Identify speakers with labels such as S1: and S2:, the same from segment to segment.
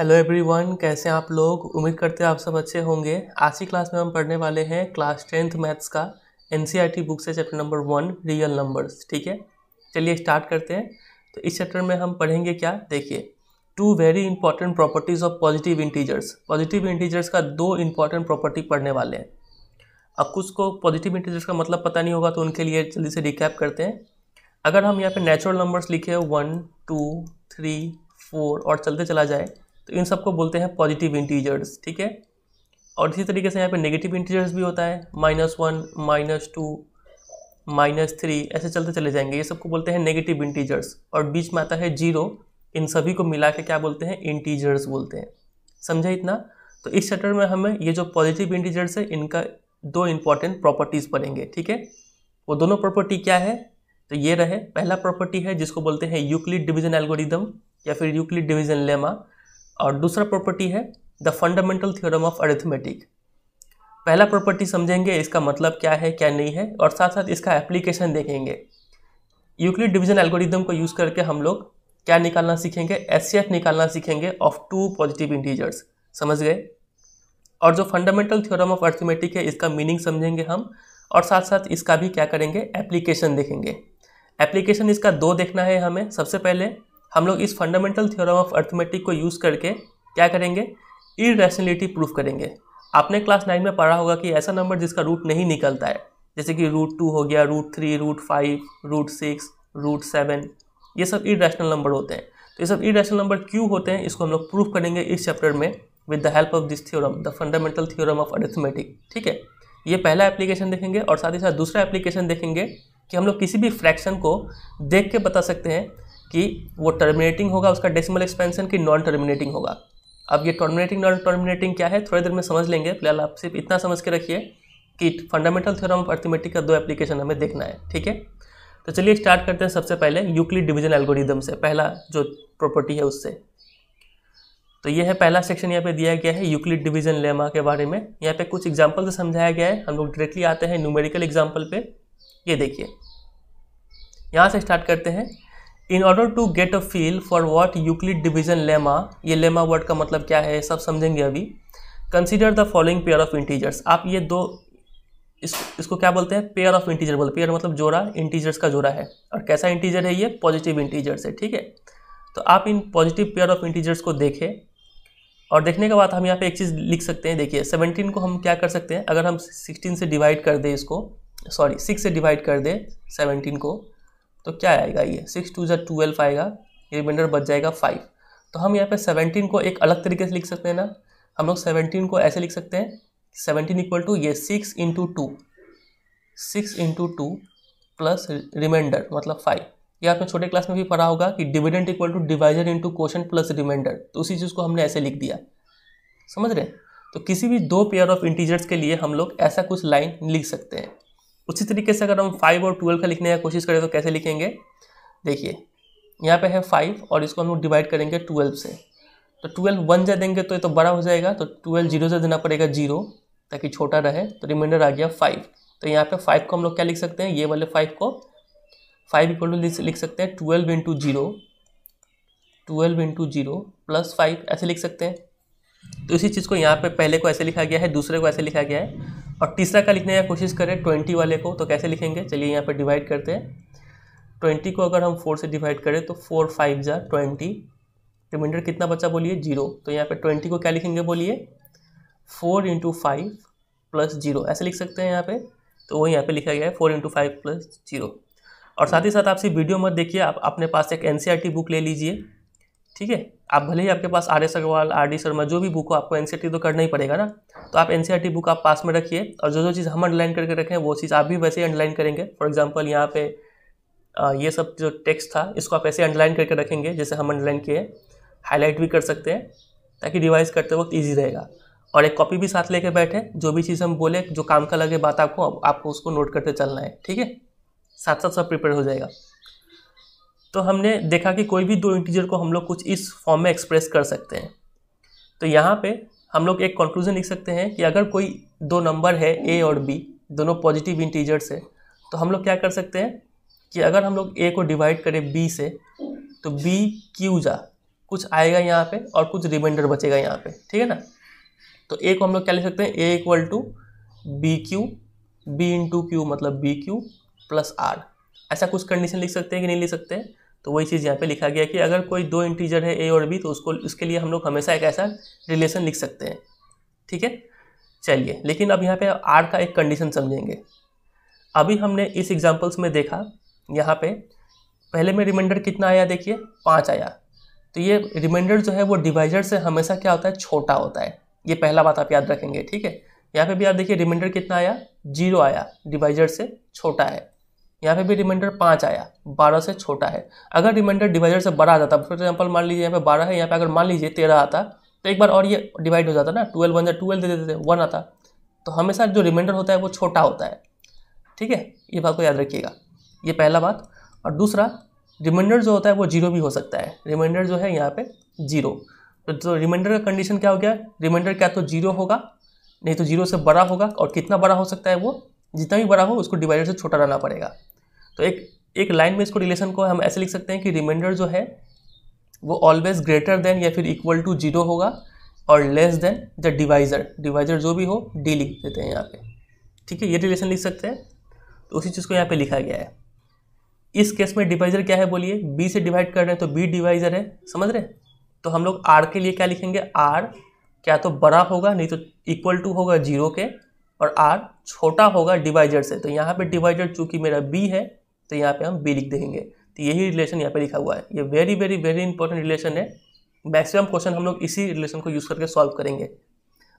S1: Hello everyone कैसे आप लोग उम्मीद करते हैं आप सब अच्छे होंगे आज की क्लास में हम पढ़ने वाले हैं क्लास टेंथ मैथ्स का एन बुक e से chapter number one real numbers ठीक है चलिए स्टार्ट करते हैं तो इस चैप्टर में हम पढ़ेंगे क्या देखिए two very important properties of positive integers positive integers का दो इंपॉर्टेंट प्रॉपर्टी पढ़ने वाले हैं अब कुछ को पॉजिटिव इंटीजर्स का मतलब पता नहीं होगा तो उनके लिए जल्दी से रिकैप करते हैं अगर हम यहाँ पर नेचुरल नंबर्स लिखे वन टू थ्री फोर और चलते चला जाए तो इन सबको बोलते हैं पॉजिटिव इंटीजर्स ठीक है और इसी तरीके से यहाँ पे नेगेटिव इंटीजर्स भी होता है minus one minus two minus three ऐसे चलते चले जाएंगे ये सबको बोलते हैं नेगेटिव इंटीजर्स और बीच में आता है जीरो इन सभी को मिला के क्या बोलते हैं इंटीजर्स बोलते हैं समझा इतना तो इस चैप्टर में हमें ये जो पॉजिटिव इंटीजर्स है इनका दो इंपॉर्टेंट प्रॉपर्टीज़ पढ़ेंगे ठीक है वो दोनों प्रॉपर्टी क्या है तो ये रहे पहला प्रॉपर्टी है जिसको बोलते हैं यूक्लिड डिवीजन एल्गोरिदम या फिर यूक्लिड डिवीजन लेमा और दूसरा प्रॉपर्टी है the fundamental theorem of arithmetic पहला प्रॉपर्टी समझेंगे इसका मतलब क्या है क्या नहीं है और साथ साथ इसका एप्लीकेशन देखेंगे यूक्लिड डिवीजन एल्गोरिदम को यूज़ करके हम लोग क्या निकालना सीखेंगे एस निकालना सीखेंगे ऑफ टू पॉजिटिव इंटीजर्स समझ गए और जो फंडामेंटल थ्योरम ऑफ अर्थमेटिक है इसका मीनिंग समझेंगे हम और साथ साथ इसका भी क्या करेंगे एप्लीकेशन देखेंगे एप्लीकेशन इसका दो देखना है हमें सबसे पहले हम लोग इस फंडामेंटल थ्योरम ऑफ अर्थमेटिक को यूज़ करके क्या करेंगे इरेशनलिटी प्रूफ करेंगे आपने क्लास नाइन में पढ़ा होगा कि ऐसा नंबर जिसका रूट नहीं निकलता है जैसे कि रूट टू हो गया root three root five root six root seven ये सब इरेशनल नंबर होते हैं तो ये सब इरेशनल नंबर क्यों होते हैं इसको हम लोग प्रूफ करेंगे इस चैप्टर में with the help of this theorem the fundamental theorem of arithmetic ठीक है ये पहला एप्लीकेशन देखेंगे और साथ ही साथ दूसरा एप्लीकेशन देखेंगे कि हम लोग किसी भी फ्रैक्शन को देख के बता सकते हैं कि वो टर्मिनेटिंग होगा उसका डेसिमल एक्सपेंशन कि नॉन टर्मिनेटिंग होगा अब ये टर्मिनेटिंग नॉन टर्मिनेटिंग क्या है थोड़ी देर में समझ लेंगे फिलहाल आप सिर्फ इतना समझ के रखिए कि फंडामेंटल थ्योरम ऑफ अर्थमेटिक का दो एप्लीकेशन हमें देखना है ठीक है तो चलिए स्टार्ट करते हैं सबसे पहले यूक्लिड डिवीजन एल्गोरिदम से पहला जो प्रॉपर्टी है उससे तो ये है पहला सेक्शन यहाँ पे दिया गया है यूक्लिड डिवीजन लेमा के बारे में यहाँ पे कुछ एग्जाम्पल से समझाया गया है हम लोग डायरेक्टली आते हैं न्यूमेरिकल एग्जाम्पल पे ये देखिए यहाँ से स्टार्ट करते हैं in order to get a feel for what Euclid division lemma ये लेमा वर्ड का मतलब क्या है सब समझेंगे अभी consider the following pair of integers आप ये दो इस, इसको क्या बोलते हैं पेयर ऑफ इंटीजर बोलते पेयर मतलब जोड़ा इंटीजर्स का जोड़ा है और कैसा इंटीजर है ये पॉजिटिव इंटीजर्स है ठीक है तो आप इन पॉजिटिव पेयर ऑफ इंटीजर्स को देखें और देखने के बाद हम यहाँ पे एक चीज़ लिख सकते हैं देखिए सेवनटीन को हम क्या कर सकते हैं अगर हम सिक्सटीन से डिवाइड कर दें इसको सॉरी सिक्स से डिवाइड कर दें सेवनटीन को तो क्या आएगा ये सिक्स टू जै ट्वेल्व आएगा ये रिमाइंडर बच जाएगा फाइव तो हम यहाँ पे सेवनटीन को एक अलग तरीके से लिख सकते हैं ना हम लोग सेवनटीन को ऐसे लिख सकते हैं सेवनटीन इक्वल टू ये six into two six into two plus remainder मतलब फाइव ये आपने छोटे क्लास में भी पढ़ा होगा कि dividend equal to divisor into question plus remainder तो उसी चीज़ को हमने ऐसे लिख दिया समझ रहे हैं तो किसी भी दो पेयर ऑफ इंटीजर्स के लिए हम लोग ऐसा कुछ लाइन लिख सकते हैं उसी तरीके से अगर हम फाइव और ट्वेल्व का लिखने की कोशिश करें तो कैसे लिखेंगे देखिए यहाँ पे है फाइव और इसको हम लोग डिवाइड करेंगे ट्वेल्व से तो ट्वेल्व वन जा देंगे तो ये तो बड़ा हो जाएगा तो ट्वेल्व जीरो से देना पड़ेगा जीरो ताकि छोटा रहे तो रिमाइंडर आ गया फाइव तो यहाँ पे फाइव को हम लोग क्या लिख सकते हैं ये वाले फाइव को फाइव इक्वल टू लिख सकते हैं twelve into zero twelve into zero plus five ऐसे लिख सकते हैं तो इसी चीज़ को यहाँ पे पहले को ऐसे लिखा गया है दूसरे को ऐसे लिखा गया है और तीसरा का लिखने की कोशिश करें ट्वेंटी वाले को तो कैसे लिखेंगे चलिए यहाँ पर डिवाइड करते हैं ट्वेंटी को अगर हम फोर से डिवाइड करें तो फोर फाइव ज़ा ट्वेंटी रिमाइंडर कितना बचा बोलिए जीरो तो यहाँ पर ट्वेंटी को क्या लिखेंगे बोलिए four into five plus zero ऐसे लिख सकते हैं यहाँ पे तो वो यहाँ पे लिखा गया है four into five plus zero और साथ ही साथ आप सिर्फ वीडियो मत देखिए आप अपने पास एक एन बुक e ले लीजिए ठीक है आप भले ही आपके पास R S Agrawal R D Sharma जो भी बुक हो आपको एन e तो करना ही पड़ेगा ना तो आप एन बुक e आप पास में रखिए और जो जो चीज़ हम अंडरलाइन करके रखें वो चीज़ आप भी वैसे ही अंडरलाइन करेंगे फॉर एग्जाम्पल यहाँ पे ये सब जो टेक्स्ट था इसको आप ऐसे अंडरलाइन करके रखेंगे जैसे हम अंडरलाइन किए हाईलाइट भी कर सकते हैं ताकि रिवाइज करते वक्त ईजी रहेगा और एक कॉपी भी साथ लेके बैठे जो भी चीज़ हम बोले जो काम का लगे बात आपको आपको उसको नोट करते चलना है ठीक है साथ साथ सब प्रिपेयर हो जाएगा तो हमने देखा कि कोई भी दो इंटीजर को हम लोग कुछ इस फॉर्म में एक्सप्रेस कर सकते हैं तो यहाँ पे हम लोग एक कंक्लूजन लिख सकते हैं कि अगर कोई दो नंबर है ए और बी दोनों पॉजिटिव इंटीजर्स है तो हम लोग क्या कर सकते हैं कि अगर हम लोग ए को डिवाइड करें बी से तो बी क्यू जा कुछ आएगा यहाँ पे और कुछ रिमाइंडर बचेगा यहाँ पे ठीक है ना तो ए को हम लोग क्या लिख सकते हैं ए equal to B Q B into Q मतलब बी क्यू प्लस आर ऐसा कुछ कंडीशन लिख सकते हैं कि नहीं लिख सकते हैं तो वही चीज़ यहाँ पे लिखा गया कि अगर कोई दो इंटीजर है ए और बी तो उसको उसके लिए हम लोग हमेशा एक ऐसा रिलेशन लिख सकते हैं ठीक है चलिए लेकिन अब यहाँ पे आर का एक कंडीशन समझेंगे अभी हमने इस एग्जाम्पल्स में देखा यहाँ पे पहले में रिमाइंडर कितना आया देखिए पाँच आया तो ये रिमाइंडर जो है वो डिवाइजर से हमेशा क्या होता है छोटा होता है ये पहला बात आप याद रखेंगे ठीक है यहाँ पर भी आप देखिए रिमाइंडर कितना आया जीरो आया डिवाइजर से छोटा है यहाँ पे भी रिमाइंडर पाँच आया बारह से छोटा है अगर रिमाइंडर डिवाइडर से बड़ा आ जाता फॉर एग्जाम्पल मान लीजिए यहाँ पे बारह है यहाँ पे अगर मान लीजिए तेरह आता तो एक बार और ये डिवाइड हो जाता ना ट्वेल्व वन ट्वेल्व दे देते वन आता तो हमेशा जो रिमाइंडर होता है वो छोटा होता है ठीक है ये बात को याद रखिएगा ये पहला बात और दूसरा रिमाइंडर जो होता है वो जीरो भी हो सकता है रिमाइंडर जो है यहाँ पे जीरो तो, जो तो रिमाइंडर का कंडीशन क्या हो गया रिमाइंडर क्या तो जीरो होगा नहीं तो जीरो से बड़ा होगा और कितना बड़ा हो सकता है वो जितना भी बड़ा हो उसको डिवाइडर से छोटा रहना पड़ेगा तो एक एक लाइन में इसको रिलेशन को हम ऐसे लिख सकते हैं कि रिमाइंडर जो है वो ऑलवेज ग्रेटर देन या फिर इक्वल टू जीरो होगा और less than the divisor divisor जो भी हो डी लिख देते हैं यहाँ पे ठीक है ये रिलेशन लिख सकते हैं तो उसी चीज़ को यहाँ पे लिखा गया है इस केस में डिवाइजर क्या है बोलिए बी से डिवाइड कर रहे हैं तो बी डिवाइजर है समझ रहे तो हम लोग आर के लिए क्या लिखेंगे आर क्या तो बड़ा होगा नहीं तो इक्वल टू होगा जीरो के और आर छोटा होगा डिवाइजर से तो यहाँ पे डिवाइजर चूंकि मेरा बी है तो यहाँ पे हम बी लिख देंगे तो यही रिलेशन यहाँ पे लिखा हुआ है ये very very very important relation है मैक्सिमम क्वेश्चन हम लोग इसी रिलेशन को यूज़ करके सॉल्व करेंगे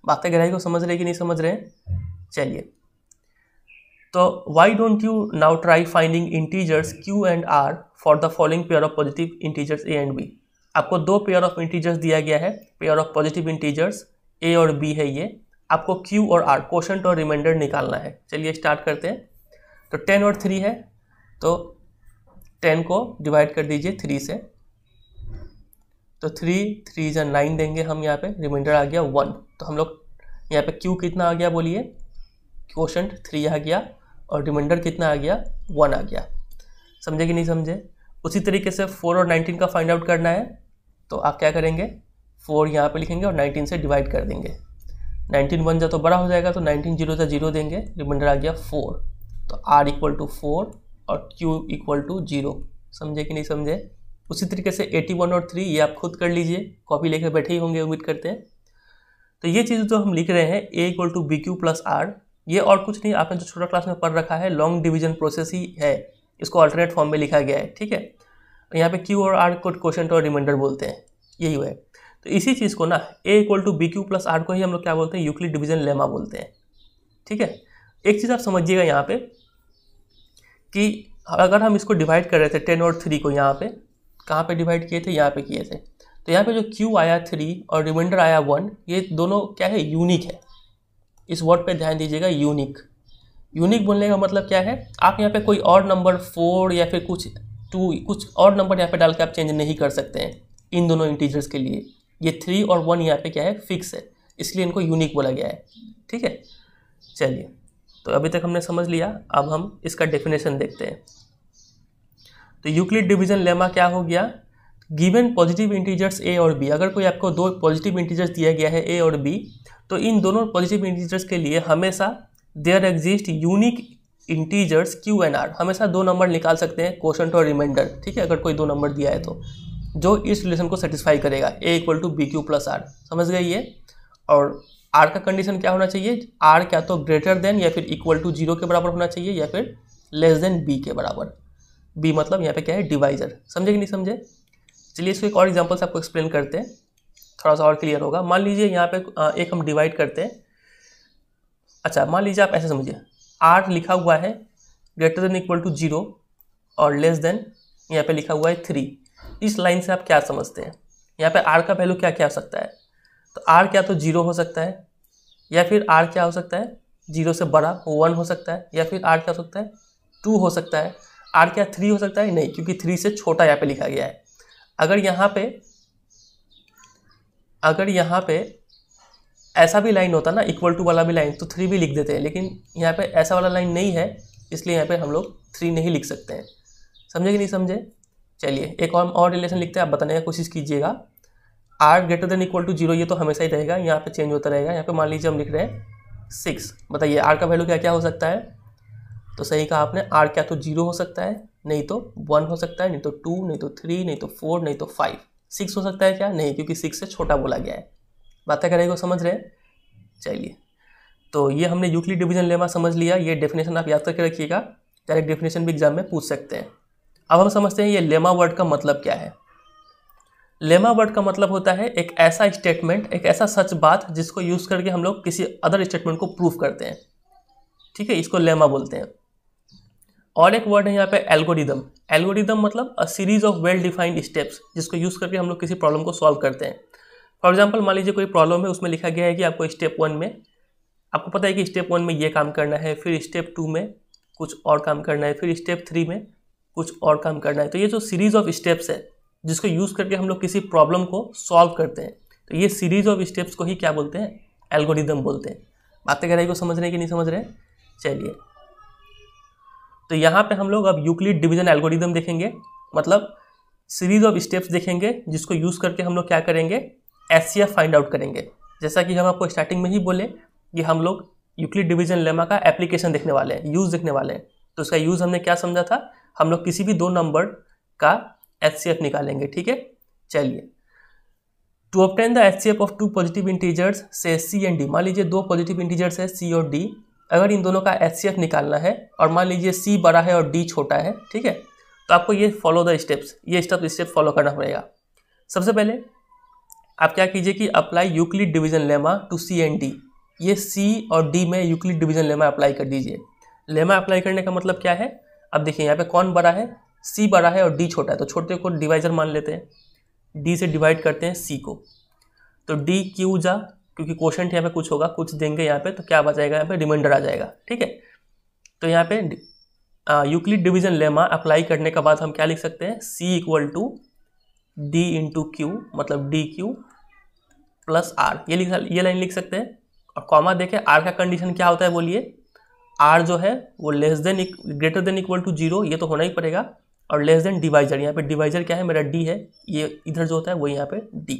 S1: बातें गहराई को समझ रहे कि नहीं समझ रहे चलिए तो why don't you now try finding integers Q and R for the following pair of positive integers A and B आपको दो पेयर ऑफ इंटीजर्स दिया गया है pair of positive integers A और बी है ये आपको क्यू और आर क्वेश्चन और रिमाइंडर निकालना है चलिए स्टार्ट करते हैं तो टेन और थ्री है तो टेन को डिवाइड कर दीजिए थ्री से तो थ्री थ्री या नाइन देंगे हम यहाँ पे रिमाइंडर आ गया वन तो हम लोग यहाँ पे क्यू कितना आ गया बोलिए क्वेश्चन थ्री आ गया और रिमाइंडर कितना आ गया वन आ गया समझे कि नहीं समझे उसी तरीके से फोर और नाइनटीन का फाइंड आउट करना है तो आप क्या करेंगे फोर यहाँ पे लिखेंगे और नाइनटीन से डिवाइड कर देंगे नाइनटीन वन जा तो बड़ा हो जाएगा तो नाइनटीन जीरो जा जीरो देंगे रिमाइंडर आ गया फोर तो आर इक्वल टू फोर और Q इक्वल टू जीरो समझे कि नहीं समझे उसी तरीके से एटी वन और थ्री ये आप खुद कर लीजिए कॉपी लेकर बैठे ही होंगे उम्मीद करते हैं तो ये चीज़ जो हम लिख रहे हैं ए equal to B Q plus R ये और कुछ नहीं आपने जो छोटा क्लास में पढ़ रखा है लॉन्ग डिवीजन प्रोसेस ही है इसको अल्टरनेट फॉर्म में लिखा गया है ठीक है यहाँ पे क्यू और आर को क्वेश्चन और रिमाइंडर बोलते हैं यही है तो इसी चीज़ को ना A equal to B Q plus R को ही हम लोग क्या बोलते हैं यूक्लिड डिवीजन लेमा बोलते हैं ठीक है एक चीज़ आप समझिएगा यहाँ पर कि अगर हम इसको डिवाइड कर रहे थे टेन और थ्री को यहाँ पे कहाँ पे डिवाइड किए थे यहाँ पे किए थे तो यहाँ पे जो क्यू आया थ्री और रिमाइंडर आया वन ये दोनों क्या है यूनिक है इस वर्ड पे ध्यान दीजिएगा यूनिक यूनिक बोलने का मतलब क्या है आप यहाँ पे कोई और नंबर फोर या फिर कुछ टू कुछ और नंबर यहाँ पे डाल के आप चेंज नहीं कर सकते हैं इन दोनों इंटीजर्स के लिए ये थ्री और वन यहाँ पे क्या है फिक्स है इसलिए इनको यूनिक बोला गया है ठीक है चलिए तो अभी तक हमने समझ लिया अब हम इसका डेफिनेशन देखते हैं तो यूक्लिड डिवीजन लेमा क्या हो गया गिवन पॉजिटिव इंटीजर्स ए और बी अगर कोई आपको दो पॉजिटिव इंटीजर्स दिया गया है ए और बी तो इन दोनों पॉजिटिव इंटीजर्स के लिए हमेशा there exist unique integers Q and R हमेशा दो नंबर निकाल सकते हैं क्वेश्चन और रिमाइंडर ठीक है अगर कोई दो नंबर दिया है तो जो इस रिलेशन को सेटिस्फाई करेगा A equal to B Q plus R समझ गई ये और आर का कंडीशन क्या होना चाहिए आर क्या तो ग्रेटर देन या फिर इक्वल टू जीरो के बराबर होना चाहिए या फिर लेस देन बी के बराबर बी मतलब यहाँ पे क्या है डिवाइजर समझे कि नहीं समझे चलिए इसको एक और एग्जाम्पल से आपको एक्सप्लेन करते हैं थोड़ा सा और क्लियर होगा मान लीजिए यहाँ पे एक हम डिवाइड करते हैं अच्छा मान लीजिए आप ऐसे समझिए आर लिखा हुआ है greater than equal to zero और लेस देन यहाँ पे लिखा हुआ है थ्री इस लाइन से आप क्या समझते हैं यहाँ पे आर का वैल्यू क्या क्या हो सकता है तो आर क्या तो जीरो हो सकता है या फिर आर क्या हो सकता है जीरो से बड़ा वन हो सकता है या फिर आर क्या हो सकता है टू हो सकता है आर क्या थ्री हो सकता है नहीं क्योंकि थ्री से छोटा यहाँ पे लिखा गया है अगर यहाँ पे अगर यहाँ पे ऐसा भी लाइन होता ना इक्वल टू वाला भी लाइन तो थ्री भी लिख देते हैं लेकिन यहाँ पे ऐसा वाला लाइन नहीं है इसलिए यहाँ पे हम लोग थ्री नहीं लिख सकते हैं समझे कि नहीं समझे चलिए एक और और रिलेशन लिखते हैं आप बताने की कोशिश कीजिएगा R greater than equal to zero ये तो हमेशा ही रहेगा यहाँ पे चेंज होता रहेगा यहाँ पे मान लीजिए हम लिख रहे हैं सिक्स बताइए आर का वैल्यू क्या क्या हो सकता है तो सही कहा आपने आर क्या तो जीरो हो सकता है नहीं तो वन हो सकता है नहीं तो टू नहीं तो थ्री नहीं तो फोर नहीं तो फाइव सिक्स हो सकता है क्या नहीं क्योंकि सिक्स से छोटा बोला गया है बातें करेगा समझ रहे हैं चलिए तो ये हमने यूक्लिड डिविजन लेमा समझ लिया ये डेफिनेशन आप याद करके रखिएगा डायरेक्ट डेफिनेशन भी एग्जाम में पूछ सकते हैं अब हम समझते हैं ये लेमा वर्ड का मतलब क्या है लेमा वर्ड का मतलब होता है एक ऐसा स्टेटमेंट एक ऐसा सच बात जिसको यूज़ करके हम लोग किसी अदर स्टेटमेंट को प्रूफ करते हैं ठीक है इसको लेमा बोलते हैं और एक वर्ड है यहाँ पे एल्गोरिदम एल्गोरिदम मतलब a series of well defined steps जिसको यूज़ करके हम लोग किसी प्रॉब्लम को सॉल्व करते हैं फॉर एग्जाम्पल मान लीजिए कोई प्रॉब्लम है उसमें लिखा गया है कि आपको स्टेप वन में आपको पता है कि स्टेप वन में ये काम करना है फिर स्टेप टू में कुछ और काम करना है फिर स्टेप थ्री में कुछ और काम करना है तो ये जो सीरीज ऑफ स्टेप्स है जिसको यूज़ करके हम लोग किसी प्रॉब्लम को सॉल्व करते हैं तो ये सीरीज ऑफ स्टेप्स को ही क्या बोलते हैं एल्गोरिदम बोलते हैं बातें गहराई को समझ रहे हैं कि नहीं समझ रहे चलिए तो यहाँ पे हम लोग अब यूक्लिड डिवीजन एल्गोरिदम देखेंगे मतलब सीरीज ऑफ स्टेप्स देखेंगे जिसको यूज़ करके हम लोग क्या करेंगे एस फाइंड आउट करेंगे जैसा कि हम आपको स्टार्टिंग में ही बोले कि हम लोग यूक्लिड डिवीजन लेमा का एप्लीकेशन देखने वाले हैं यूज़ देखने वाले हैं तो उसका यूज़ हमने क्या समझा था हम लोग किसी भी दो नंबर का एच निकालेंगे ठीक है चलिए to obtain the H C F of two positive integers say C and D मान लीजिए दो पॉजिटिव इंटीजर्स है सी और डी अगर इन दोनों का एच सी एफ निकालना है और मान लीजिए सी बड़ा है और डी छोटा है ठीक है तो आपको ये फॉलो द स्टेप्स ये स्टेप स्टेप फॉलो करना पड़ेगा सबसे पहले आप क्या कीजिए कि apply Euclid division lemma to C and D ये सी और डी में यूक्लिड डिवीजन लेमा अप्लाई कर दीजिए लेमा अप्लाई करने का मतलब क्या है अब देखिए यहाँ पे कौन बड़ा है सी बड़ा है और डी छोटा है तो छोटे को डिवाइजर मान लेते हैं डी से डिवाइड करते हैं सी को तो डी क्यू जा क्योंकि क्वेश्चन यहाँ पे कुछ होगा कुछ देंगे यहाँ पे तो क्या आ जाएगा यहाँ पे रिमाइंडर आ जाएगा ठीक है तो यहाँ पे यूक्लिड डिवीजन लेमा अप्लाई करने के बाद हम क्या लिख सकते हैं C equal to D into Q मतलब डी क्यू प्लस आर ये लिख ये लाइन लिख सकते हैं और कॉमा देखें आर का कंडीशन क्या होता है बोलिए आर जो है वो less than greater than equal to zero ये तो होना ही पड़ेगा और लेस देन डिवाइजर यहाँ पे डिवाइजर क्या है मेरा डी है ये इधर जो होता है वो यहाँ पे डी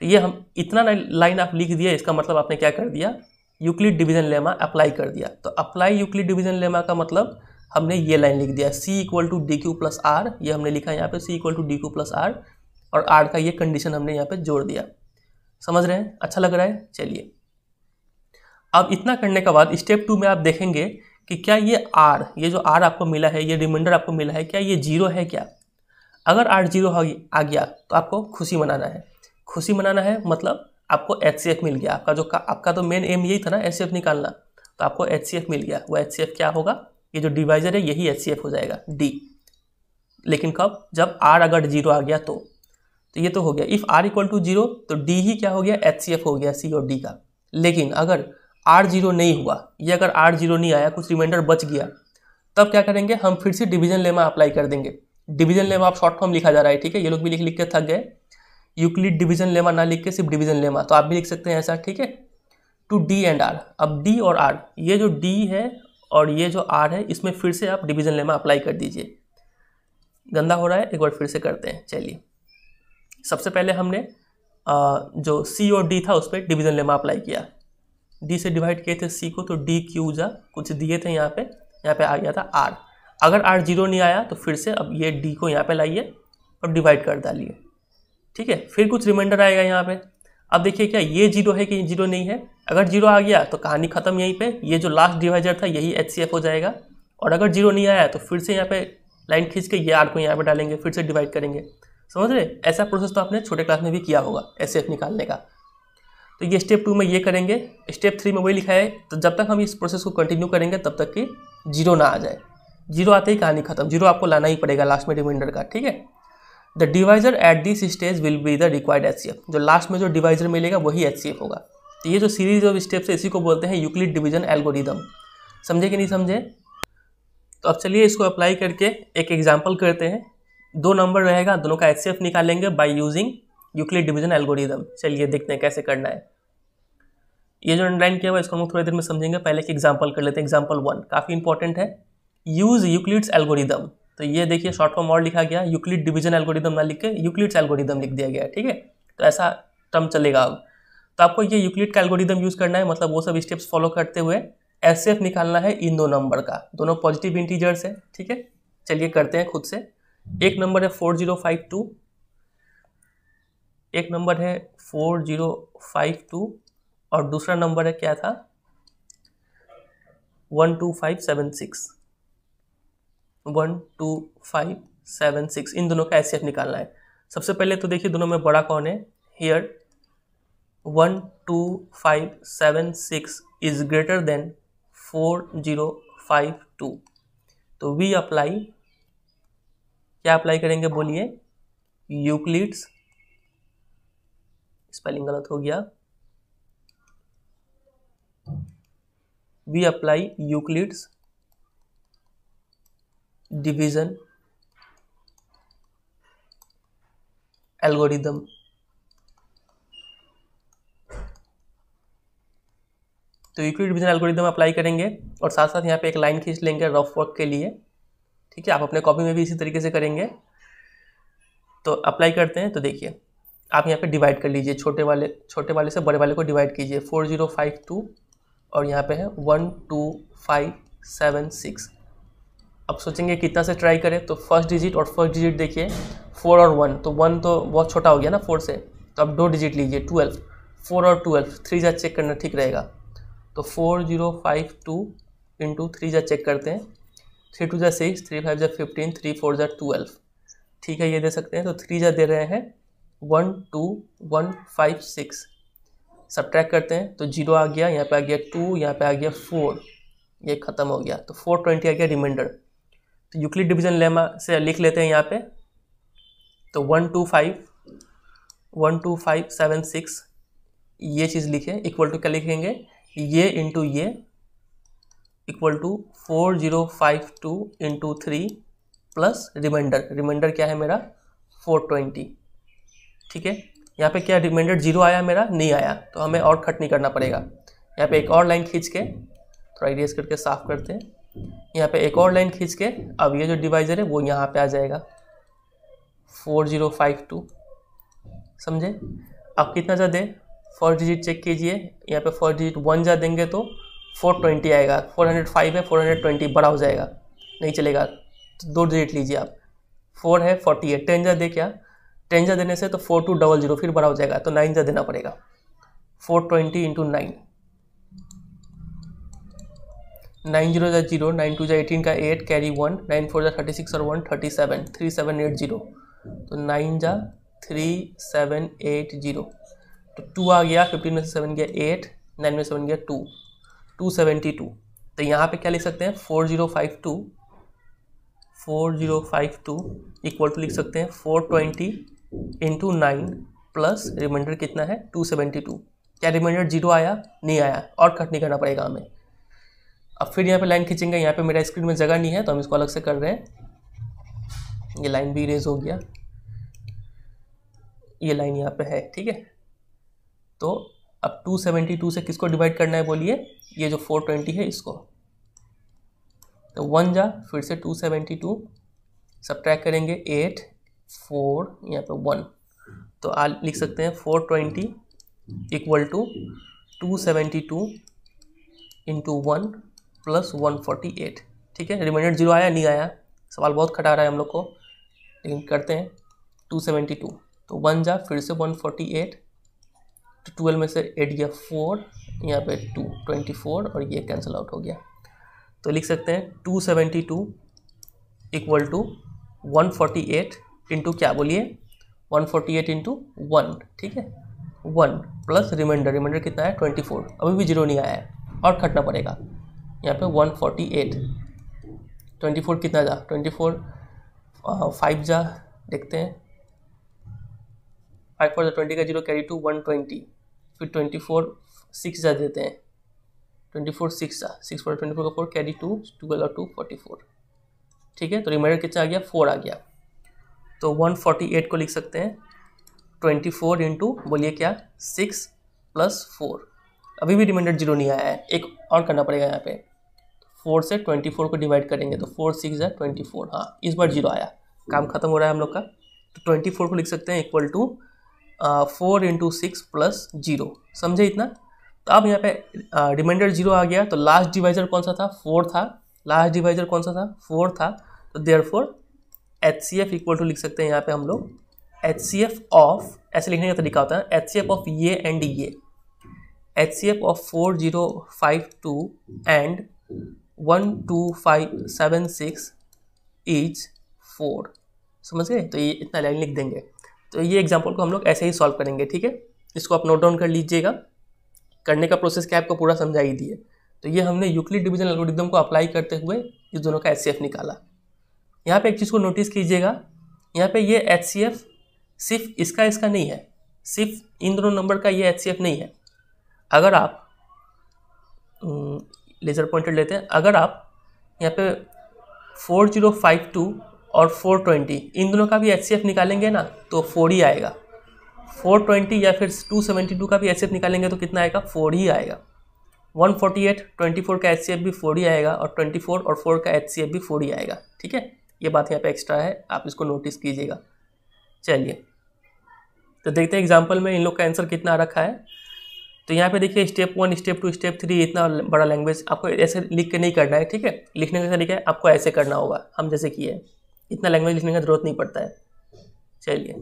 S1: तो ये हम इतना लाइन आप लिख दिया इसका मतलब आपने क्या कर दिया यूक्लिड डिवीजन लेमा अप्लाई कर दिया तो अप्लाई यूक्लिड डिवीजन लेमा का मतलब हमने ये लाइन लिख दिया C equal to D Q plus R ये हमने लिखा यहाँ पे C equal to D Q plus are और आर का ये कंडीशन हमने यहाँ पे जोड़ दिया समझ रहे हैं अच्छा लग रहा है चलिए अब इतना करने के बाद स्टेप टू में आप देखेंगे कि क्या ये आर ये जो आर आपको मिला है ये रिमाइंडर आपको मिला है क्या ये जीरो है क्या अगर आर जीरो आ गया तो आपको खुशी मनाना है खुशी मनाना है मतलब आपको एच मिल गया आपका जो आपका तो मेन एम यही था ना एच निकालना तो आपको एच मिल गया वो एच क्या होगा ये जो डिवाइजर है यही एच हो जाएगा डी लेकिन कब जब आर अगर जीरो आ गया तो तो ये तो हो गया if R equal to zero तो डी ही क्या हो गया एच हो गया सी और डी का लेकिन अगर आर जीरो नहीं हुआ ये अगर आर जीरो नहीं आया कुछ रिमाइंडर बच गया तब क्या करेंगे हम फिर से डिवीजन लेमा अप्लाई कर देंगे डिवीजन लेमा आप शॉर्ट फॉर्म लिखा जा रहा है ठीक है ये लोग भी लिख लिख के थक गए यूक्लिड डिवीजन लेमा ना लिख के सिर्फ डिवीजन लेमा तो आप भी लिख सकते हैं ऐसा ठीक है टू डी एंड आर अब डी और आर ये जो डी है और ये जो आर है इसमें फिर से आप डिवीजन लेमा अप्लाई कर दीजिए गंदा हो रहा है एक बार फिर से करते हैं चलिए सबसे पहले हमने जो सी और डी था उस पर डिवीज़न लेमा अप्लाई किया डी से डिवाइड किए थे सी को तो डी क्यू जा कुछ दिए थे यहाँ पे यहाँ पे आ गया था आर अगर आर जीरो नहीं आया तो फिर से अब ये डी को यहाँ पे लाइए और डिवाइड कर डालिए ठीक है फिर कुछ रिमाइंडर आएगा यहाँ पे अब देखिए क्या ये जीरो है कि जीरो नहीं है अगर जीरो आ गया तो कहानी ख़त्म यहीं पर ये जो लास्ट डिवाइजर था यही एच हो जाएगा और अगर जीरो नहीं आया तो फिर से यहाँ पर लाइन खींच के ये आर को यहाँ पे डालेंगे फिर से डिवाइड करेंगे समझ रहे ऐसा प्रोसेस तो आपने छोटे क्लास में भी किया होगा एस निकालने का तो ये स्टेप टू में ये करेंगे स्टेप थ्री में वही लिखा है तो जब तक हम इस प्रोसेस को कंटिन्यू करेंगे तब तक कि जीरो ना आ जाए जीरो आते ही कहानी खत्म जीरो आपको लाना ही पड़ेगा लास्ट में रिमाइंडर का ठीक है the divisor at this stage will be the required H जो लास्ट में जो डिवाइजर मिलेगा वही एच होगा तो ये जो सीरीज ऑफ स्टेप्स है इसी को बोलते हैं यूक्लिड डिवीजन एल्गोरिदम समझे कि नहीं समझे तो अब चलिए इसको अप्लाई करके एक एग्जाम्पल करते हैं दो नंबर रहेगा दोनों का एच निकालेंगे by using Euclid division algorithm चलिए देखते हैं कैसे करना है ये जो अंडरलाइन किया हुआ है इसको हम लोग थोड़ी देर में समझेंगे पहले एक एग्जाम्पल कर लेते हैं एग्जाम्पल वन काफ़ी इंपॉर्टेंट है यूज़ यूक्लिड्स एल्गोरिदम तो ये देखिए शॉर्ट फॉर्म और लिखा गया यूक्लिड डिवीजन एल्गोरिदम ना लिख के यूक्लिड्स एल्गोरिदम लिख दिया गया ठीक है तो ऐसा टर्म चलेगा अब तो आपको ये यूक्लिड का एल्गोरिदम यूज़ करना है मतलब वो सब स्टेप्स फॉलो करते हुए एस निकालना है इन दो नंबर का दोनों पॉजिटिव इंटीजर्स है ठीक है चलिए करते हैं खुद से एक नंबर है फोर जीरो फाइव टू एक नंबर है फोर जीरो फाइव टू और दूसरा नंबर है क्या था one two five seven six one two five seven six इन दोनों का एच निकालना है सबसे पहले तो देखिए दोनों में बड़ा कौन है here one two five seven six is greater than four zero five two तो वी अप्लाई क्या अप्लाई करेंगे बोलिए यूक्लिड्स स्पेलिंग गलत हो गया we apply Euclid's division algorithm तो यूक्लिड डिवीजन एल्गोरिदम अप्लाई करेंगे और साथ साथ यहाँ पे एक लाइन खींच लेंगे रफ वर्क के लिए ठीक है आप अपने कॉपी में भी इसी तरीके से करेंगे तो अप्लाई करते हैं तो देखिए आप यहाँ पे डिवाइड कर लीजिए छोटे वाले छोटे वाले से बड़े वाले को डिवाइड कीजिए फोर जीरो फाइव टू और यहाँ पे है one two five seven six अब सोचेंगे कितना से ट्राई करें तो फर्स्ट डिजिट और फर्स्ट डिजिट देखिए फोर और वन तो वन तो बहुत छोटा हो गया ना फोर से तो अब दो डिजिट लीजिए ट्वेल्व फोर और ट्वेल्व थ्री जा चेक करना ठीक रहेगा तो four zero five two into three जा चेक करते हैं थ्री टू जै सिक्स थ्री फाइव जै फिफ्टीन थ्री फोर जा ट्वेल्व ठीक है ये दे सकते हैं तो थ्री जा दे रहे हैं one two one five six subtract करते हैं तो जीरो आ गया यहाँ पे आ गया टू यहाँ पे आ गया फोर ये ख़त्म हो गया तो फोर ट्वेंटी आ गया रिमाइंडर तो यूक्लिड डिवीजन लेमा से लिख लेते हैं यहाँ पे तो one two five one two five seven six ये चीज़ लिखे इक्वल टू क्या लिखेंगे ये इंटू ये equal to four zero five two into three plus remainder remainder क्या है मेरा फोर ट्वेंटी ठीक है यहाँ पे क्या रिमाइंडर जीरो आया मेरा नहीं आया तो हमें और कट नहीं करना पड़ेगा यहाँ पे एक और लाइन खींच के थोड़ा इरेज करके साफ करते हैं यहाँ पे एक और लाइन खींच के अब ये जो डिवाइजर है वो यहाँ पे आ जाएगा फोर जीरो फाइव टू समझे अब कितना ज़्यादा दें फर्स्ट डिजिट चेक कीजिए यहाँ पे फर्स्ट डिजिट वन जा देंगे तो फोर ट्वेंटी आएगा फोर हंड्रेड फाइव है फोर हंड्रेड ट्वेंटी बड़ा हो जाएगा नहीं चलेगा तो दो डिजिट लीजिए आप फोर है फोर्टी एट टेन जा दे क्या टेन जा देने से तो फोर टू डबल जीरो फिर बड़ा हो जाएगा तो नाइन जा देना पड़ेगा four twenty into nine nine zero जा जीरो नाइन टू जा एटीन का eight carry one nine four जा थर्टी सिक्स और one thirty seven three seven eight zero तो नाइन जा थ्री सेवन एट जीरो तो टू आ गया फिफ्टीन में से सेवन गया एट नाइन में सेवन गया टू टू सेवेंटी टू तो यहाँ पे क्या लिख सकते हैं four zero five two four zero five two equal to लिख सकते हैं four twenty into nine plus remainder कितना है टू सेवेंटी टू क्या रिमाइंडर जीरो आया नहीं आया और कट नहीं करना पड़ेगा हमें अब फिर यहाँ पे लाइन खींचेंगे यहाँ पे मेरा स्क्रीन में जगह नहीं है तो हम इसको अलग से कर रहे हैं ये लाइन भी रेज हो गया ये लाइन यहाँ पे है ठीक है तो अब 272 से किसको डिवाइड करना है बोलिए ये जो 420 है इसको तो वन जा फिर से 272 सेवेंटी टू करेंगे एट फोर यहाँ पे वन तो आ लिख सकते हैं four twenty equal to two seventy two into one plus one forty eight ठीक है रिमाइंडर जीरो आया नहीं आया सवाल बहुत खटा रहा है हम लोग को लेकिन करते हैं टू सेवेंटी टू तो वन जा फिर से वन फोर्टी एट तो ट्वेल्व में से एट गया फोर यहाँ पे टू ट्वेंटी फोर और ये कैंसिल आउट हो गया तो लिख सकते हैं two seventy two equal to one forty eight into क्या बोलिए one forty eight into one ठीक है वन प्लस रिमाइंडर रिमाइंडर कितना है ट्वेंटी फोर अभी भी जीरो नहीं आया है और खटना पड़ेगा यहाँ पे one forty eight twenty four कितना जा ट्वेंटी फोर फाइव जा देखते हैं फाइव फोर ट्वेंटी का zero carry two one twenty फिर ट्वेंटी फोर सिक्स जा देते हैं ट्वेंटी फोर सिक्स जा सिक्स फोर ट्वेंटी फोर का फोर कैरी टू टू गला टू फोर्टी फोर ठीक है तो रिमाइंडर कितना आ गया फोर आ गया तो 148 को लिख सकते हैं 24 फोर इंटू बोलिए क्या सिक्स प्लस फोर अभी भी रिमाइंडर जीरो नहीं आया है एक और करना पड़ेगा यहाँ पे फोर से ट्वेंटी फोर को डिवाइड करेंगे तो फोर सिक्स है ट्वेंटी फोर हाँ इस बार जीरो आया काम खत्म हो रहा है हम लोग का तो ट्वेंटी फोर को लिख सकते हैं equal to four into six plus zero समझे इतना तो अब यहाँ पे रिमाइंडर जीरो आ गया तो लास्ट डिवाइजर कौन सा था फोर था लास्ट डिवाइजर कौन सा था फोर था तो there four H C F equal to लिख सकते हैं यहाँ पे हम लोग एच सी एफ ऑफ ऐसे लिखने का तरीका होता है एच सी एफ ऑफ ये एंड ये H C F of four zero five two and one two five seven six is four समझ गए तो ये इतना लाइन लिख देंगे तो ये एग्जाम्पल को हम लोग ऐसे ही सॉल्व करेंगे ठीक है इसको आप नोट डाउन कर लीजिएगा करने का प्रोसेस क्या आपको पूरा समझा ही दिए तो ये हमने यूक्लिड डिवीजन एल्गोरिथम को अप्लाई करते हुए इस दोनों का एच निकाला यहाँ पे एक चीज़ को नोटिस कीजिएगा यहाँ पे ये एच सी एफ सिर्फ इसका इसका नहीं है सिर्फ इन दोनों नंबर का ये एच सी एफ नहीं है अगर आप लेज़र हम्म, पॉइंटेड लेते हैं अगर आप यहाँ पे फोर जीरो फाइव टू और फोर ट्वेंटी इन दोनों का भी एच सी एफ निकालेंगे ना तो फोर ही आएगा फोर ट्वेंटी या फिर टू सेवेंटी टू का भी एच सी एफ निकालेंगे तो कितना आएगा फोर ही आएगा one forty eight twenty four का एच सी एफ भी फोर ही आएगा और ट्वेंटी फोर और फोर का एच सी एफ भी फोर ही आएगा ठीक है ये बात यहाँ पे एक्स्ट्रा है आप इसको नोटिस कीजिएगा चलिए तो देखते हैं एग्जाम्पल में इन लोग का आंसर कितना रखा है तो यहाँ पे देखिए step one step two step three इतना बड़ा लैंग्वेज आपको ऐसे लिख के नहीं करना है ठीक है लिखने का तरीका है आपको ऐसे करना होगा हम जैसे किए हैं इतना लैंग्वेज लिखने का जरूरत नहीं पड़ता है चलिए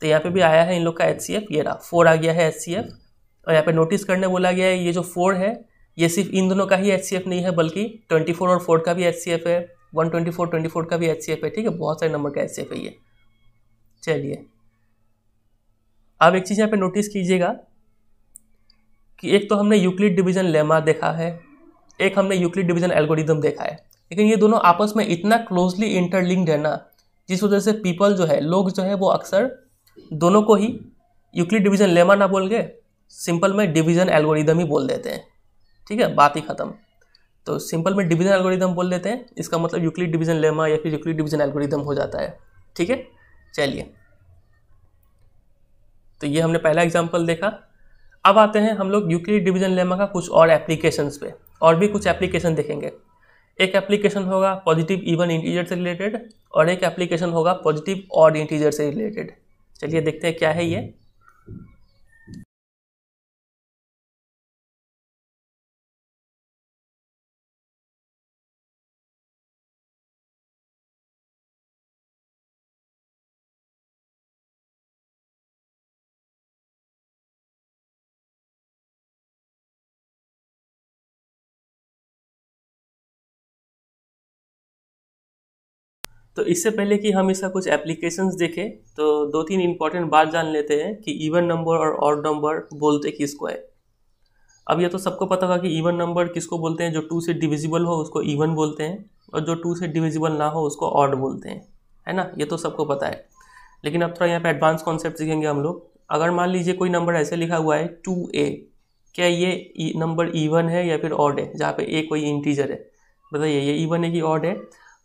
S1: तो यहाँ पे भी आया है इन लोग का एच ये रहा फोर आ गया है एच और यहाँ पे नोटिस करने बोला गया है ये जो फोर है ये सिर्फ इन दोनों का ही एच नहीं है बल्कि ट्वेंटी फोर और फोर का भी एच है one twenty four twenty four का भी एच सी एफ है ठीक है बहुत सारे नंबर का एच सी एफ है ये चलिए आप एक चीज़ यहाँ पे नोटिस कीजिएगा कि एक तो हमने यूक्लिड डिवीजन लेमा देखा है एक हमने यूक्लिड डिवीजन एल्गोरिदम देखा है लेकिन ये दोनों आपस में इतना क्लोजली इंटरलिंक्ड है ना जिस वजह से पीपल जो है लोग जो है वो अक्सर दोनों को ही यूक्लिड डिवीजन लेमा ना बोल के सिंपल में डिवीजन एल्गोरिदम ही बोल देते हैं ठीक है बात ही ख़त्म तो सिंपल में डिवीजन एल्गोरिदम बोल देते हैं इसका मतलब यूक्लिड डिवीजन लेमा या फिर यूक्लिड डिवीजन एल्गोरिदम हो जाता है ठीक है चलिए तो ये हमने पहला एग्जाम्पल देखा अब आते हैं हम लोग यूक्लिड डिवीजन लेमा का कुछ और एप्लीकेशंस पे और भी कुछ एप्लीकेशन देखेंगे एक एप्लीकेशन होगा पॉजिटिव इवन इंटीजर से रिलेटेड और एक एप्लीकेशन होगा पॉजिटिव और इंटीजर से रिलेटेड चलिए देखते हैं क्या है ये तो इससे पहले कि हम इसका कुछ एप्लीकेशंस देखें तो दो तीन इंपॉर्टेंट बात जान लेते हैं कि इवन नंबर और ऑड नंबर बोलते किसको है अब यह तो सबको पता होगा कि इवन नंबर किसको बोलते हैं जो टू से डिविजिबल हो उसको इवन बोलते हैं और जो टू से डिविजिबल ना हो उसको ऑड बोलते हैं है ना ये तो सबको पता है लेकिन अब थोड़ा यहाँ पे एडवांस कॉन्सेप्ट सीखेंगे हम लोग अगर मान लीजिए कोई नंबर ऐसे लिखा हुआ है टू ए क्या ये नंबर e, इवन है या फिर ऑड है जहाँ पे ए कोई इंटीजर है बताइए ये इवन है कि ऑड है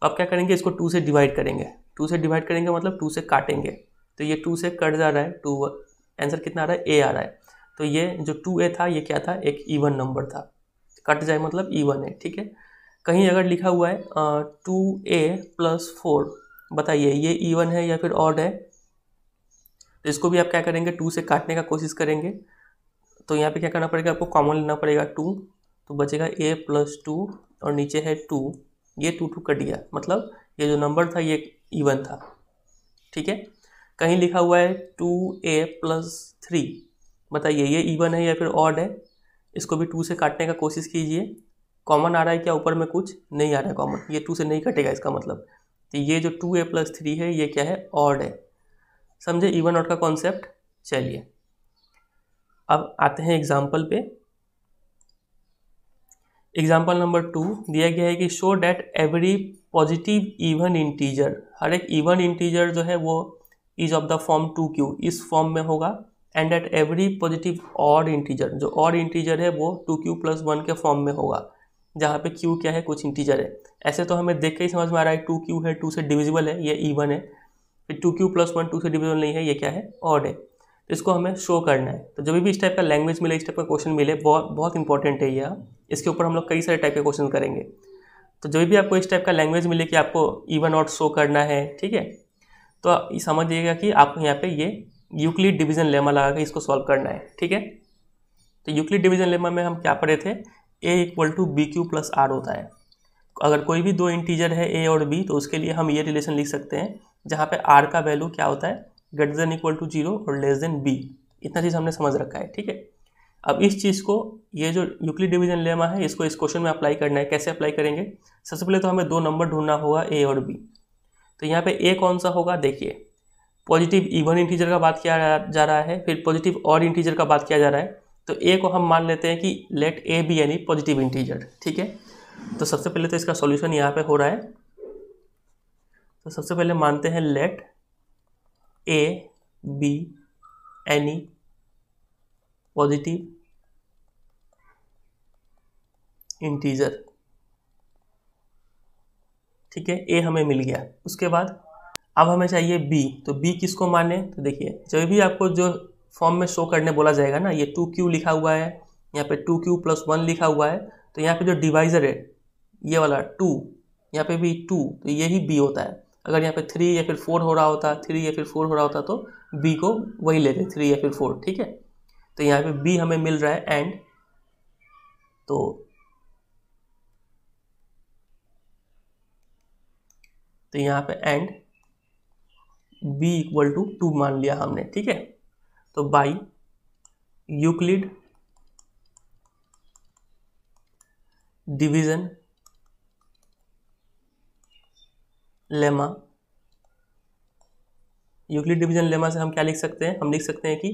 S1: अब क्या करेंगे इसको टू से डिवाइड करेंगे टू से डिवाइड करेंगे मतलब टू से काटेंगे तो ये टू से कट जा रहा है टू आंसर कितना आ रहा है ए आ रहा है तो ये जो टू ए था ये क्या था एक ईवन नंबर था कट जाए मतलब ईवन है ठीक है कहीं अगर लिखा हुआ है टू ए प्लस फोर बताइए ये ईवन है या फिर ऑड है तो इसको भी आप क्या करेंगे टू से काटने का कोशिश करेंगे तो यहाँ पे क्या करना पड़ेगा आपको कॉमन लेना पड़ेगा टू तो बचेगा ए प्लस टू और नीचे है टू ये टू टू कट गया मतलब ये जो नंबर था ये इवन था ठीक है कहीं लिखा हुआ है टू ए प्लस थ्री बताइए ये इवन है या फिर ऑड है इसको भी टू से काटने का कोशिश कीजिए कॉमन आ रहा है क्या ऊपर में कुछ नहीं आ रहा है कॉमन ये टू से नहीं कटेगा इसका मतलब तो ये जो टू ए प्लस थ्री है ये क्या है ऑड है समझे इवन ऑड का कॉन्सेप्ट चलिए अब आते हैं एग्जाम्पल पे एग्जाम्पल नंबर टू दिया गया है कि show that every positive even integer हर एक इवन इंटीजर जो है वो is of the form two q इस फॉर्म में होगा and at every positive odd integer जो ऑड इंटीजर है वो टू क्यू प्लस वन के फॉर्म में होगा जहाँ पे क्यू क्या है कुछ इंटीजर है ऐसे तो हमें देख के ही समझ में आ रहा है टू क्यू है टू से डिविजिबल है ये ईवन है फिर two q plus one two से डिविजिबल नहीं है ये क्या है ऑड है तो इसको हमें शो करना है तो जब भी इस टाइप का लैंग्वेज मिले इस टाइप का क्वेश्चन मिले बहुत बहुत इंपॉर्टेंट है यह इसके ऊपर हम लोग कई सारे टाइप के क्वेश्चन करेंगे तो जब भी आपको इस टाइप का लैंग्वेज मिले कि आपको इवन ऑट शो करना है ठीक है तो समझिएगा कि आपको यहाँ पे ये यूक्लिड डिवीजन लेमा लगा के इसको सॉल्व करना है ठीक है तो यूक्लिड डिवीजन लेमा में हम क्या पढ़े थे a equal to B Q plus r होता है अगर कोई भी दो इंटीजर है ए और बी तो उसके लिए हम ये रिलेशन लिख सकते हैं जहाँ पे आर का वैल्यू क्या होता है greater than equal to zero और लेस देन बी इतना चीज़ हमने समझ रखा है ठीक है अब इस चीज़ को ये जो यूक्लिड डिवीजन लेमा है इसको इस क्वेश्चन में अप्लाई करना है कैसे अप्लाई करेंगे सबसे पहले तो हमें दो नंबर ढूंढना होगा ए और बी तो यहाँ पे ए कौन सा होगा देखिए पॉजिटिव इवन इंटीजर का बात किया जा रहा है फिर पॉजिटिव और इंटीजर का बात किया जा रहा है तो ए को हम मान लेते हैं कि लेट ए बी यानी पॉजिटिव इंटीजर ठीक है तो सबसे पहले तो इसका सॉल्यूशन यहाँ पे हो रहा है तो सबसे पहले मानते हैं let A B any positive integer ठीक है ए हमें मिल गया उसके बाद अब हमें चाहिए बी तो बी किसको माने तो देखिए जब भी आपको जो फॉर्म में शो करने बोला जाएगा ना ये टू क्यू लिखा हुआ है यहाँ पे टू क्यू प्लस वन लिखा हुआ है तो यहाँ पे जो डिवाइज़र है ये वाला टू यहाँ पे भी टू तो यही बी होता है अगर यहाँ पे थ्री या फिर फोर हो रहा होता थ्री या फिर फोर हो रहा होता तो बी को वही लेते थ्री या फिर फोर ठीक है तो यहाँ पे बी हमें मिल रहा है एंड तो तो यहाँ पे and B equal to two मान लिया हमने ठीक है तो by Euclid division lemma Euclid division lemma से हम क्या लिख सकते हैं हम लिख सकते हैं कि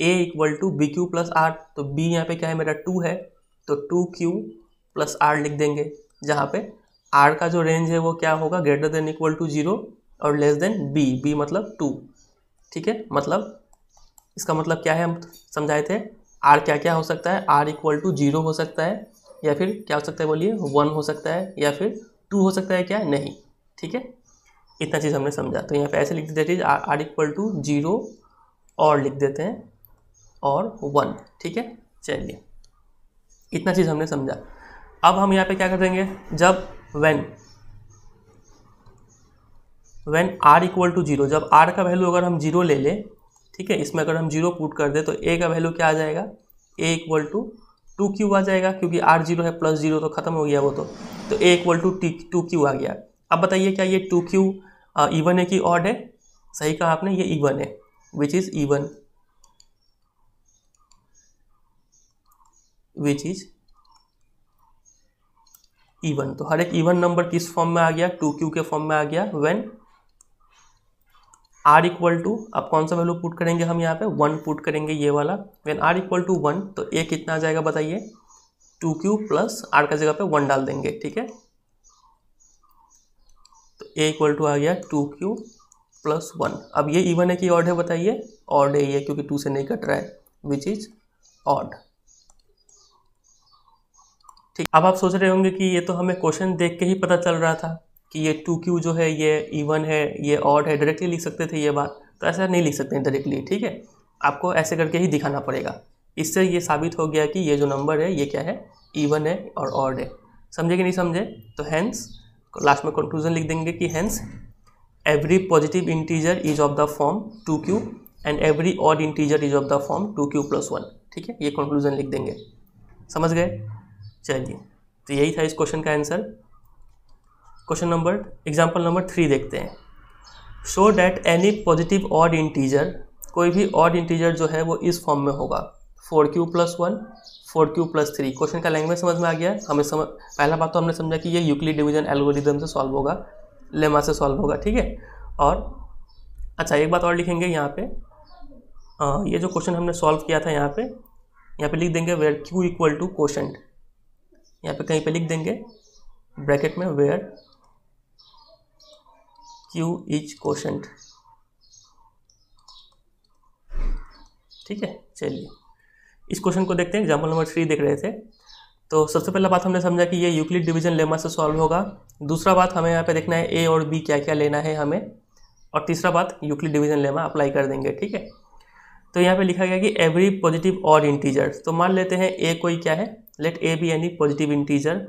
S1: a equal to B Q plus r तो बी यहाँ पे क्या है मेरा टू है तो टू क्यू प्लस आर लिख देंगे जहाँ पे आर का जो रेंज है वो क्या होगा greater than equal to zero और लेस देन बी बी मतलब टू ठीक है मतलब इसका मतलब क्या है हम समझाए थे आर क्या क्या हो सकता है आर इक्वल टू जीरो हो सकता है या फिर क्या हो सकता है बोलिए वन हो सकता है या फिर टू हो सकता है क्या नहीं ठीक है इतना चीज़ हमने समझा तो यहाँ पे ऐसे लिख देते हैं आर इक्वल टू जीरो और लिख देते हैं और वन ठीक है चलिए इतना चीज़ हमने समझा अब हम यहाँ पे क्या कर देंगे जब when when are equal to zero जब आर का वैल्यू अगर हम जीरो ले लें ठीक है इसमें अगर हम जीरो पुट कर दें तो ए का वैल्यू क्या आ जाएगा a equal to two q आ जाएगा क्योंकि आर जीरो है प्लस जीरो तो खत्म हो गया वो तो तो a equal to t two q आ गया अब बताइए क्या ये टू क्यू ईवन है कि ऑड है सही कहा आपने ये ईवन है which is even which is even तो हर एक ईवन नंबर किस फॉर्म में आ गया टू क्यू के फॉर्म में आ गया वेन आर इक्वल टू अब कौन सा वैल्यू पुट करेंगे हम यहाँ पे वन पुट करेंगे ये वाला when are equal to one तो ए कितना आ जाएगा बताइए टू क्यू प्लस आर का जगह पे वन डाल देंगे ठीक है ए इक्वल टू आ गया टू क्यू प्लस वन अब ये इवन है कि ऑड है बताइए ऑड है ये क्योंकि टू से नहीं कट रहा है विच इज ऑड ठीक अब आप सोच रहे होंगे कि ये तो हमें क्वेश्चन देख के ही पता चल रहा था कि ये टू क्यू जो है ये इवन है ये ऑड है डायरेक्टली लिख सकते थे ये बात तो ऐसा नहीं लिख सकते डायरेक्टली ठीक है आपको ऐसे करके ही दिखाना पड़ेगा इससे ये साबित हो गया कि ये जो नंबर है ये क्या है इवन है और ऑड है समझे कि नहीं समझे तो हैंस लास्ट में कंक्लूजन लिख देंगे कि hence every positive integer is of the form two q and every odd integer is of the form two q plus one ठीक है ये कंक्लूजन लिख देंगे समझ गए चलिए तो यही था इस क्वेश्चन का answer question number example number three देखते हैं show that any positive odd integer कोई भी ऑड इंटीजर जो है वो इस फॉर्म में होगा four q plus one four q plus three question का लैंग्वेज समझ में आ गया हमें समझ पहला बात तो हमने समझा कि ये यूक्ली डिवीजन एल्गोरिदम से सॉल्व होगा लेमा से सॉल्व होगा ठीक है और अच्छा एक बात और लिखेंगे यहाँ पे आ, ये जो क्वेश्चन हमने सॉल्व किया था यहाँ पे यहाँ पे लिख देंगे where q equal to question यहाँ पे कहीं पे लिख देंगे ब्रैकेट में वेयर क्यू इज क्वेश्चन ठीक है चलिए इस क्वेश्चन को देखते हैं एग्जाम्पल नंबर थ्री देख रहे थे तो सबसे पहला बात हमने समझा कि ये यूक्लिड डिवीजन लेमा से सॉल्व होगा दूसरा बात हमें यहाँ पे देखना है ए और बी क्या क्या लेना है हमें और तीसरा बात यूक्लिड डिवीजन लेमा अप्लाई कर देंगे ठीक है तो यहाँ पे लिखा गया कि एवरी पॉजिटिव और इंटीजर तो मान लेते हैं ए कोई क्या है let A B any positive integer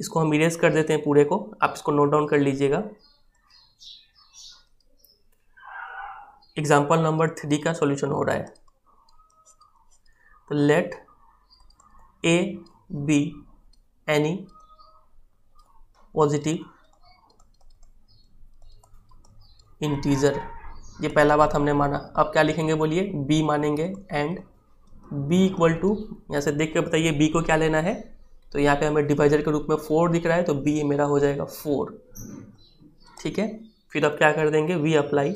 S1: इसको हम इरेज कर देते हैं पूरे को आप इसको नोट डाउन कर लीजिएगा एग्जाम्पल नंबर थ्री का सोल्यूशन हो रहा है let a be any positive integer ये पहला बात हमने माना अब क्या लिखेंगे बोलिए b मानेंगे एंड b इक्वल टू यहाँ से देख के बताइए b को क्या लेना है तो यहाँ पे हमें डिवाइजर के रूप में फोर दिख रहा है तो b मेरा हो जाएगा फोर ठीक है फिर अब क्या कर देंगे we apply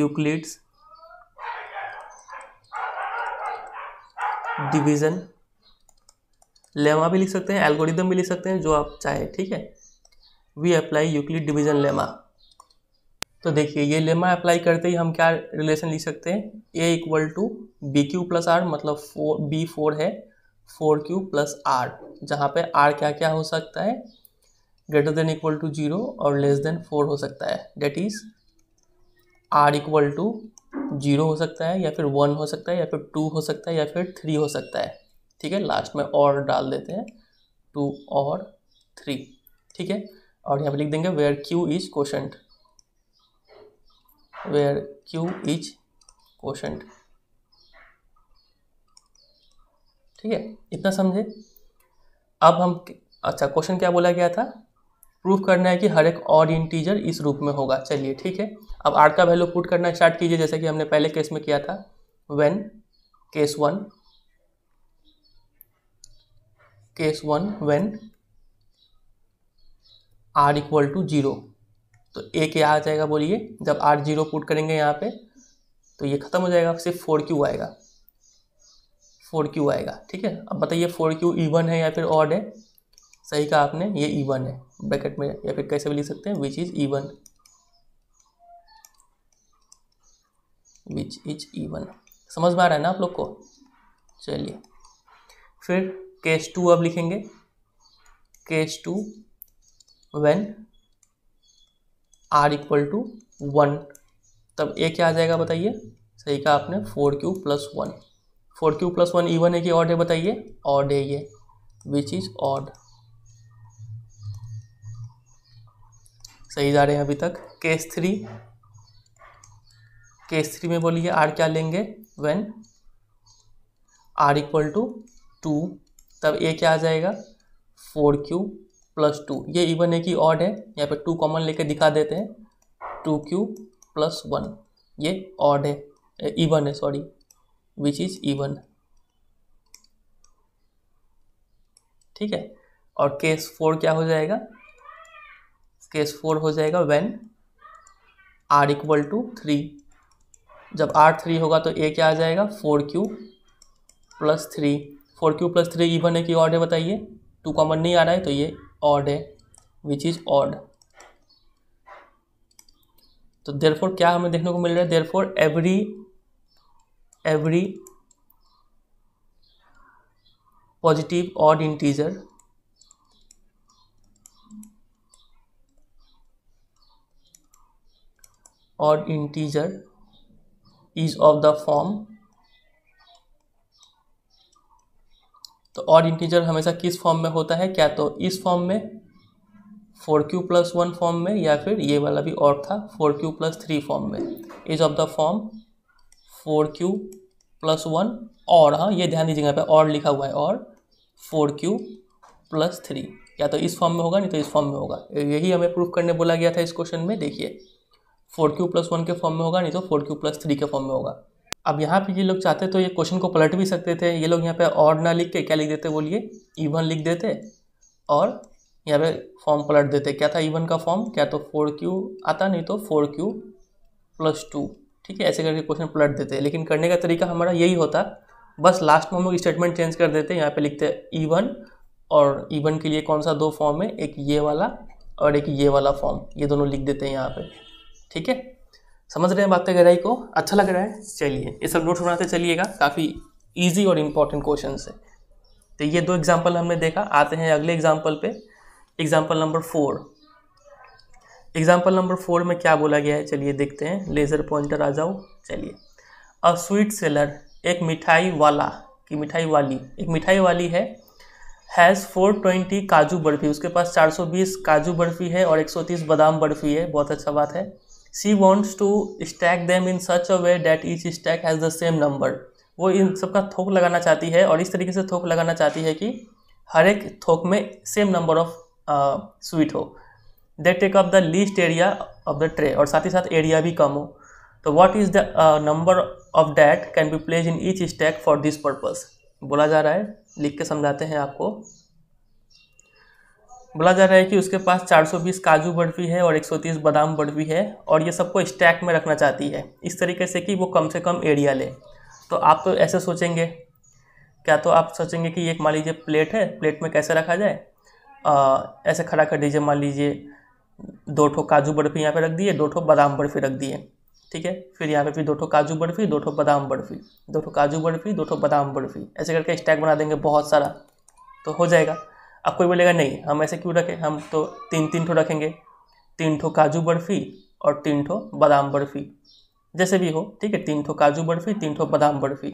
S1: Euclid's division lemma भी लिख सकते हैं एल्गोरिदम भी लिख सकते हैं जो आप चाहे ठीक है we apply Euclid division lemma तो देखिए ये लेमा अप्लाई करते ही हम क्या रिलेशन लिख सकते हैं ए equal to B Q plus r मतलब फोर बी फोर है फोर क्यू प्लस आर जहाँ पे आर क्या क्या हो सकता है greater than equal to zero और लेस देन फोर हो सकता है that is r equal to zero हो सकता है या फिर वन हो सकता है या फिर टू हो सकता है या फिर थ्री हो सकता है ठीक है लास्ट में और डाल देते हैं टू और थ्री ठीक है और यहाँ पे लिख देंगे where Q is quotient where Q is quotient ठीक है इतना समझे अब हम अच्छा क्वेश्चन क्या बोला गया था प्रूफ करना है कि हर एक और इंटीजर इस रूप में होगा चलिए ठीक है अब आर का वैल्यू पुट करना स्टार्ट कीजिए जैसे कि हमने पहले केस में किया था when case one case one when are equal to zero तो ए क्या आ जाएगा बोलिए जब आर जीरो पुट करेंगे यहाँ पे तो ये ख़त्म हो जाएगा सिर्फ फोर क्यू आएगा फोर क्यू आएगा ठीक है अब बताइए फोर क्यू ईवन है या फिर ऑड है सही कहा आपने ये ईवन है ब्रैकेट में या फिर कैसे भी लिख सकते हैं which is even which is even समझ में आ रहा है ना आप लोग को चलिए फिर केस टू अब लिखेंगे case two when are equal to one तब ए क्या आ जाएगा बताइए सही कहा आपने four q plus one four q plus one even है कि ऑड है बताइए ऑड है ये विच इज ऑड सही जा रहे हैं अभी तक केस थ्री केस थ्री में बोलिए आर क्या लेंगे when are equal to two तब ए क्या आ जाएगा फोर क्यू प्लस टू ये इवन है कि ऑड है यहाँ पे टू कॉमन लेके दिखा देते हैं टू क्यू प्लस वन ये ऑड है इवन है सॉरी विच इज इवन ठीक है और केस फोर क्या हो जाएगा केस फोर हो जाएगा when are equal to three जब आर थ्री होगा तो ए क्या आ जाएगा four q plus three four q plus three even है कि ऑड है बताइए टू कॉमन नहीं आ रहा है तो ये ऑड है विच इज़ ऑड तो देरफोर क्या हमें देखने को मिल रहा है therefore every every positive odd integer odd integer is of the form तो ऑड इंटीजर हमेशा किस फॉर्म में होता है क्या तो इस फॉर्म में four q plus one form में या फिर ये वाला भी और था four q plus three form में is of the form four q plus one और हाँ ये ध्यान दीजिएगा पे और लिखा हुआ है और फोर क्यू प्लस थ्री या तो इस फॉर्म में होगा नहीं तो इस फॉर्म में होगा यही हमें प्रूफ करने बोला गया था इस क्वेश्चन में देखिए फोर क्यू प्लस वन के फॉर्म में होगा नहीं तो फोर क्यू प्लस थ्री के फॉर्म में होगा अब यहाँ पे ये लोग चाहते तो ये क्वेश्चन को पलट भी सकते थे ये लोग यहाँ पे और ना लिख के क्या लिख देते बोलिए इवन e लिख देते और यहाँ पे फॉर्म पलट देते क्या था इवन e का फॉर्म क्या तो फोर क्यू आता नहीं तो फोर क्यू प्लस टू ठीक है ऐसे करके क्वेश्चन पलट देते लेकिन करने का तरीका हमारा यही होता बस लास्ट में हम लोग स्टेटमेंट चेंज कर देते यहाँ पे लिखते ईवन e और ईवन के लिए कौन सा दो फॉर्म है एक ये वाला और एक ये वाला फॉर्म ये दोनों लिख देते हैं यहाँ पे ठीक है समझ रहे हैं बात गहराई को अच्छा लग रहा है चलिए ये सब नोट बनाते चलिएगा काफ़ी ईजी और इम्पॉर्टेंट क्वेश्चन है तो ये दो एग्जाम्पल हमने देखा आते हैं अगले एग्जाम्पल पे example number four example number four में क्या बोला गया है चलिए देखते हैं लेज़र पॉइंटर आ जाओ चलिए अ स्वीट सेलर एक मिठाई वाला की मिठाई वाली एक मिठाई वाली है हैज़ फोर ट्वेंटी काजू बर्फ़ी उसके पास चार सौ बीस काजू बर्फ़ी है और एक सौ तीस बादाम बर्फ़ी है बहुत अच्छा बात है she wants to stack them in such a way that each stack has the same number वो इन सबका थोक लगाना चाहती है और इस तरीके से थोक लगाना चाहती है कि हर एक थोक में सेम नंबर ऑफ स्वीट हो they take up the least area of the tray और साथ ही साथ एरिया भी कम हो तो what is the number of that can be place in each stack for this purpose बोला जा रहा है लिख के समझाते हैं आपको बोला जा रहा है कि उसके पास 420 काजू बर्फी है और 130 बादाम बर्फी है और ये सबको स्टैक में रखना चाहती है इस तरीके से कि वो कम से कम एरिया ले तो आप तो ऐसे सोचेंगे क्या तो आप सोचेंगे कि एक मान लीजिए प्लेट है प्लेट में कैसे रखा जाए आ, ऐसे खड़ा कर दीजिए मान लीजिए दो ठो काजू बर्फ़ी यहाँ पे रख दिए दो ठो बादाम बर्फ़ी रख दिए ठीक है फिर यहाँ पे फिर दो ठो काजू बर्फ़ी दो ठो बादाम बर्फ़ी दो ठो काजू बर्फ़ी दो ठो बादाम बर्फ़ी ऐसे करके स्टैक बना देंगे बहुत सारा तो हो जाएगा अब कोई बोलेगा नहीं हम ऐसे क्यों रखें हम तो तीन तीन ठो रखेंगे तीन ठो काजू बर्फ़ी और तीन ठो बादाम बर्फ़ी जैसे भी हो ठीक है तीन ठो काजू बर्फ़ी तीन ठो बादाम बर्फ़ी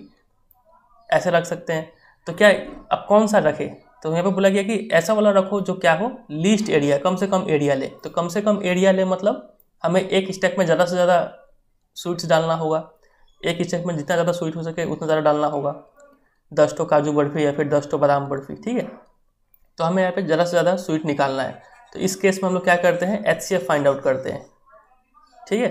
S1: ऐसे रख सकते हैं तो क्या अब कौन सा रखें तो यहाँ पे बोला गया कि ऐसा वाला रखो जो क्या हो लीस्ट एरिया कम से कम एरिया ले तो कम से कम एरिया ले मतलब हमें एक स्टैक में ज़्यादा से ज़्यादा स्वीट्स डालना होगा एक स्टैक में जितना ज़्यादा स्वीट हो सके उतना ज़्यादा डालना होगा दस टो काजू बर्फ़ी या फिर दस टो बादाम बर्फ़ी ठीक है तो हमें यहाँ पे ज़्यादा से ज़्यादा स्वीट निकालना है तो इस केस में हम लोग क्या करते हैं H C F find out करते हैं ठीक है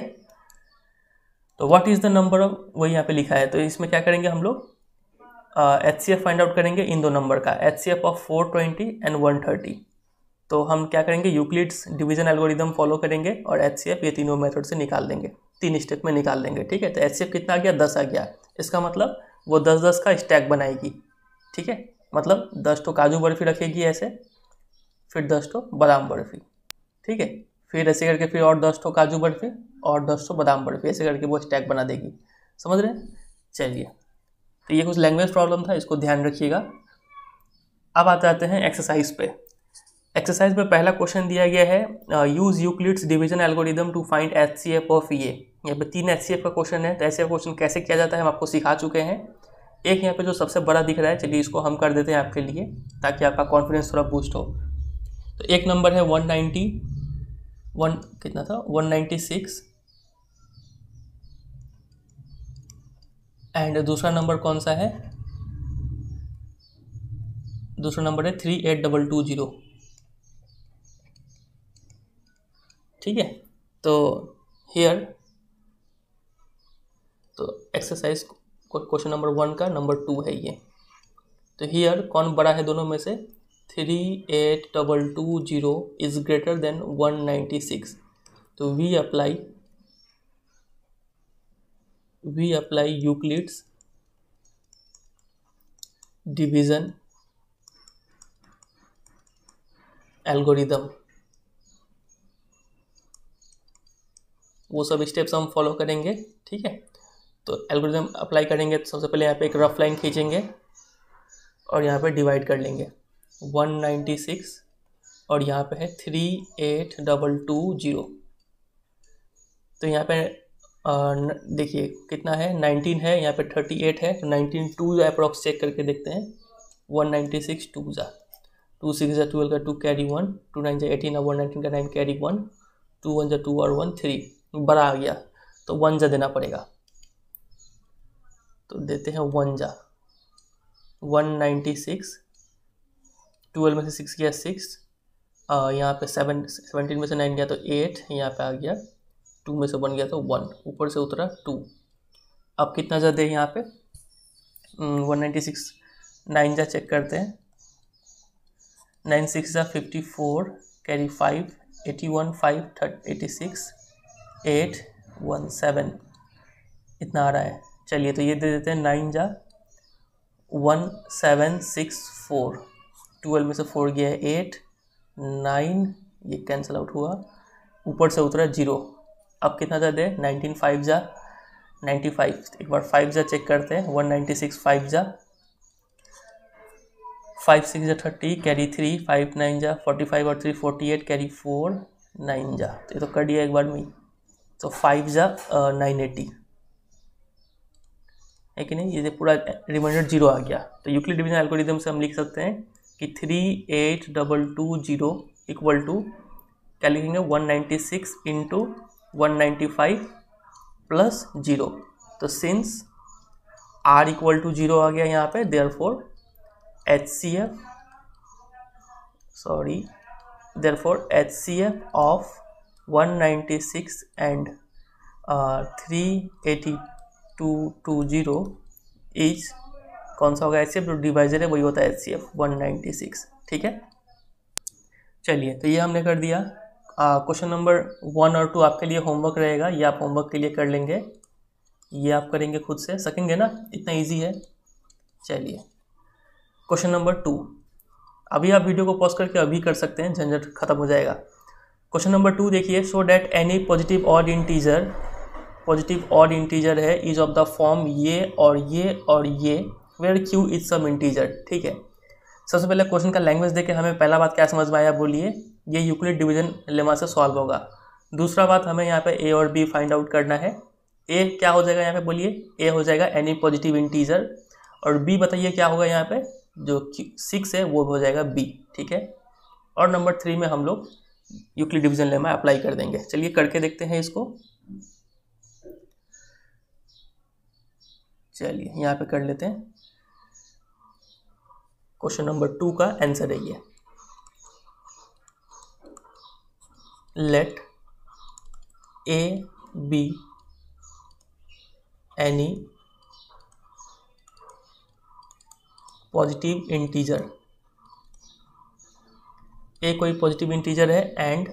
S1: तो what is the number of वही यहाँ पे लिखा है तो इसमें क्या करेंगे हम लोग H C F find out करेंगे इन दो नंबर का H C F of four twenty and one thirty तो हम क्या करेंगे यूक्लिड्स डिवीजन एल्गोरिदम फॉलो करेंगे और एच सी एफ ये तीनों मेथड से निकाल देंगे तीन स्टेप में निकाल देंगे ठीक है तो एच सी एफ कितना आ गया दस आ गया इसका मतलब वो दस दस का स्टैक बनाएगी ठीक है मतलब दस टो तो काजू बर्फ़ी रखेगी ऐसे फिर दस टो तो बादाम बर्फ़ी ठीक है फिर ऐसे करके फिर और दस टो तो काजू बर्फ़ी और दस टो बादाम बर्फ़ी ऐसे करके वो स्टैक बना देगी समझ रहे चलिए तो ये कुछ लैंग्वेज प्रॉब्लम था इसको ध्यान रखिएगा अब आते आते हैं एक्सरसाइज पे एक्सरसाइज में पहला क्वेश्चन दिया गया है use Euclid's division algorithm to find H C F of ये यहाँ पर तीन एच सी एफ का क्वेश्चन है तो एच सी एफ क्वेश्चन कैसे किया जाता है हम आपको सिखा चुके हैं एक यहाँ पे जो सबसे बड़ा दिख रहा है चलिए इसको हम कर देते हैं आपके लिए ताकि आपका कॉन्फिडेंस थोड़ा बूस्ट हो तो एक नंबर है वन नाइन्टी वन कितना था वन नाइन्टी सिक्स एंड दूसरा नंबर कौन सा है दूसरा नंबर है three eight double two zero ठीक है तो हेयर तो एक्सरसाइज क्वेश्चन नंबर वन का नंबर टू है ये तो हियर कौन बड़ा है दोनों में से three eight double two zero is greater than one ninety six तो we apply we apply Euclid's division algorithm वो सब स्टेप्स हम फॉलो करेंगे ठीक है तो एल्गोरिदम अप्लाई करेंगे तो सबसे पहले यहाँ पे एक रफ लाइन खींचेंगे और यहाँ पे डिवाइड कर लेंगे 196 और यहाँ पे है three eight double two zero तो यहाँ पे देखिए कितना है 19 है यहाँ पे 38 है तो नाइनटीन टू अप्रॉक्स चेक करके देखते हैं 196 नाइन्टी सिक्स टू ज़ा टू सिक्स ज़ा ट्वेल्व का two carry one two nine ज़ा एटीन और वन नाइनटीन का nine carry one two one जै टू और वन थ्री बड़ा आ गया तो वन ज़ा देना पड़ेगा तो देते हैं वन जा वन नाइन्टी सिक्स ट्वेल्व में से सिक्स गया सिक्स यहाँ पे सेवन सेवनटीन में से नाइन गया तो एट यहाँ पे आ गया टू में से वन गया तो वन ऊपर से उतरा टू अब कितना ज़्यादा है यहाँ पे हम्म, वन नाइन्टी सिक्स नाइन जा चेक करते हैं नाइन सिक्स ज़ा fifty four carry five eighty one five thirty eighty six eight one seven इतना आ रहा है चलिए तो ये दे देते हैं नाइन जा one seven six four twelve में से फोर गया है एट नाइन ये कैंसिल आउट हुआ ऊपर से उतरा जीरो अब कितना ज़्यादा है नाइनटीन फाइव जा नाइन्टी फाइव एक बार फाइव जा चेक करते हैं वन नाइन्टी सिक्स फाइव जा फाइव सिक्स जा thirty carry three five nine जा फोर्टी फाइव और three forty eight carry four nine जा तो ये तो कर दिया एक बार में तो फाइव जा नाइन uh, एटी है कि नहीं ये पूरा रिमाइंडर जीरो आ गया तो यूक्लिड डिवीजन एल्गोरिदम से हम लिख सकते हैं कि three eight double two zero equal to क्या लिखेंगे one ninety six into one ninety five plus zero तो since R equal to zero आ गया यहाँ पे there four H C F sorry there four H C F of one ninety six and three eighty two two zero is कौन सा होगा H C F जो divisor है वही होता है H C F one ninety six ठीक है चलिए तो ये हमने कर दिया क्वेश्चन नंबर वन और टू आपके लिए होमवर्क रहेगा ये आप होमवर्क के लिए कर लेंगे ये आप करेंगे खुद से सकेंगे ना इतना ईजी है चलिए क्वेश्चन नंबर टू अभी आप वीडियो को पॉज करके अभी कर सकते हैं झंझट खत्म हो जाएगा क्वेश्चन नंबर टू देखिए so that any positive odd integer positive odd integer है इज ऑफ द फॉर्म ये और ये और ये where Q is some integer ठीक है सबसे पहले क्वेश्चन का लैंग्वेज देखे हमें पहला बात क्या समझ में आया बोलिए ये यूक्लिड डिवीजन लेमा से सॉल्व होगा दूसरा बात हमें यहाँ पे ए और बी फाइंड आउट करना है ए क्या हो जाएगा यहाँ पे बोलिए ए हो जाएगा एनी पॉजिटिव इंटीजर और बी बताइए क्या होगा यहाँ पे जो सिक्स है वो हो जाएगा बी ठीक है और नंबर थ्री में हम लोग यूक्लिड डिवीजन लेमा अप्लाई कर देंगे चलिए करके देखते हैं इसको चलिए यहाँ पे कर लेते हैं क्वेश्चन नंबर टू का आंसर है ये let A B any positive integer A कोई पॉजिटिव इंटीजर है and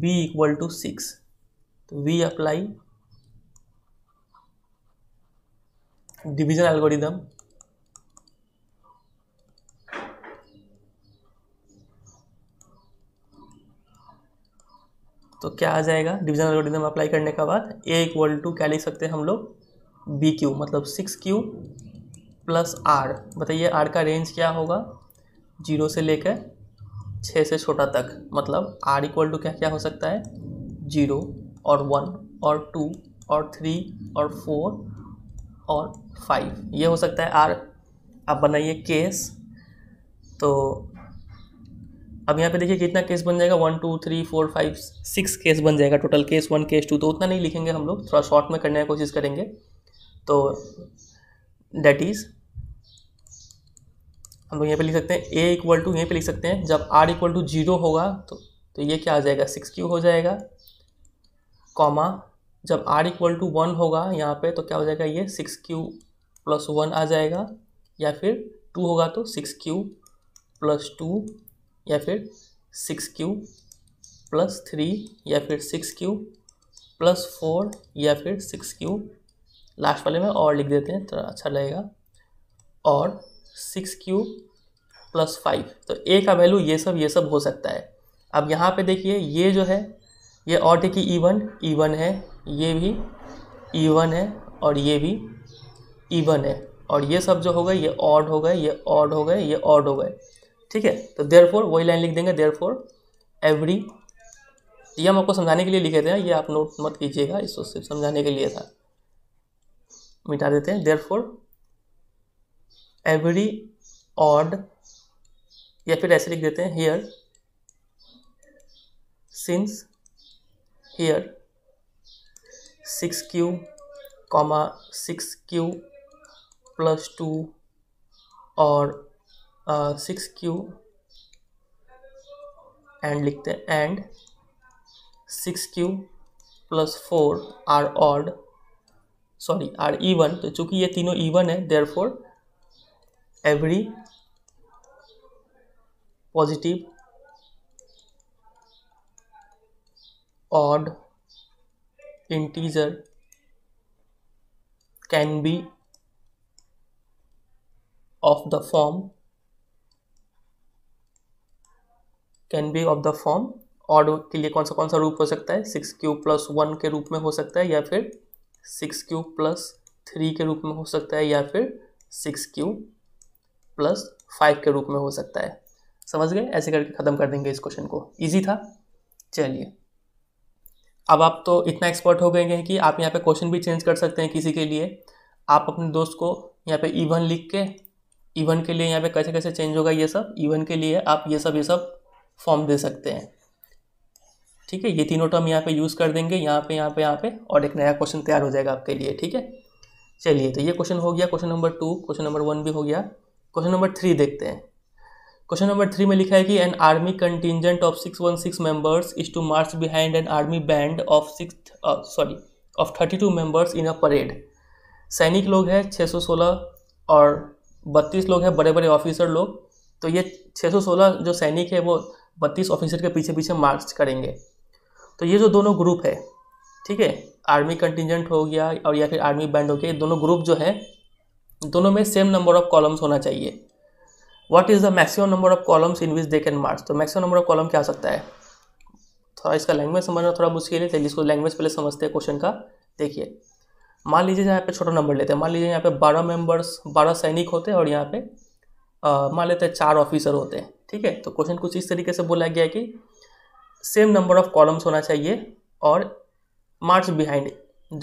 S1: B equal to six तो वी अप्लाई division algorithm तो क्या आ जाएगा डिविजन एलगोरिदम अप्लाई करने के बाद ए इक्वल टू क्या लिख सकते हैं हम लोग बी क्यू मतलब सिक्स क्यू प्लस आर बताइए आर का रेंज क्या होगा जीरो से लेकर छः से छोटा तक मतलब आर इक्वल टू क्या क्या हो सकता है जीरो और वन और टू और थ्री और फोर और फाइव ये हो सकता है आर आप बनाइए केस तो अब यहाँ पे देखिए कितना केस बन जाएगा one two three four five six case बन जाएगा total case one case two तो उतना नहीं लिखेंगे हम लोग थोड़ा शॉर्ट में करने की कोशिश करेंगे तो डेट इज़ हम लोग यहाँ पे लिख सकते हैं ए इक्वल टू यहीं पे लिख सकते हैं जब आर इक्वल टू जीरो होगा तो तो ये क्या आ जाएगा सिक्स क्यू हो जाएगा कॉमा जब आर इक्वल टू वन होगा यहाँ पे तो क्या हो जाएगा ये सिक्स क्यू प्लस वन आ जाएगा या फिर टू होगा तो सिक्स क्यू प्लस टू या फिर सिक्स क्यू प्लस थ्री या फिर सिक्स क्यू प्लस फोर या फिर सिक्स क्यू लास्ट वाले में और लिख देते हैं थोड़ा तो अच्छा लगेगा और सिक्स क्यू प्लस फाइव तो ए का वैल्यू ये सब ये सब हो सकता है अब यहाँ पे देखिए ये जो है ये और देखिए ई वन ई वन है ये भी ई e वन है और ये भी इवन है और ये सब जो हो गए ये ऑड हो गए ये ऑड हो गए ये ऑड हो गए ठीक है तो देयर फोर वही लाइन लिख देंगे देयर फोर एवरी ये हम आपको समझाने के लिए लिखे थे ये आप नोट मत कीजिएगा इसको सिर्फ समझाने के लिए था मिटा देते हैं देयर फोर एवरी ऑड या फिर ऐसे लिख देते हैं here since here six Q comma six Q plus two और सिक्स क्यू एंड लिखते हैं and six Q plus four are odd sorry are even तो चूंकि ये तीनों ईवन है therefore every positive odd integer can be of the form can be of the form odd के लिए कौन सा कौन सा रूप हो सकता है सिक्स क्यू प्लस वन के रूप में हो सकता है या फिर सिक्स क्यू प्लस थ्री के रूप में हो सकता है या फिर सिक्स क्यू प्लस फाइव के रूप में हो सकता है समझ गए ऐसे करके ख़त्म कर देंगे इस क्वेश्चन को ईजी था चलिए अब आप तो इतना एक्सपर्ट हो गए हैं कि आप यहाँ पे क्वेश्चन भी चेंज कर सकते हैं किसी के लिए आप अपने दोस्त को यहाँ पे इवन लिख के इवन e के लिए यहाँ पे कैसे कैसे चेंज होगा ये सब इवन e के लिए आप ये सब ये सब फॉर्म दे सकते हैं ठीक है ये तीनों टर्म यहाँ पे यूज़ कर देंगे यहाँ पे यहाँ पे यहाँ पे और एक नया क्वेश्चन तैयार हो जाएगा आपके लिए ठीक है चलिए तो ये क्वेश्चन हो गया question number two question number one भी हो गया क्वेश्चन नंबर थ्री देखते हैं क्वेश्चन नंबर थ्री में लिखा है कि an army contingent of six one six members is to march behind an army band of six sorry of thirty two members in a parade सैनिक लोग हैं छः सौ सोलह और बत्तीस लोग हैं बड़े बड़े ऑफिसर लोग तो ये 616 जो सैनिक है वो बत्तीस ऑफिसर के पीछे पीछे मार्च करेंगे तो ये जो दोनों ग्रुप है ठीक है आर्मी कंटिजेंट हो गया और या फिर आर्मी बैंड हो गया दोनों ग्रुप जो है दोनों में सेम नंबर ऑफ कॉलम्स होना चाहिए what is the maximum number of columns in which they can march तो मैक्सिमम नंबर ऑफ कॉलम क्या आ सकता है थोड़ा इसका लैंग्वेज समझना थोड़ा मुश्किल है जिसको तो लैंग्वेज पहले समझते हैं क्वेश्चन का देखिए मान लीजिए यहाँ पे छोटा नंबर लेते हैं मान लीजिए यहाँ पे बारह मेंबर्स बारह सैनिक होते हैं और यहाँ पे मान लेते हैं चार ऑफिसर होते हैं ठीक है तो क्वेश्चन कुछ इस तरीके से बोला गया है कि सेम नंबर ऑफ कॉलम्स होना चाहिए और मार्च बिहाइंड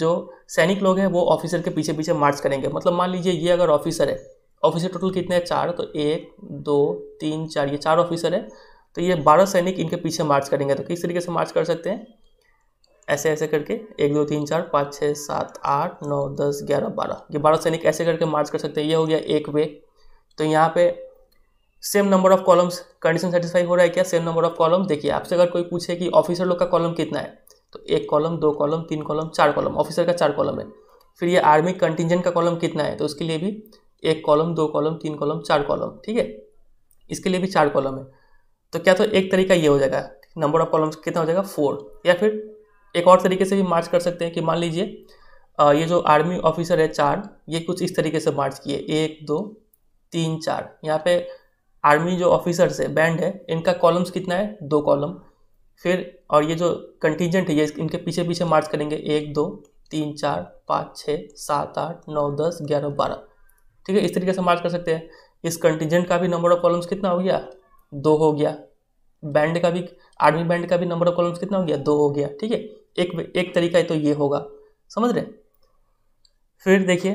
S1: जो सैनिक लोग हैं वो ऑफिसर के पीछे पीछे मार्च करेंगे मतलब मान लीजिए ये अगर ऑफिसर है ऑफिसर टोटल कितने हैं चार तो एक दो तीन चार ये चार ऑफिसर है तो ये बारह सैनिक इनके पीछे मार्च करेंगे तो किस तरीके से मार्च कर सकते हैं ऐसे ऐसे करके एक दो तीन चार पाँच छः सात आठ नौ दस ग्यारह बारह ये बारह सैनिक ऐसे करके मार्च कर सकते हैं ये हो गया एक वे तो यहाँ पे same number of columns condition satisfy हो रहा है क्या सेम नंबर ऑफ कॉलम देखिए आपसे अगर कोई पूछे कि ऑफिसर लोग का कॉलम कितना है तो एक कॉलम दो कॉलम तीन कॉलम चार कॉलम ऑफिसर का चार कॉलम है फिर ये आर्मी कंटिजेंट का कॉलम कितना है तो उसके लिए भी एक कॉलम दो कॉलम तीन कॉलम चार कॉलम ठीक है इसके लिए भी चार कॉलम है तो क्या तो एक तरीका ये हो जाएगा नंबर ऑफ कॉलम्स कितना हो जाएगा फोर या फिर एक और तरीके से भी मार्च कर सकते हैं कि मान लीजिए ये जो आर्मी ऑफिसर है चार ये कुछ इस तरीके से मार्च किए एक दो तीन चार यहाँ पे आर्मी जो ऑफिसर्स है बैंड है इनका कॉलम्स कितना है दो कॉलम फिर और ये जो कंटीजेंट है ये इनके पीछे पीछे मार्च करेंगे एक दो तीन चार पाँच छः सात आठ नौ दस ग्यारह बारह ठीक है इस तरीके से मार्च कर सकते हैं इस कंटीजेंट का भी नंबर ऑफ कॉलम्स कितना हो गया दो हो गया बैंड का भी आर्मी बैंड का भी नंबर ऑफ कॉलम्स कितना हो गया दो हो गया ठीक है एक एक तरीका तो ये होगा समझ रहे फिर देखिए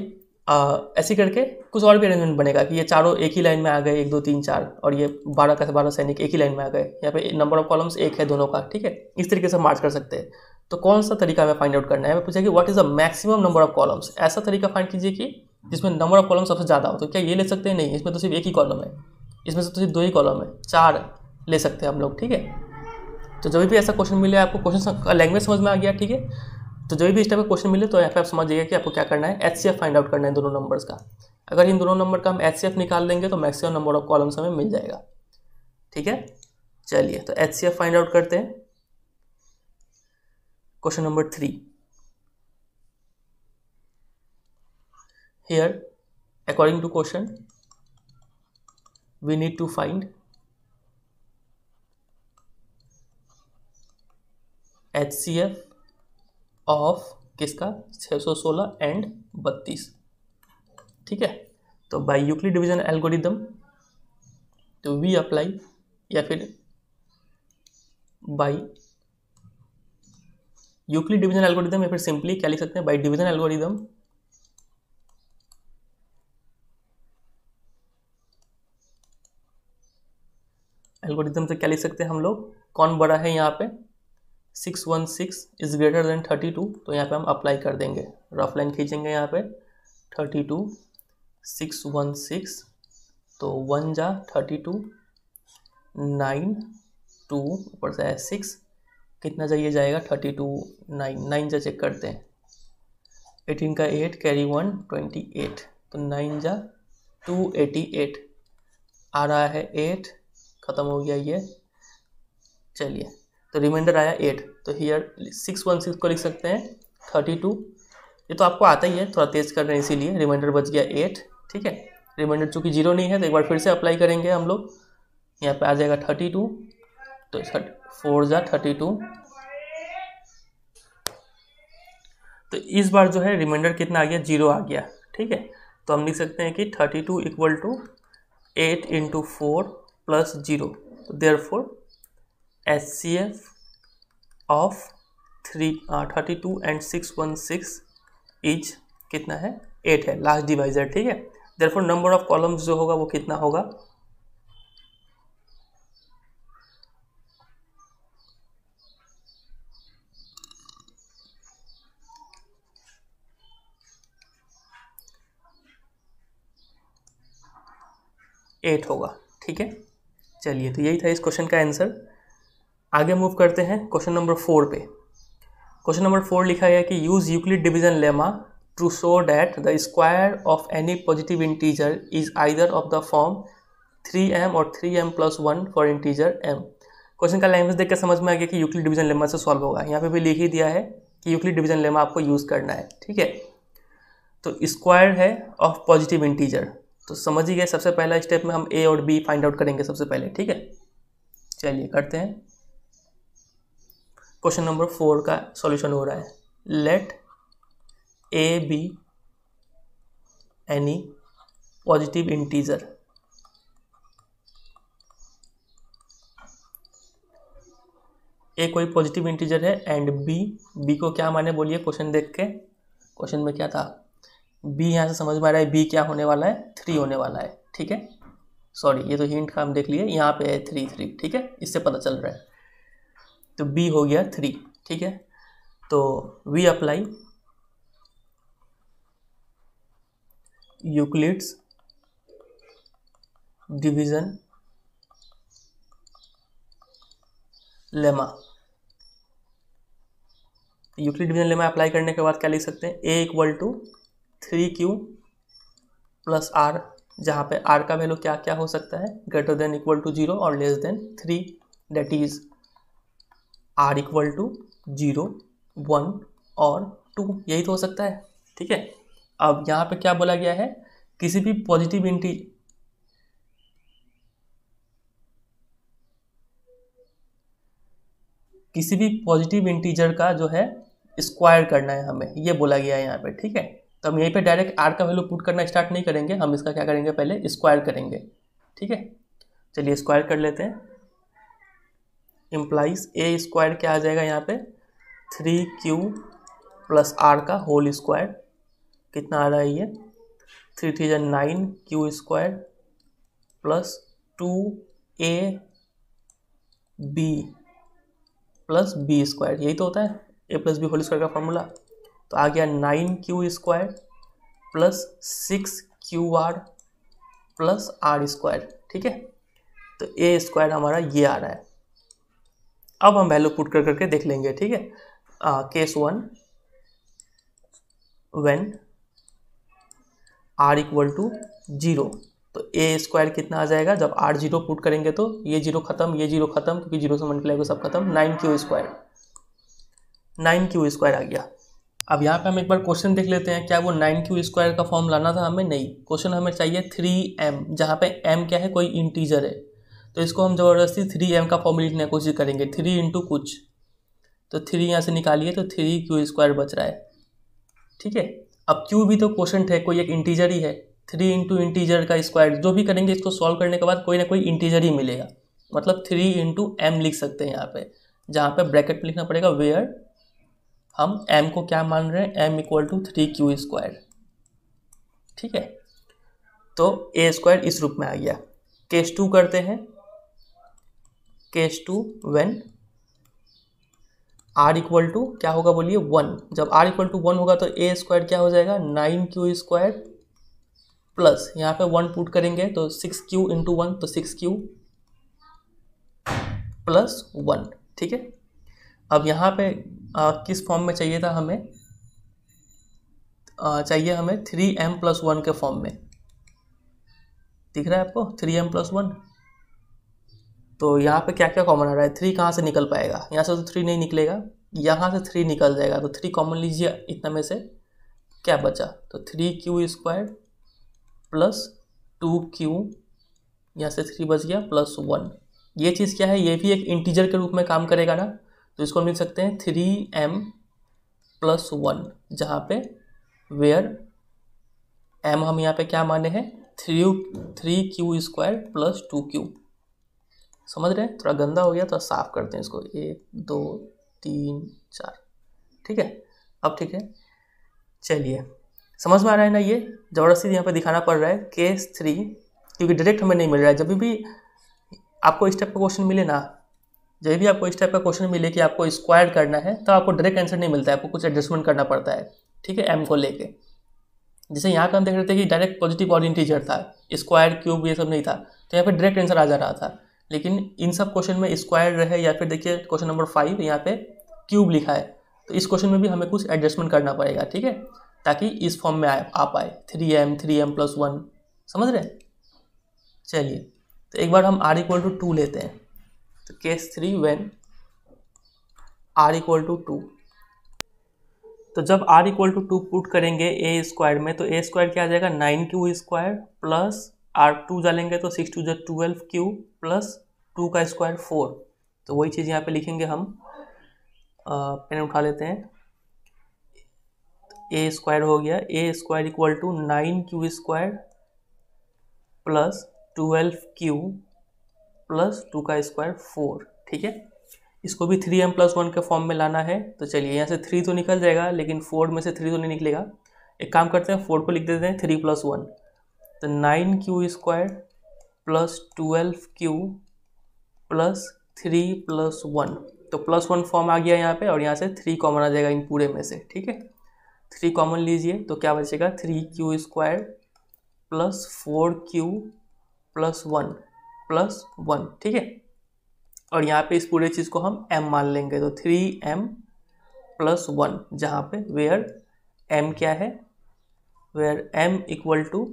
S1: ऐसे करके कुछ और भी अरेंजमेंट बनेगा कि ये चारों एक ही लाइन में आ गए एक दो तीन चार और ये बारह का बारह सैनिक एक ही लाइन में आ गए यहाँ पे नंबर ऑफ कॉलम्स एक है दोनों का ठीक है इस तरीके से मार्च कर सकते हैं तो कौन सा तरीका हमें फाइंड आउट करना है मैं पूछा कि what is the maximum number of columns ऐसा तरीका फाइंड कीजिए कि जिसमें नंबर ऑफ कॉलम सबसे ज़्यादा हो तो क्या ये ले सकते हैं नहीं इसमें तो सिर्फ एक ही कॉलम है इसमें से तो सिर्फ दो ही कॉलम है चार ले सकते हैं हम लोग ठीक है तो जब भी ऐसा क्वेश्चन मिले आपको क्वेश्चन लैंग्वेज समझ में आ गया ठीक है तो जब भी इस टाइप का क्वेश्चन मिले तो यहाँ पे आप जाइए कि आपको क्या करना है एच फाइंड आउट करना है दोनों नंबर्स का अगर इन दोनों नंबर का हम एच निकाल लेंगे तो मैक्सिमम नंबर ऑफ कॉलम्स हमें मिल जाएगा ठीक है चलिए तो एच फाइंड आउट करते हैं question number three here according to question we need to find H C F of किसका 616 एंड 32 ठीक है तो बाई यूक्ली डिविजन एल्गोरिदम तो वी अप्लाई या फिर बाई यूक्ली डिविजन एल्गोरिदम या फिर सिंपली क्या लिख सकते हैं बाई डिविजन एल्गोरिदम एल्गोरिदम से क्या लिख सकते हैं हम लोग कौन बड़ा है यहाँ पे six one six is greater than thirty two तो यहाँ पे हम अप्लाई कर देंगे रफ लाइन खींचेंगे यहाँ पे thirty two six one six तो वन जा थर्टी टू नाइन टू ऊपर से है सिक्स कितना चाहिए जाएगा थर्टी टू नाइन नाइन जा चेक करते हैं एटीन का eight carry one twenty eight तो नाइन जा टू एटी एट आ रहा है एट ख़त्म हो गया ये चलिए तो रिमाइंडर आया एट तो हियर सिक्स वन सिक्स को लिख सकते हैं थर्टी टू ये तो आपको आता ही है थोड़ा तेज़ कर रहे हैं इसीलिए रिमाइंडर बच गया एट ठीक है रिमाइंडर चूंकि जीरो नहीं है तो एक बार फिर से अप्लाई करेंगे हम लोग यहाँ पे आ जाएगा थर्टी टू तो फोर ज़ा थर्टी टू तो इस बार जो है रिमाइंडर कितना आ गया जीरो आ गया ठीक है तो हम लिख सकते हैं कि thirty two equal to eight into four plus zero there four H C F of three thirty two and six one six is कितना है एट है लास्ट डिवाइजर ठीक है देरफोर नंबर ऑफ कॉलम्स जो होगा वो कितना होगा एट होगा ठीक है चलिए तो यही था इस क्वेश्चन का आंसर आगे मूव करते हैं क्वेश्चन नंबर फोर पे क्वेश्चन नंबर फोर लिखा गया कि use Euclid division lemma to show that the square of any positive integer is either of the form three M और three M plus one for integer M question का language देख के समझ में आ गया कि यूक्लिड डिवीजन लेमा से सॉल्व होगा यहाँ पे भी लिख ही दिया है कि यूक्लिड डिवीजन लेमा आपको यूज़ करना है ठीक है तो स्क्वायर है ऑफ पॉजिटिव इंटीजर तो समझ ही गए सबसे पहला स्टेप में हम ए और बी फाइंड आउट करेंगे सबसे पहले ठीक है चलिए करते हैं क्वेश्चन नंबर फोर का सॉल्यूशन हो रहा है let A B any positive integer A कोई पॉजिटिव इंटीजर है एंड बी बी को क्या माने बोलिए क्वेश्चन देख के क्वेश्चन में क्या था बी यहाँ से समझ में आ रहा है बी क्या होने वाला है थ्री होने वाला है ठीक है सॉरी ये तो हिंट का हम देख लिए यहाँ पे है थ्री थ्री ठीक है इससे पता चल रहा है तो बी हो गया थ्री ठीक है तो we apply Euclid's division lemma Euclid division lemma apply करने के बाद क्या लिख सकते हैं ए equal to three Q plus R जहां पे आर का वैल्यू क्या क्या हो सकता है greater than equal to zero और less than three that is R equal to zero one और टू यही तो हो सकता है ठीक है अब यहाँ पे क्या बोला गया है किसी भी पॉजिटिव इंटीज किसी भी पॉजिटिव इंटीजर का जो है स्क्वायर करना है हमें ये बोला गया है यहाँ पे ठीक है तो हम यहीं पे डायरेक्ट आर का वैल्यू पुट करना स्टार्ट नहीं करेंगे हम इसका क्या करेंगे पहले स्क्वायर करेंगे ठीक है चलिए स्क्वायर कर लेते हैं इम्प्लाइज ए स्क्वायर क्या आ जाएगा यहाँ पे थ्री क्यू प्लस आर का होल स्क्वायर कितना आ रहा है ये थ्री थ्री जै nine Q square plus two A B plus B square यही तो होता है ए प्लस बी होल स्क्वायर का फॉर्मूला तो आ गया nine Q square plus six Q R plus R square ठीक है तो ए स्क्वायर हमारा ये आ रहा है अब हम वैल्यू पुट कर करके देख लेंगे ठीक है case one when are equal to zero तो ए स्क्वायर कितना आ जाएगा जब आर जीरो पुट करेंगे तो ये जीरो खत्म ये जीरो खत्म क्योंकि जीरो से मल्टीप्लाई को सब खत्म nine Q square nine Q square आ गया अब यहाँ पे हम एक बार क्वेश्चन देख लेते हैं क्या वो नाइन क्यू स्क्वायर का फॉर्म लाना था हमें नहीं क्वेश्चन हमें चाहिए थ्री एम जहाँ पे एम क्या है कोई इंटीजर है तो इसको हम ज़बरदस्ती थ्री एम का फॉर्म लिखने की कोशिश करेंगे थ्री इंटू कुछ तो थ्री यहाँ से निकालिए तो थ्री क्यू स्क्वायर बच रहा है ठीक है अब क्यू भी तो क्वेश्चन है कोई एक इंटीजर ही है थ्री इंटू इंटीजर का स्क्वायर जो भी करेंगे इसको सॉल्व करने के बाद कोई ना कोई इंटीजर ही मिलेगा मतलब थ्री इंटू एम लिख सकते हैं यहाँ पे जहाँ पे ब्रैकेट में लिखना पड़ेगा वेयर हम एम को क्या मान रहे हैं M equal to three Q square ठीक है तो ए स्क्वायर इस रूप में आ गया केस टू करते हैं case two when are equal to क्या होगा बोलिए वन जब आर इक्वल टू वन होगा तो ए स्क्वायर क्या हो जाएगा नाइन क्यू स्क्वायर प्लस यहाँ पे वन पुट करेंगे तो सिक्स क्यू इंटू वन तो सिक्स क्यू प्लस वन ठीक है अब यहाँ पे आ, किस फॉर्म में चाहिए था हमें आ, चाहिए हमें थ्री एम प्लस वन के फॉर्म में दिख रहा है आपको थ्री एम प्लस वन तो यहाँ पे क्या क्या कॉमन आ रहा है थ्री कहाँ से निकल पाएगा यहाँ से तो थ्री नहीं निकलेगा यहाँ से थ्री निकल जाएगा तो थ्री कॉमन लीजिए इतना में से क्या बचा तो three Q square plus two q यहाँ से थ्री बच गया प्लस वन ये चीज़ क्या है ये भी एक इंटीजर के रूप में काम करेगा ना तो इसको हम लिख सकते हैं थ्री एम प्लस वन जहाँ पे वेयर एम हम यहाँ पे क्या माने हैं three three Q square plus two q समझ रहे हैं थोड़ा गंदा हो गया तो साफ़ करते हैं इसको एक दो तीन चार ठीक है अब ठीक है चलिए समझ में आ रहा है ना ये ज़बरदस्ती यहाँ पे दिखाना पड़ रहा है केस थ्री क्योंकि डायरेक्ट हमें नहीं मिल रहा है जब भी आपको इस टाइप का क्वेश्चन मिले ना जब भी आपको इस टाइप का क्वेश्चन मिले कि आपको स्क्वायर करना है तो आपको डायरेक्ट आंसर नहीं मिलता है आपको कुछ एडजस्टमेंट करना पड़ता है ठीक है एम को लेके जैसे यहाँ का हम देख रहे थे कि डायरेक्ट पॉजिटिव और इंटीजर था स्क्वायर क्यूब ये सब नहीं था तो यहाँ पे डायरेक्ट आंसर आ जा रहा था लेकिन इन सब क्वेश्चन में स्क्वायर रहे या फिर देखिए क्वेश्चन नंबर फाइव यहाँ पे क्यूब लिखा है तो इस क्वेश्चन में भी हमें कुछ एडजस्टमेंट करना पड़ेगा ठीक है ताकि इस फॉर्म में आए आ पाए three m three M plus one समझ रहे चलिए तो एक बार हम आर इक्वल टू टू लेते हैं तो case three when are equal to two two जब r equal to two two करेंगे ए स्क्वायर में तो ए स्क्वायर क्या आ जाएगा nine Q square plus r two डालेंगे तो सिक्स टू जो ट्वेल्व क्यू प्लस टू का स्क्वायर फोर तो वही चीज़ यहाँ पे लिखेंगे हम पेन उठा लेते हैं ए स्क्वायर हो गया a square equal to nine Q square plus twelve q plus two का स्क्वायर फोर ठीक है इसको भी थ्री एम प्लस वन के फॉर्म में लाना है तो चलिए यहाँ से थ्री तो निकल जाएगा लेकिन फोर में से थ्री तो नहीं निकलेगा एक काम करते हैं फोर को लिख देते हैं थ्री प्लस वन तो nine Q square plus twelve q plus three plus one तो प्लस वन फॉर्म आ गया यहाँ पे और यहाँ से थ्री कॉमन आ जाएगा इन पूरे में से ठीक है थ्री कॉमन लीजिए तो क्या बचेगा three Q square plus four q plus one plus one ठीक है और यहाँ पे इस पूरे चीज़ को हम एम मान लेंगे तो थ्री एम प्लस वन जहाँ पे वेयर एम क्या है where m equal to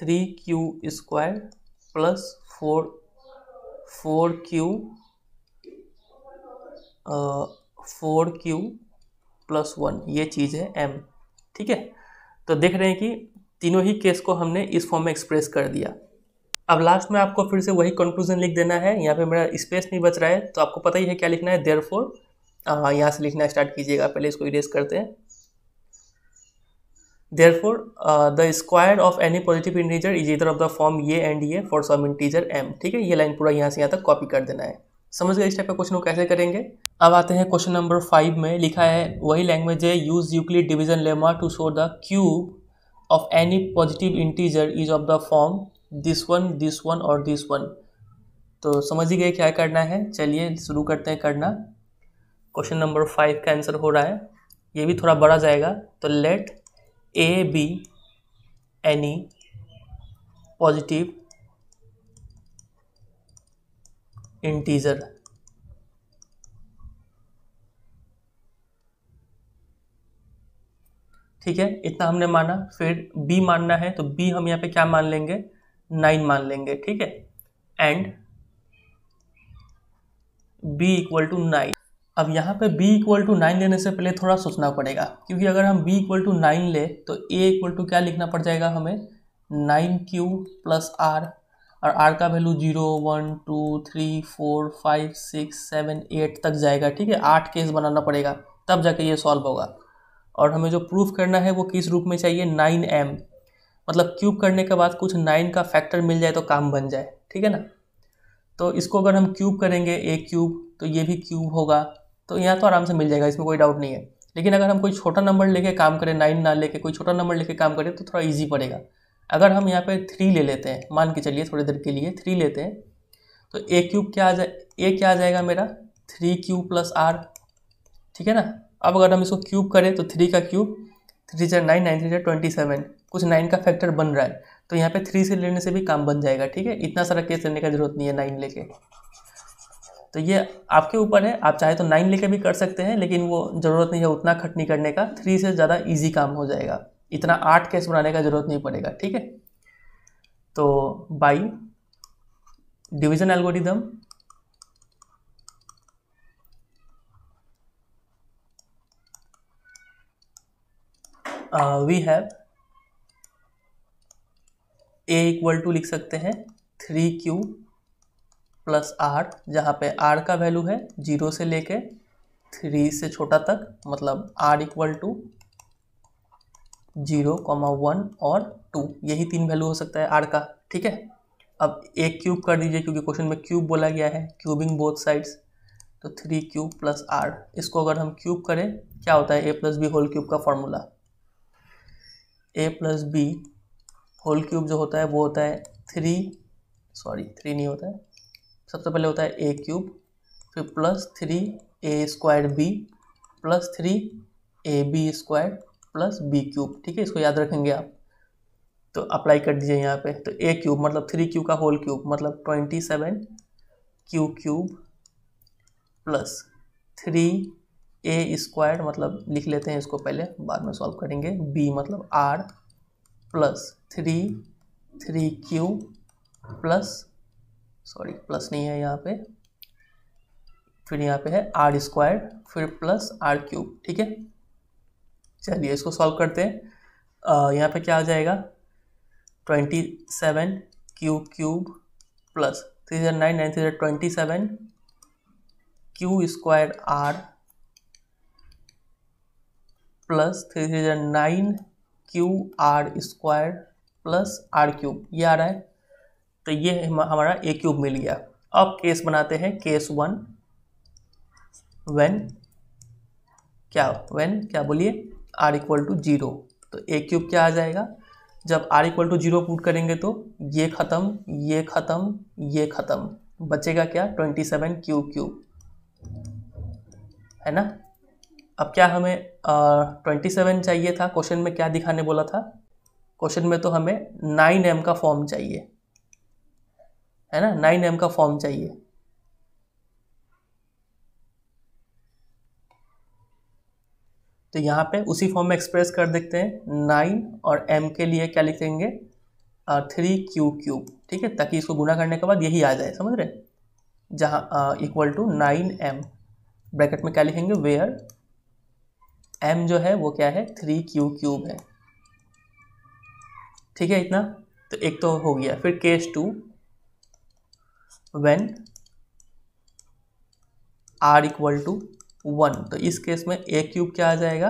S1: three Q square plus four four q four q plus one ये चीज़ है एम ठीक है तो देख रहे हैं कि तीनों ही केस को हमने इस फॉर्म में एक्सप्रेस कर दिया अब लास्ट में आपको फिर से वही कंक्लूजन लिख देना है यहाँ पे मेरा स्पेस नहीं बच रहा है तो आपको पता ही है क्या लिखना है देयर फोर यहाँ से लिखना स्टार्ट कीजिएगा पहले इसको इरेज करते हैं therefore uh, the square of any positive integer is either of the form ये and ये for some integer m ठीक है ये लाइन पूरा यहाँ से यहाँ तक कॉपी कर देना है समझ गए इस टाइप का क्वेश्चन को कैसे करेंगे अब आते हैं क्वेश्चन नंबर फाइव में लिखा है वही लैंग्वेज है use Euclid division lemma to show the cube of any positive integer is of the form this one this one और दिस वन तो समझ ही गए क्या करना है चलिए शुरू करते हैं करना क्वेश्चन नंबर फाइव का आंसर हो रहा है ये भी थोड़ा बड़ा जाएगा तो let A B any positive integer ठीक है इतना हमने माना फिर b मानना है तो b हम यहाँ पे क्या मान लेंगे नाइन मान लेंगे ठीक है and b equal to nine अब यहाँ पे b इक्वल टू नाइन लेने से पहले थोड़ा सोचना पड़ेगा क्योंकि अगर हम b इक्वल टू नाइन ले तो a इक्वल टू क्या लिखना पड़ जाएगा हमें नाइन क्यू प्लस आर और आर का value zero one two three four five six seven eight तक जाएगा ठीक है आठ केस बनाना पड़ेगा तब जाके ये सॉल्व होगा और हमें जो प्रूफ करना है वो किस रूप में चाहिए नाइन एम मतलब क्यूब करने के बाद कुछ नाइन का फैक्टर मिल जाए तो काम बन जाए ठीक है ना तो इसको अगर हम क्यूब करेंगे ए क्यूब तो ये भी क्यूब होगा तो यहाँ तो आराम से मिल जाएगा इसमें कोई डाउट नहीं है लेकिन अगर हम कोई छोटा नंबर लेके काम करें नाइन ना लेके कोई छोटा नंबर लेके काम करें तो थोड़ा ईजी पड़ेगा अगर हम यहाँ पे थ्री ले लेते हैं मान के चलिए थोड़ी देर के लिए थ्री लेते हैं तो ए क्यूब क्या आ जाए ए क्या आ जाएगा मेरा थ्री क्यूब प्लस आर ठीक है ना अब अगर हम इसको क्यूब करें तो थ्री का क्यूब थ्री जै नाइन नाइन थ्री जै ट्वेंटी सेवन कुछ नाइन का फैक्टर बन रहा है तो यहाँ पे थ्री से लेने से भी काम बन जाएगा ठीक है इतना सारा केस लेने का जरूरत नहीं है नाइन लेके तो ये आपके ऊपर है आप चाहे तो नाइन लेके भी कर सकते हैं लेकिन वो ज़रूरत नहीं है उतना खटनी करने का थ्री से ज़्यादा ईजी काम हो जाएगा इतना आठ केस बनाने का ज़रूरत नहीं पड़ेगा ठीक है तो by division algorithm we have a equal to लिख सकते हैं थ्री क्यू प्लस आर जहाँ पे आर का वैल्यू है जीरो से लेके थ्री से छोटा तक मतलब r equal to zero comma one और टू यही तीन वैल्यू हो सकता है आर का ठीक है अब एक क्यूब कर दीजिए क्योंकि क्वेश्चन में क्यूब बोला गया है क्यूबिंग बोथ साइड्स तो थ्री क्यूब प्लस आर इसको अगर हम क्यूब करें क्या होता है ए प्लस बी होल क्यूब का formula a plus B whole cube जो होता है वो होता है थ्री सॉरी थ्री नहीं होता है सबसे पहले होता है ए क्यूब फिर plus three a square b plus three a b square plus b cube ठीक है इसको याद रखेंगे आप तो अप्लाई कर दीजिए यहाँ पे तो ए क्यूब मतलब थ्री क्यू का होल क्यूब मतलब twenty seven q cube plus three a square मतलब लिख लेते हैं इसको पहले बाद में सॉल्व करेंगे बी मतलब r plus three three Q plus sorry plus नहीं है यहाँ पे फिर यहाँ पे है आर स्क्वायर फिर प्लस आर क्यूब ठीक है चलिए इसको सॉल्व करते हैं यहाँ पे क्या आ जाएगा twenty seven cube cube plus three हज़ार नाइन नाइन थ्री हज़ार twenty seven q square r plus three three हज़ार nine q r square plus r cube ये आ रहा है तो ये हमारा ए क्यूब मिल गया अब केस बनाते हैं केस वन वेन क्या वेन क्या बोलिए आर इक्वल टू जीरो तो ए क्यूब क्या आ जाएगा जब r equal to zero put करेंगे तो ये ख़त्म ये ख़त्म ये ख़त्म बचेगा क्या ट्वेंटी सेवन क्यू क्यूब है ना अब क्या हमें ट्वेंटी सेवन चाहिए था क्वेश्चन में क्या दिखाने बोला था क्वेश्चन में तो हमें नाइन एम का फॉर्म चाहिए है ना नाइन एम का फॉर्म चाहिए तो यहाँ पे उसी फॉर्म में एक्सप्रेस कर देखते हैं नाइन और एम के लिए क्या लिखेंगे थ्री क्यू क्यूब ठीक है ताकि इसको गुना करने के बाद यही आ जाए समझ रहे जहाँ equal to nine m bracket में क्या लिखेंगे वेयर एम जो है वो क्या है थ्री क्यू क्यूब है ठीक है इतना तो एक तो हो गया फिर case two when r equal to one तो इस केस में ए क्यूब क्या आ जाएगा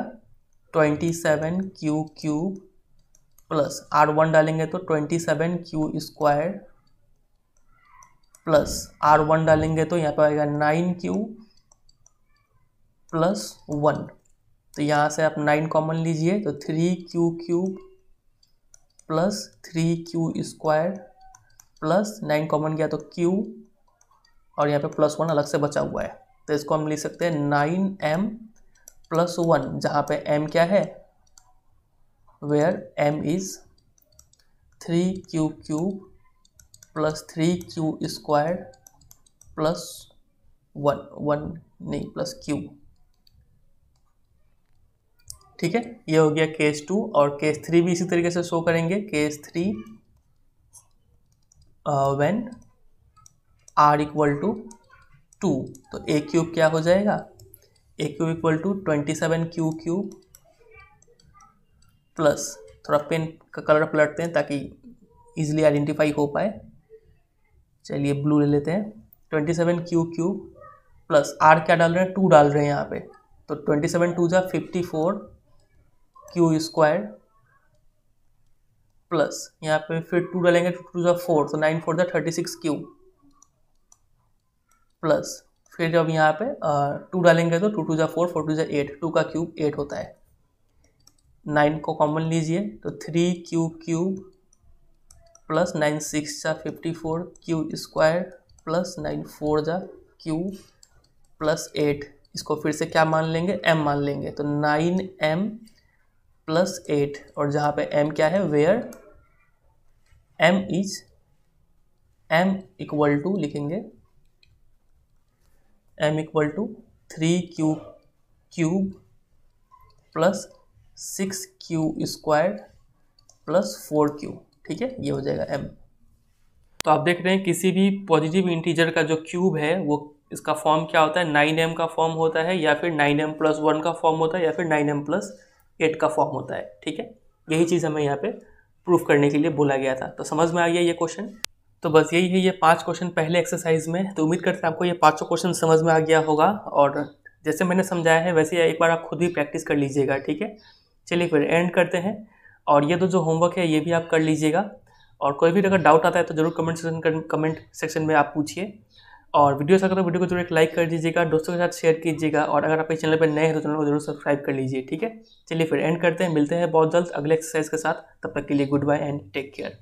S1: twenty seven q cube plus r one डालेंगे तो twenty seven q square plus r one डालेंगे तो यहाँ पर आएगा नाइन क्यू प्लस वन तो यहाँ से आप नाइन कॉमन लीजिए तो three q cube plus three Q square plus nine common गया तो क्यू और यहाँ पे प्लस वन अलग से बचा हुआ है तो इसको हम लिख सकते हैं नाइन एम प्लस वन जहाँ पे एम क्या है where m is three q q plus three Q square plus one one नहीं प्लस क्यू ठीक है ये हो गया केस टू और केस थ्री भी इसी तरीके से शो करेंगे case three uh, when r equal to two तो ए क्यूब क्या हो जाएगा a cube equal to twenty seven q cube plus थोड़ा पेन का कलर पलटते हैं ताकि ईजिली आइडेंटिफाई हो पाए चलिए ब्लू ले लेते हैं twenty seven q cube plus r क्या डाल रहे हैं टू डाल रहे हैं यहाँ पे तो ट्वेंटी सेवन टू जा fifty four q square plus यहाँ पे फिर टू डालेंगे टू टू जो फोर तो नाइन फोर ज़ा थर्टी सिक्स क्यूब प्लस फिर जब यहाँ पे टू डालेंगे तो टू टू जो फोर फोर टू जो एट टू का क्यूब एट होता है नाइन को कॉमन लीजिए तो three cube cube plus nine six ज़ा fifty four q square plus nine four ज़ा क्यू प्लस एट इसको फिर से क्या मान लेंगे एम मान लेंगे तो नाइन एम प्लस एट और जहाँ पे एम क्या है where m is m equal to लिखेंगे m equal to three q cube plus six q square plus four q ठीक है ये हो जाएगा एम तो आप देख रहे हैं किसी भी पॉजिटिव इंटीजर का जो क्यूब है वो इसका फॉर्म क्या होता है नाइन एम का फॉर्म होता है या फिर नाइन एम प्लस वन का फॉर्म होता है या फिर नाइन एम प्लस एट का फॉर्म होता है ठीक है यही चीज़ हमें यहाँ पे प्रूफ करने के लिए बोला गया था तो समझ में आ गया ये क्वेश्चन तो बस यही है ये पांच क्वेश्चन पहले एक्सरसाइज में तो उम्मीद करते हैं आपको ये पांचों क्वेश्चन समझ में आ गया होगा और जैसे मैंने समझाया है वैसे एक बार आप खुद भी प्रैक्टिस कर लीजिएगा ठीक है चलिए फिर एंड करते हैं और ये तो जो होमवर्क है ये भी आप कर लीजिएगा और कोई भी अगर डाउट आता है तो ज़रूर कमेंट सेक्शन कमेंट सेक्शन में आप पूछिए और वीडियो अच्छा लगता तो वीडियो को जरूर एक लाइक कर दीजिएगा दोस्तों के साथ शेयर कीजिएगा और अगर आप इस चैनल पर नए हैं तो चैनल को जरूर सब्सक्राइब कर लीजिए ठीक है चलिए फिर एंड करते हैं मिलते हैं बहुत जल्द अगले एक्सरसाइज के साथ तब तक के लिए good bye and take care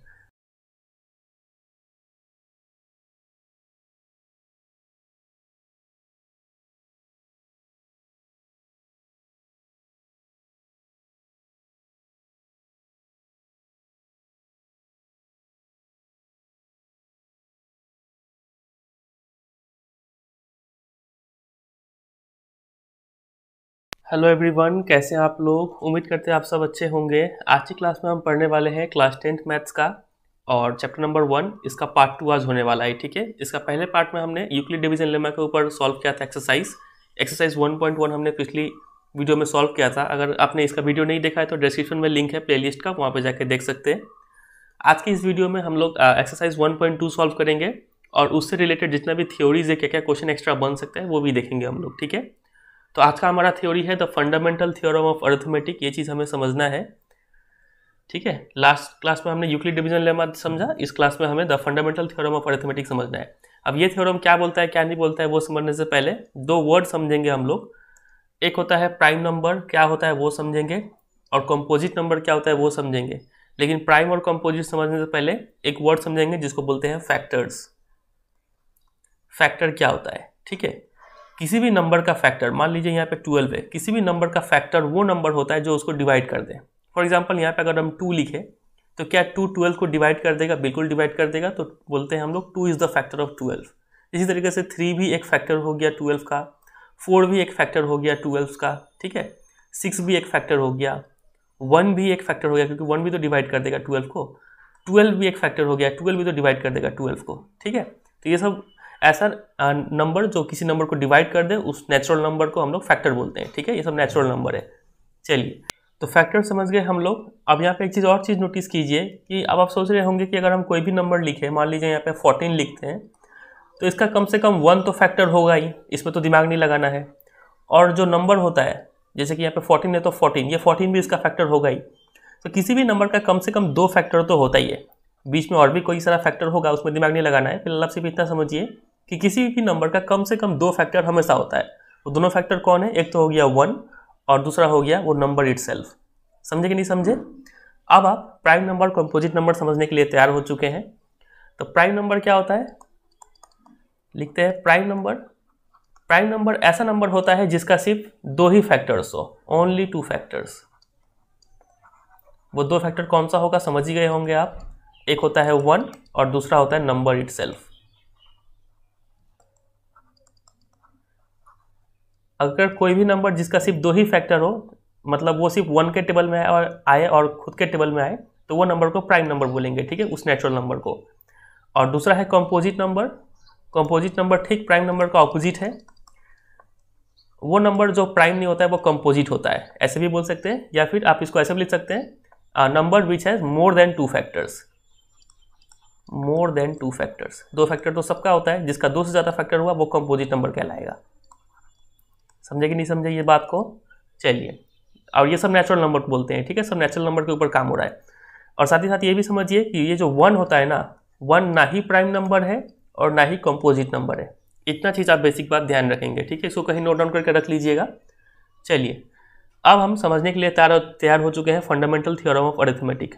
S1: hello everyone कैसे हैं आप लोग उम्मीद करते हैं आप सब अच्छे होंगे आज की क्लास में हम पढ़ने वाले हैं क्लास टेंथ मैथ्स का और चैप्टर नंबर वन इसका पार्ट टू आज होने वाला है ठीक है इसका पहले पार्ट में हमने यूक्लिड डिवीजन लेमा के ऊपर सॉल्व किया था exercise exercise one point one हमने पिछली वीडियो में सॉल्व किया था अगर आपने इसका वीडियो नहीं देखा है तो डिस्क्रिप्शन में लिंक है प्ले का वहाँ पर जाके देख सकते हैं आज की इस वीडियो में हम लोग exercise one point two solve करेंगे और उससे रिलेटेड जितना भी थ्योरीज है क्या क्या क्वेश्चन एक्स्ट्रा बन सकता है वो भी देखेंगे हम लोग ठीक है तो आज का हमारा थ्योरी है the fundamental theorem of arithmetic ये चीज़ हमें समझना है ठीक है लास्ट क्लास में हमने यूक्लिड डिवीजन लेमा समझा इस क्लास में हमें the fundamental theorem of arithmetic समझना है अब ये थ्योरम क्या बोलता है क्या नहीं बोलता है वो समझने से पहले दो वर्ड समझेंगे हम लोग एक होता है प्राइम नंबर क्या होता है वो समझेंगे और कंपोजिट नंबर क्या होता है वो समझेंगे लेकिन प्राइम और कंपोजिट समझने से पहले एक वर्ड समझेंगे जिसको बोलते हैं फैक्टर्स फैक्टर क्या होता है ठीक है किसी भी नंबर का फैक्टर मान लीजिए यहाँ पे ट्वेल्व है किसी भी नंबर का फैक्टर वो नंबर होता है जो उसको डिवाइड कर दे फॉर एग्जाम्पल यहाँ पे अगर हम टू लिखे तो क्या टू ट्वेल्व को डिवाइड कर देगा बिल्कुल डिवाइड कर देगा तो बोलते हैं हम लोग two is the factor of twelve इसी तरीके से थ्री भी एक फैक्टर हो गया ट्वेल्व का फोर भी एक फैक्टर हो गया ट्वेल्व का ठीक है सिक्स भी एक फैक्टर हो गया वन भी एक फैक्टर हो गया क्योंकि वन भी तो डिवाइड कर देगा ट्वेल्व को ट्वेल्व भी एक फैक्टर हो गया ट्वेल्व भी तो डिवाइड कर देगा ट्वेल्व को ठीक है तो ये सब ऐसा नंबर जो किसी नंबर को डिवाइड कर दे उस नेचुरल नंबर को हम लोग फैक्टर बोलते हैं ठीक है ये सब नेचुरल नंबर है चलिए तो फैक्टर समझ गए हम लोग अब यहाँ पे एक चीज़ और चीज़ नोटिस कीजिए कि अब आप सोच रहे होंगे कि अगर हम कोई भी नंबर लिखे मान लीजिए यहाँ पे फोर्टीन लिखते हैं तो इसका कम से कम वन तो फैक्टर होगा ही इसमें तो दिमाग नहीं लगाना है और जो नंबर होता है जैसे कि यहाँ पे फोर्टीन है तो फोर्टीन ये फोर्टीन भी इसका फैक्टर होगा ही तो किसी भी नंबर का कम से कम दो फैक्टर तो होता ही है बीच में और भी कोई सारा फैक्टर होगा उसमें दिमाग नहीं लगाना है फिलहाल आप सिर्फ इतना समझिए कि किसी भी नंबर का कम से कम दो फैक्टर हमेशा होता है वो तो दोनों फैक्टर कौन है एक तो हो गया वन और दूसरा हो गया वो नंबर इट सेल्फ समझे कि नहीं समझे अब आप प्राइम नंबर कंपोजिट नंबर समझने के लिए तैयार हो चुके हैं तो प्राइम नंबर क्या होता है लिखते हैं प्राइम नंबर प्राइम नंबर ऐसा नंबर होता है जिसका सिर्फ दो ही फैक्टर्स हो ओनली टू फैक्टर्स वो दो फैक्टर कौन सा होगा समझ ही गए होंगे आप एक होता है वन और दूसरा होता है नंबर इट सेल्फ अगर कोई भी नंबर जिसका सिर्फ दो ही फैक्टर हो मतलब वो सिर्फ वन के टेबल में आए और आए और खुद के टेबल में आए तो वो नंबर को प्राइम नंबर बोलेंगे ठीक है उस नेचुरल नंबर को और दूसरा है कंपोजिट नंबर कंपोजिट नंबर ठीक प्राइम नंबर का ऑपोजिट है वो नंबर जो प्राइम नहीं होता है वो कंपोजिट होता है ऐसे भी बोल सकते हैं या फिर आप इसको ऐसे भी लिख सकते हैं number which has more than two factors more than two factors दो फैक्टर तो सबका होता है जिसका दो से ज़्यादा फैक्टर हुआ वो कंपोजिट नंबर कहलाएगा समझे कि नहीं समझे ये बात को चलिए और ये सब नेचुरल नंबर बोलते हैं ठीक है सब नेचुरल नंबर के ऊपर काम हो रहा है और साथ ही साथ ये भी समझिए कि ये जो वन होता है ना वन ना ही प्राइम नंबर है और ना ही कंपोजिट नंबर है इतना चीज़ आप बेसिक बात ध्यान रखेंगे ठीक है इसको कहीं नोट डाउन करके रख लीजिएगा चलिए अब हम समझने के लिए तैयार तैयार हो चुके हैं फंडामेंटल थियोरम ऑफ अरिथमेटिक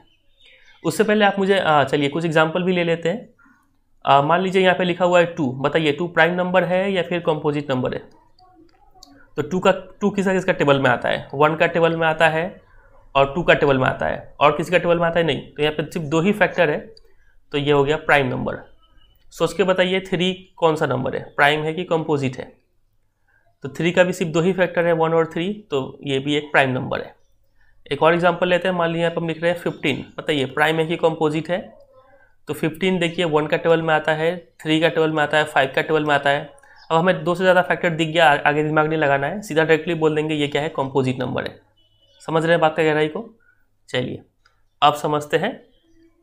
S1: उससे पहले आप मुझे चलिए कुछ एग्जाम्पल भी ले लेते हैं मान लीजिए यहाँ पे लिखा हुआ है टू बताइए टू प्राइम नंबर है या फिर कंपोजिट नंबर है तो टू का टू किसका किसका टेबल में आता है वन का टेबल में आता है और टू का टेबल में आता है और किसी का टेबल में आता है नहीं तो यहाँ पर सिर्फ दो ही फैक्टर है तो ये हो गया प्राइम नंबर सोच के बताइए थ्री कौन सा नंबर है प्राइम है कि कंपोजिट है तो थ्री का भी सिर्फ दो ही फैक्टर है वन और थ्री तो ये भी एक प्राइम नंबर है एक और एग्जाम्पल लेते हैं मान लीजिए यहाँ पर हम लिख रहे हैं फिफ्टीन बताइए प्राइम है कि कंपोजिट है तो फिफ्टीन देखिए वन का टेबल में आता है थ्री का टेबल में आता है फाइव का टेबल में आता है अब हमें दो से ज़्यादा फैक्टर दिख गया आगे दिमाग नहीं लगाना है सीधा डायरेक्टली बोल देंगे ये क्या है कॉम्पोजिट नंबर है समझ रहे हैं बात का गहराई को चलिए अब समझते हैं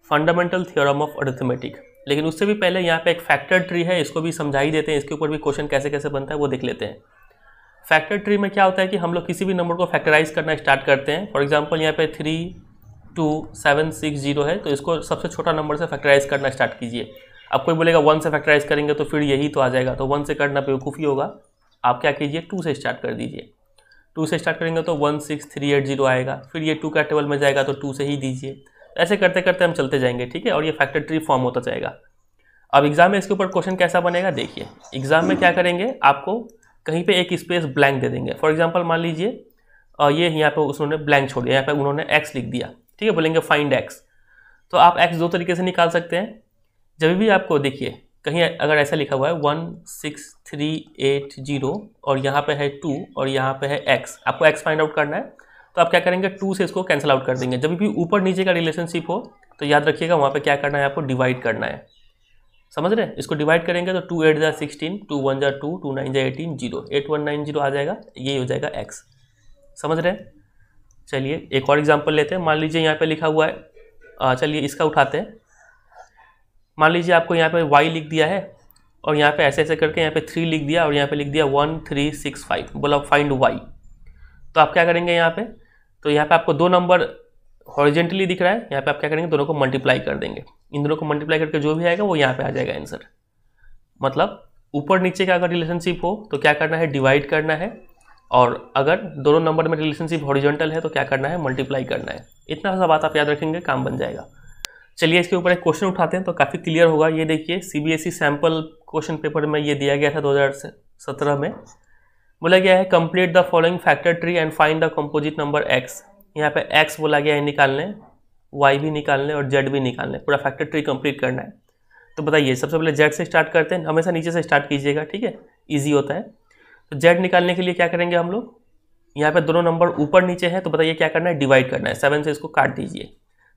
S1: फंडामेंटल थियोरम ऑफ अरिथमेटिक लेकिन उससे भी पहले यहाँ पे एक फैक्टर ट्री है इसको भी समझा ही देते हैं इसके ऊपर भी क्वेश्चन कैसे कैसे बनता है वो देख लेते हैं फैक्टर ट्री में क्या होता है कि हम लोग किसी भी नंबर को फैक्टराइज करना स्टार्ट करते हैं फॉर एग्जाम्पल यहाँ पे three two seven six zero है तो इसको सबसे छोटा नंबर से फैक्टराइज करना स्टार्ट कीजिए अब कोई बोलेगा वन से फैक्टराइज करेंगे तो फिर यही तो आ जाएगा तो वन से करना बेवकूफ़ी होगा आप क्या कीजिए टू से स्टार्ट कर दीजिए टू से स्टार्ट करेंगे तो one six three eight zero आएगा फिर ये टू का टेबल में जाएगा तो टू से ही दीजिए तो ऐसे करते करते हम चलते जाएंगे ठीक है और ये फैक्टर ट्री फॉर्म होता जाएगा अब एग्ज़ाम में इसके ऊपर क्वेश्चन कैसा बनेगा देखिए एग्ज़ाम में क्या करेंगे आपको कहीं पर एक स्पेस ब्लैंक दे देंगे फॉर एग्जाम्पल मान लीजिए ये यहाँ पर उन्होंने ब्लैंक छोड़ दिया यहाँ पर उन्होंने एक्स लिख दिया ठीक है बोलेंगे फाइंड एक्स तो आप एक्स दो तरीके से निकाल सकते हैं जब भी आपको देखिए कहीं अगर ऐसा लिखा हुआ है one six three eight zero और यहाँ पे है टू और यहाँ पे है एक्स आपको एक्स फाइंड आउट करना है तो आप क्या करेंगे टू से इसको कैंसिल आउट कर देंगे जब भी ऊपर नीचे का रिलेशनशिप हो तो याद रखिएगा वहाँ पे क्या करना है आपको डिवाइड करना है समझ रहे हैं इसको डिवाइड करेंगे तो टू एट जै सिक्सटीन टू वन जै टू टू नाइन जै eighteen zero eight one nine zero आ जाएगा ये हो जाएगा एक्स समझ रहे हैं चलिए एक और एग्जाम्पल लेते हैं मान लीजिए यहाँ पर लिखा हुआ है चलिए इसका उठाते हैं मान लीजिए आपको यहाँ पे वाई लिख दिया है और यहाँ पे ऐसे ऐसे करके यहाँ पे थ्री लिख दिया और यहाँ पे लिख दिया वन थ्री सिक्स फाइव बोला फाइंड वाई तो आप क्या करेंगे यहाँ पे तो यहाँ पे आपको दो नंबर हॉरिजेंटली दिख रहा है यहाँ पे आप क्या करेंगे दोनों को मल्टीप्लाई कर देंगे इन दोनों को मल्टीप्लाई करके जो भी आएगा वो यहाँ पे आ जाएगा आंसर मतलब ऊपर नीचे का अगर रिलेशनशिप हो तो क्या करना है डिवाइड करना है और अगर दोनों नंबर में रिलेशनशिप हॉरिजेंटल है तो क्या करना है मल्टीप्लाई करना है इतना सा बात आप याद रखेंगे काम बन जाएगा चलिए इसके ऊपर एक क्वेश्चन उठाते हैं तो काफ़ी क्लियर होगा ये देखिए सीबीएसई सैंपल क्वेश्चन पेपर में ये दिया गया था 2017 में बोला गया है complete the following factor tree and find the composite number x यहाँ पे एक्स बोला गया है निकालने वाई भी निकालने और जेड भी निकालने पूरा फैक्टर ट्री कंप्लीट करना है तो बताइए सबसे पहले जेड से स्टार्ट करते हैं हमेशा नीचे से स्टार्ट कीजिएगा ठीक है ईजी होता है तो जेड निकालने के लिए क्या करेंगे हम लोग यहाँ पर दोनों नंबर ऊपर नीचे हैं तो बताइए क्या करना है डिवाइड करना है सेवन से इसको काट दीजिए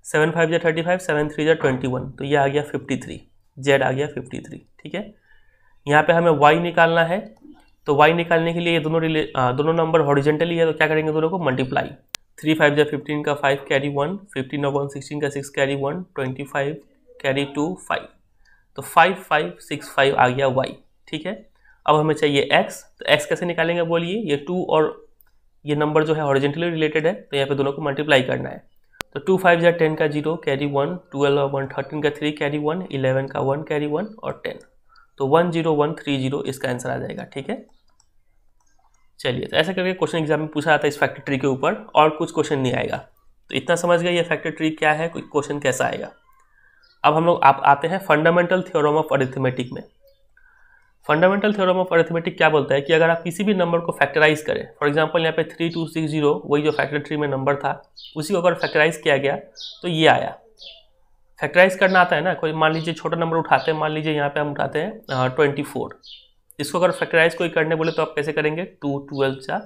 S1: सेवन फाइव जै थर्टी फाइव सेवन थ्री जै ट्वेंटी वन तो ये आ गया फिफ्टी थ्री जेड आ गया फिफ्टी थ्री ठीक है यहाँ पे हमें वाई निकालना है तो वाई निकालने के लिए ये दोनों रिले दोनों नंबर हॉरिजेंटली है तो क्या करेंगे दोनों को मल्टीप्लाई थ्री फाइव जै फिफ्टीन का फाइव कैरी वन फिफ्टीन और वन सिक्सटीन का six carry one twenty five carry two five तो फाइव फाइव सिक्स फाइव आ गया वाई ठीक है अब हमें चाहिए एक्स तो एक्स कैसे निकालेंगे बोलिए ये टू और ये नंबर जो है हॉरिजेंटली रिलेटेड है तो यहाँ पे दोनों को मल्टीप्लाई करना है तो टू फाइव या टेन का जीरो कैरी वन ट्वेल्व और वन थर्टीन का थ्री कैरी वन इलेवन का वन कैरी वन और टेन तो one zero one three zero इसका आंसर आ जाएगा ठीक है चलिए तो ऐसा करके क्वेश्चन एग्जाम में पूछा जाता है इस फैक्टर ट्री के ऊपर और कुछ क्वेश्चन नहीं आएगा तो इतना समझ गया ये फैक्टर ट्री क्या है क्वेश्चन कैसा आएगा अब हम लोग आप आते हैं फंडामेंटल थ्योरम ऑफ अरिथमेटिक में फंडामेंटल थ्योरम ऑफ अरिथमेटिक क्या बोलता है कि अगर आप किसी भी नंबर को फैक्टराइज करें फॉर एग्जांपल यहाँ पे थ्री टू सिक्स जीरो वही जो फैक्टर थ्री में नंबर था उसी को अगर फैक्टराइज किया गया तो ये आया फैक्टराइज करना आता है ना कोई मान लीजिए छोटा नंबर उठाते हैं मान लीजिए यहाँ पे हम उठाते हैं ट्वेंटी फोर इसको अगर फैक्टराइज कोई करने बोले तो आप कैसे करेंगे टू ट्वेल्व जा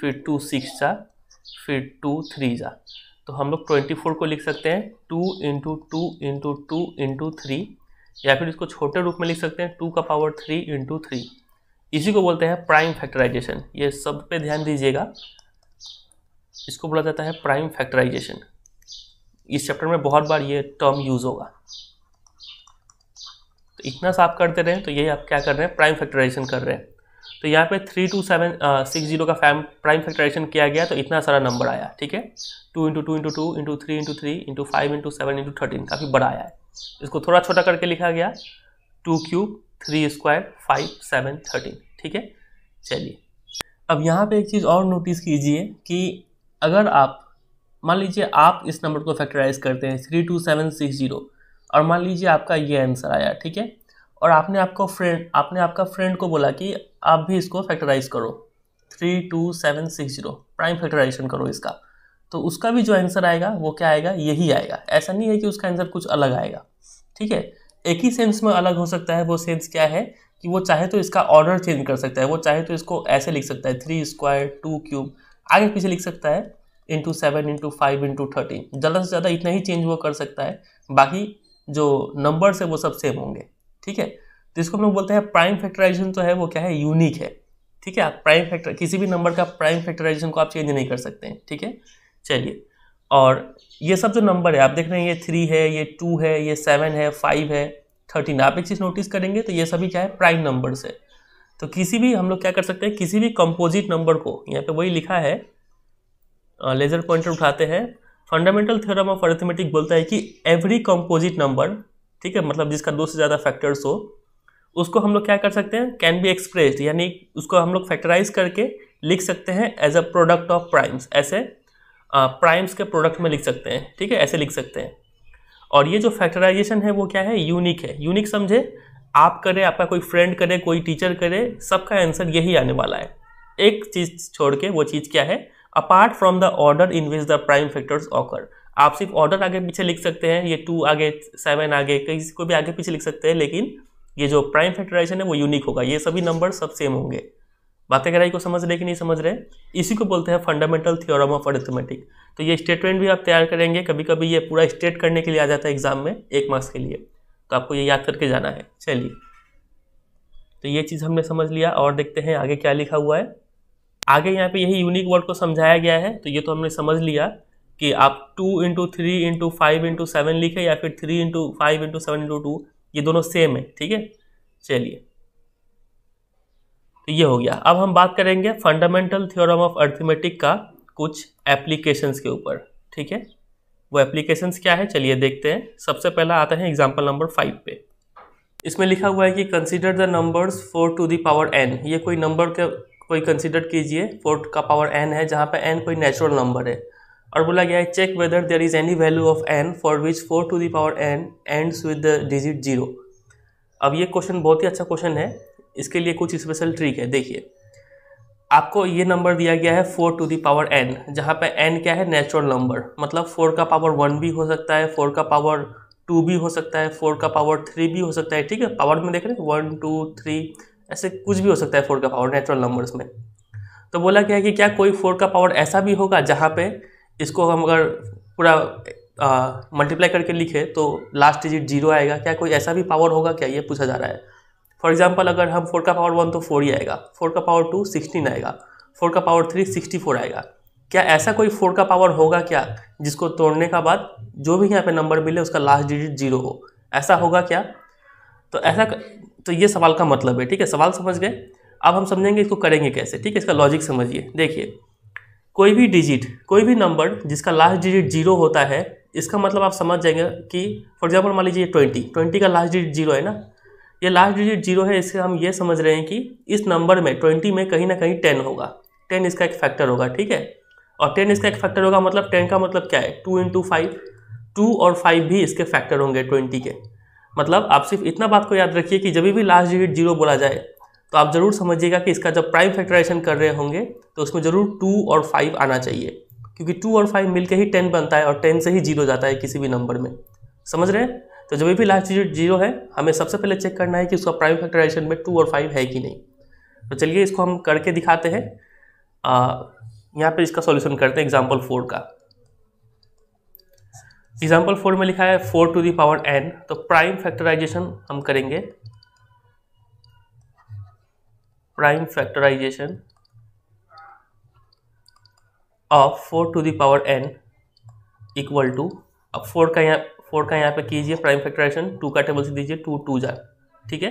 S1: फिर टू सिक्स जा फिर टू थ्री जा तो हम लोग ट्वेंटी फोर को लिख सकते हैं two into two into two into three या फिर इसको छोटे रूप में लिख सकते हैं टू का पावर थ्री इंटू थ्री इसी को बोलते हैं प्राइम फैक्टराइजेशन ये सब पे ध्यान दीजिएगा इसको बोला जाता है प्राइम फैक्टराइजेशन इस चैप्टर में बहुत बार ये टर्म यूज़ होगा तो इतना साफ करते रहें तो यही आप क्या कर रहे हैं प्राइम फैक्टराइजेशन कर रहे हैं तो यहाँ पे three two seven six zero का प्राइम फैक्टराइजेशन किया गया तो इतना सारा नंबर आया ठीक है two into two into two into three into three into five into seven into thirteen काफ़ी बड़ा आया है इसको थोड़ा छोटा करके लिखा गया two cube three square five seven thirteen ठीक है चलिए अब यहाँ पे एक चीज़ और नोटिस कीजिए कि अगर आप मान लीजिए आप इस नंबर को फैक्टराइज करते हैं three two seven six zero और मान लीजिए आपका ये आंसर आया ठीक है और आपने आपको फ्रेंड आपने आपका फ्रेंड को बोला कि आप भी इसको फैक्टराइज करो three two seven six zero prime factorization करो इसका तो उसका भी जो आंसर आएगा वो क्या आएगा यही आएगा ऐसा नहीं है कि उसका आंसर कुछ अलग आएगा ठीक है एक ही सेंस में अलग हो सकता है वो सेंस क्या है कि वो चाहे तो इसका ऑर्डर चेंज कर सकता है वो चाहे तो इसको ऐसे लिख सकता है थ्री स्क्वायर टू क्यूब आगे पीछे लिख सकता है into seven into five into thirteen ज़्यादा से ज़्यादा इतना ही चेंज वो कर सकता है बाकी जो नंबर्स है वो सब सेम होंगे ठीक है तो इसको हम लोग बोलते हैं प्राइम फैक्टराइजेशन तो है वो क्या है यूनिक है ठीक है आप प्राइम फैक्टर किसी भी नंबर का प्राइम फैक्टराइजेशन को आप चेंज नहीं कर सकते हैं ठीक है चलिए और ये सब जो नंबर है आप देख रहे हैं ये थ्री है ये टू है ये सेवन है फाइव है थर्टीन आप एक चीज़ नोटिस करेंगे तो ये सभी क्या है प्राइम नंबर्स है तो किसी भी हम लोग क्या कर सकते हैं किसी भी कंपोजिट नंबर को यहाँ पे वही लिखा है लेजर पॉइंटर उठाते हैं फंडामेंटल थ्योरम ऑफ अरेथमेटिक बोलता है कि एवरी कंपोजिट नंबर ठीक है मतलब जिसका दो से ज़्यादा फैक्टर्स हो उसको हम लोग क्या कर सकते हैं कैन बी एक्सप्रेस्ड यानी उसको हम लोग फैक्टराइज करके लिख सकते हैं as a product of primes ऐसे प्राइम्स के प्रोडक्ट में लिख सकते हैं ठीक है ऐसे लिख सकते हैं और ये जो फैक्टराइजेशन है वो क्या है यूनिक है यूनिक समझे आप करें आपका कोई फ्रेंड करे कोई टीचर करे सबका आंसर यही आने वाला है एक चीज़ छोड़ के वो चीज़ क्या है apart from the order in which the prime factors occur आप सिर्फ ऑर्डर आगे पीछे लिख सकते हैं ये टू आगे सेवन आगे किसी को भी आगे पीछे लिख सकते हैं लेकिन ये जो प्राइम फैक्टराइजेशन है वो यूनिक होगा ये सभी नंबर सब सेम होंगे बातें कराई को समझ रहे कि नहीं समझ रहे इसी को बोलते हैं फंडामेंटल थियोरम ऑफ अरिथमेटिक तो ये स्टेटमेंट भी आप तैयार करेंगे कभी कभी ये पूरा स्टेट करने के लिए आ जाता है एग्जाम में एक मार्क्स के लिए तो आपको ये याद करके जाना है चलिए तो ये चीज़ हमने समझ लिया और देखते हैं आगे क्या लिखा हुआ है आगे यहाँ पे यही यूनिक वर्ड को समझाया गया है तो ये तो हमने समझ लिया कि आप two into three into five into seven लिखें या फिर three into five into seven into two ये दोनों सेम है ठीक है चलिए तो ये हो गया अब हम बात करेंगे फंडामेंटल थियोरम ऑफ अर्थमेटिक का कुछ एप्लीकेशंस के ऊपर ठीक है वो एप्लीकेशंस क्या है चलिए देखते हैं सबसे पहला आते हैं एग्जाम्पल नंबर फाइव पे इसमें लिखा हुआ है कि consider the numbers four to the power n ये कोई नंबर का कोई कंसिडर कीजिए फोर का पावर एन है जहाँ पे एन कोई नेचुरल नंबर है और बोला गया है check whether there is any value of n for which four to the power n ends with the digit zero अब ये क्वेश्चन बहुत ही अच्छा क्वेश्चन है इसके लिए कुछ स्पेशल ट्रिक है देखिए आपको ये नंबर दिया गया है four to the power n जहाँ पे एन क्या है नेचुरल नंबर मतलब फोर का पावर वन भी हो सकता है फोर का पावर टू भी हो सकता है फोर का पावर थ्री भी हो सकता है ठीक है पावर में देख रहे हैं वन टू थ्री ऐसे कुछ भी हो सकता है फोर का पावर नेचुरल नंबर्स में तो बोला क्या है कि क्या कोई फोर का पावर ऐसा भी होगा जहाँ पे इसको हम अगर पूरा मल्टीप्लाई करके लिखे तो लास्ट डिजिट जीरो आएगा क्या कोई ऐसा भी पावर होगा क्या ये पूछा जा रहा है फॉर एग्जाम्पल अगर हम फोर का पावर वन तो फोर ही आएगा फोर का पावर टू सिक्सटीन आएगा फोर का पावर थ्री सिक्सटी फोर आएगा क्या ऐसा कोई फोर का पावर होगा क्या जिसको तोड़ने का बाद जो भी यहाँ पे नंबर मिले उसका लास्ट डिजिट जीरो हो ऐसा होगा क्या तो ऐसा तो ये सवाल का मतलब है ठीक है सवाल समझ गए अब हम समझेंगे इसको करेंगे कैसे ठीक है इसका लॉजिक समझिए देखिए कोई भी डिजिट कोई भी नंबर जिसका लास्ट डिजिट जीरो होता है इसका मतलब आप समझ जाएंगे कि फॉर एग्जाम्पल मान लीजिए ट्वेंटी ट्वेंटी का लास्ट डिजिट जीरो है ना ये लास्ट डिजिट जीरो है इससे हम ये समझ रहे हैं कि इस नंबर में ट्वेंटी में कहीं ना कहीं टेन होगा टेन इसका एक फैक्टर होगा ठीक है और टेन इसका एक फैक्टर होगा मतलब टेन का मतलब क्या है टू इंटू फाइव टू और फाइव भी इसके फैक्टर होंगे ट्वेंटी के मतलब आप सिर्फ इतना बात को याद रखिए कि जब भी लास्ट डिजिट जीरो बोला जाए तो आप ज़रूर समझिएगा कि इसका जब प्राइम फैक्टराइजेशन कर रहे होंगे तो उसमें ज़रूर टू और फाइव आना चाहिए क्योंकि टू और फाइव मिलकर ही टेन बनता है और टेन से ही जीरो जाता है किसी भी नंबर में समझ रहे हैं तो जब भी लास्ट डिजिट जीरो है हमें सबसे पहले चेक करना है कि उसका प्राइम फैक्टराइजेशन में टू और फाइव है कि नहीं तो चलिए इसको हम करके दिखाते हैं यहाँ पर इसका सोल्यूशन करते हैं एग्जाम्पल फोर का एग्जाम्पल फोर में लिखा है फोर टू दावर एन तो प्राइम फैक्टराइजेशन हम करेंगे prime factorisation of four to the power n equal to अब फोर का यहाँ फोर का यहाँ पे कीजिए प्राइम फैक्टराइजेशन टू का टेबल से दीजिए टू टू जा ठीक है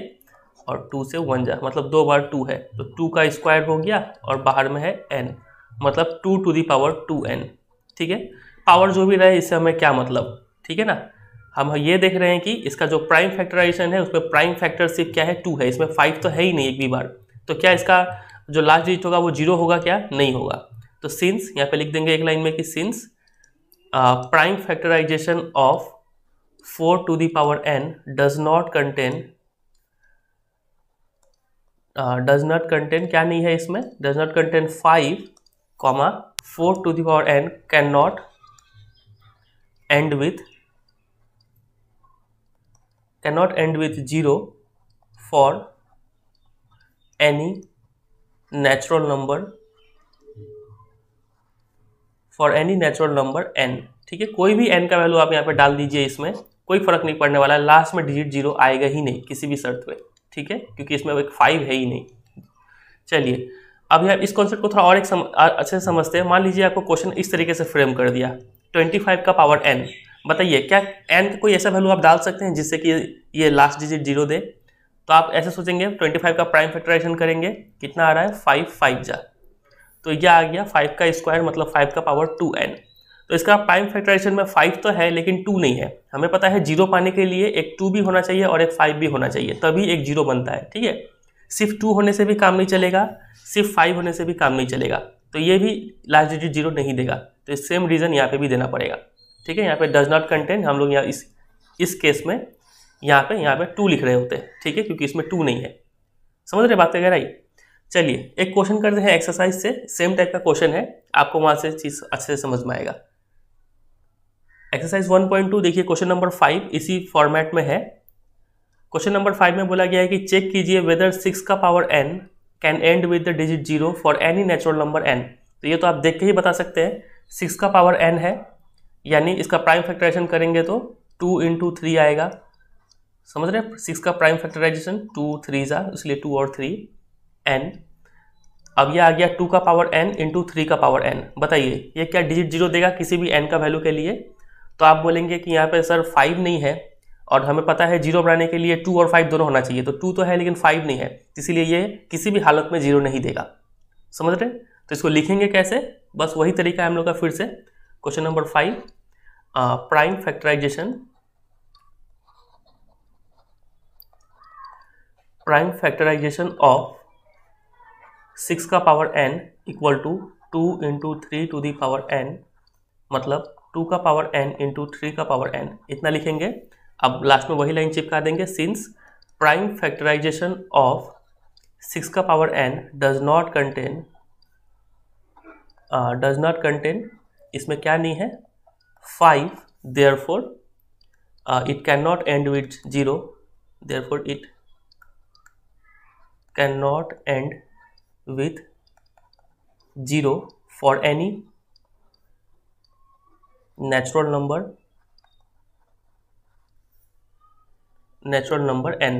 S1: और टू से वन जा मतलब दो बार टू है तो टू का स्क्वायर हो गया और बाहर में है एन मतलब two to the power two n ठीक है पावर जो भी रहे इससे हमें क्या मतलब ठीक है ना हम ये देख रहे हैं कि इसका जो प्राइम फैक्टराइजेशन है उसमें प्राइम फैक्टर सिर्फ क्या है टू है इसमें फाइव तो है ही नहीं एक भी बार तो क्या इसका जो लास्ट डिजिट होगा वो जीरो होगा क्या नहीं होगा तो सिंस यहाँ पे लिख देंगे एक लाइन में कि since prime factorisation of four to the power n does not contain does not contain क्या नहीं है इसमें does not contain five comma four to the power n can not end with can not end with zero for any natural number for any natural number n ठीक है कोई भी N का value आप यहाँ पे डाल दीजिए इसमें कोई फर्क नहीं पड़ने वाला है लास्ट में डिजिट जीरो आएगा ही नहीं किसी भी शर्त पे ठीक है क्योंकि इसमें एक फाइव है ही नहीं चलिए अब यहाँ इस कॉन्सेप्ट को थोड़ा और एक अच्छे से समझते हैं मान लीजिए आपको क्वेश्चन इस तरीके से फ्रेम कर दिया ट्वेंटी फाइव का पावर एन बताइए क्या एन का कोई ऐसा वैल्यू आप डाल सकते हैं जिससे कि ये लास्ट डिजिट जीरो दे तो आप ऐसे सोचेंगे ट्वेंटी फाइव का प्राइम फैक्टराइजेशन करेंगे कितना आ रहा है फाइव फाइव जा तो यह आ गया फाइव का स्क्वायर मतलब फाइव का पावर टू एन तो इसका प्राइम फैक्टराइजेशन में फाइव तो है लेकिन टू नहीं है हमें पता है जीरो पाने के लिए एक टू भी होना चाहिए और एक फाइव भी होना चाहिए तभी एक जीरो बनता है ठीक है सिर्फ टू होने से भी काम नहीं चलेगा सिर्फ फाइव होने से भी काम नहीं चलेगा तो ये भी लास्ट डिजिट जीरो नहीं देगा तो सेम रीज़न यहाँ पे भी देना पड़ेगा ठीक है यहाँ पे डज नॉट कंटेन हम लोग यहाँ इस इस केस में यहाँ पे यहाँ पे टू लिख रहे होते हैं ठीक है क्योंकि इसमें टू नहीं है समझ रहे बात वगैरह आई चलिए एक क्वेश्चन करते हैं एक्सरसाइज से सेम टाइप का क्वेश्चन है आपको वहाँ से चीज़ अच्छे से समझ में आएगा एक्सरसाइज 1.2 देखिए क्वेश्चन नंबर फाइव इसी फॉर्मेट में है क्वेश्चन नंबर फाइव में बोला गया है कि चेक कीजिए वेदर सिक्स का power n can end with the digit zero for any natural number n तो ये तो आप देख के ही बता सकते हैं सिक्स का पावर एन है यानी इसका प्राइम फैक्टराइजेशन करेंगे तो टू इंटू थ्री आएगा समझ रहे हैं सिक्स का प्राइम फैक्टराइजेशन टू थ्री ज़ा इसलिए टू और थ्री एन अब ये आ गया टू का पावर एन इंटू थ्री का पावर एन बताइए ये क्या डिजिट जीरो देगा किसी भी एन का वैल्यू के लिए तो आप बोलेंगे कि यहाँ पे सर फाइव नहीं है और हमें पता है जीरो बनाने के लिए टू और फाइव दोनों होना चाहिए तो टू तो है लेकिन फाइव नहीं है इसीलिए ये किसी भी हालत में जीरो नहीं देगा समझ रहे तो इसको लिखेंगे कैसे बस वही तरीका है हम लोग का फिर से question number five prime factorization prime factorisation of six का power n equal to two into three to the power n मतलब टू का पावर एन इंटू थ्री का पावर एन इतना लिखेंगे अब लास्ट में वही लाइन चिपका देंगे since prime factorisation of six का power n does not contain does not contain इसमें क्या नहीं है five therefore it can not end with zero therefore it can not end with zero for any natural number natural number n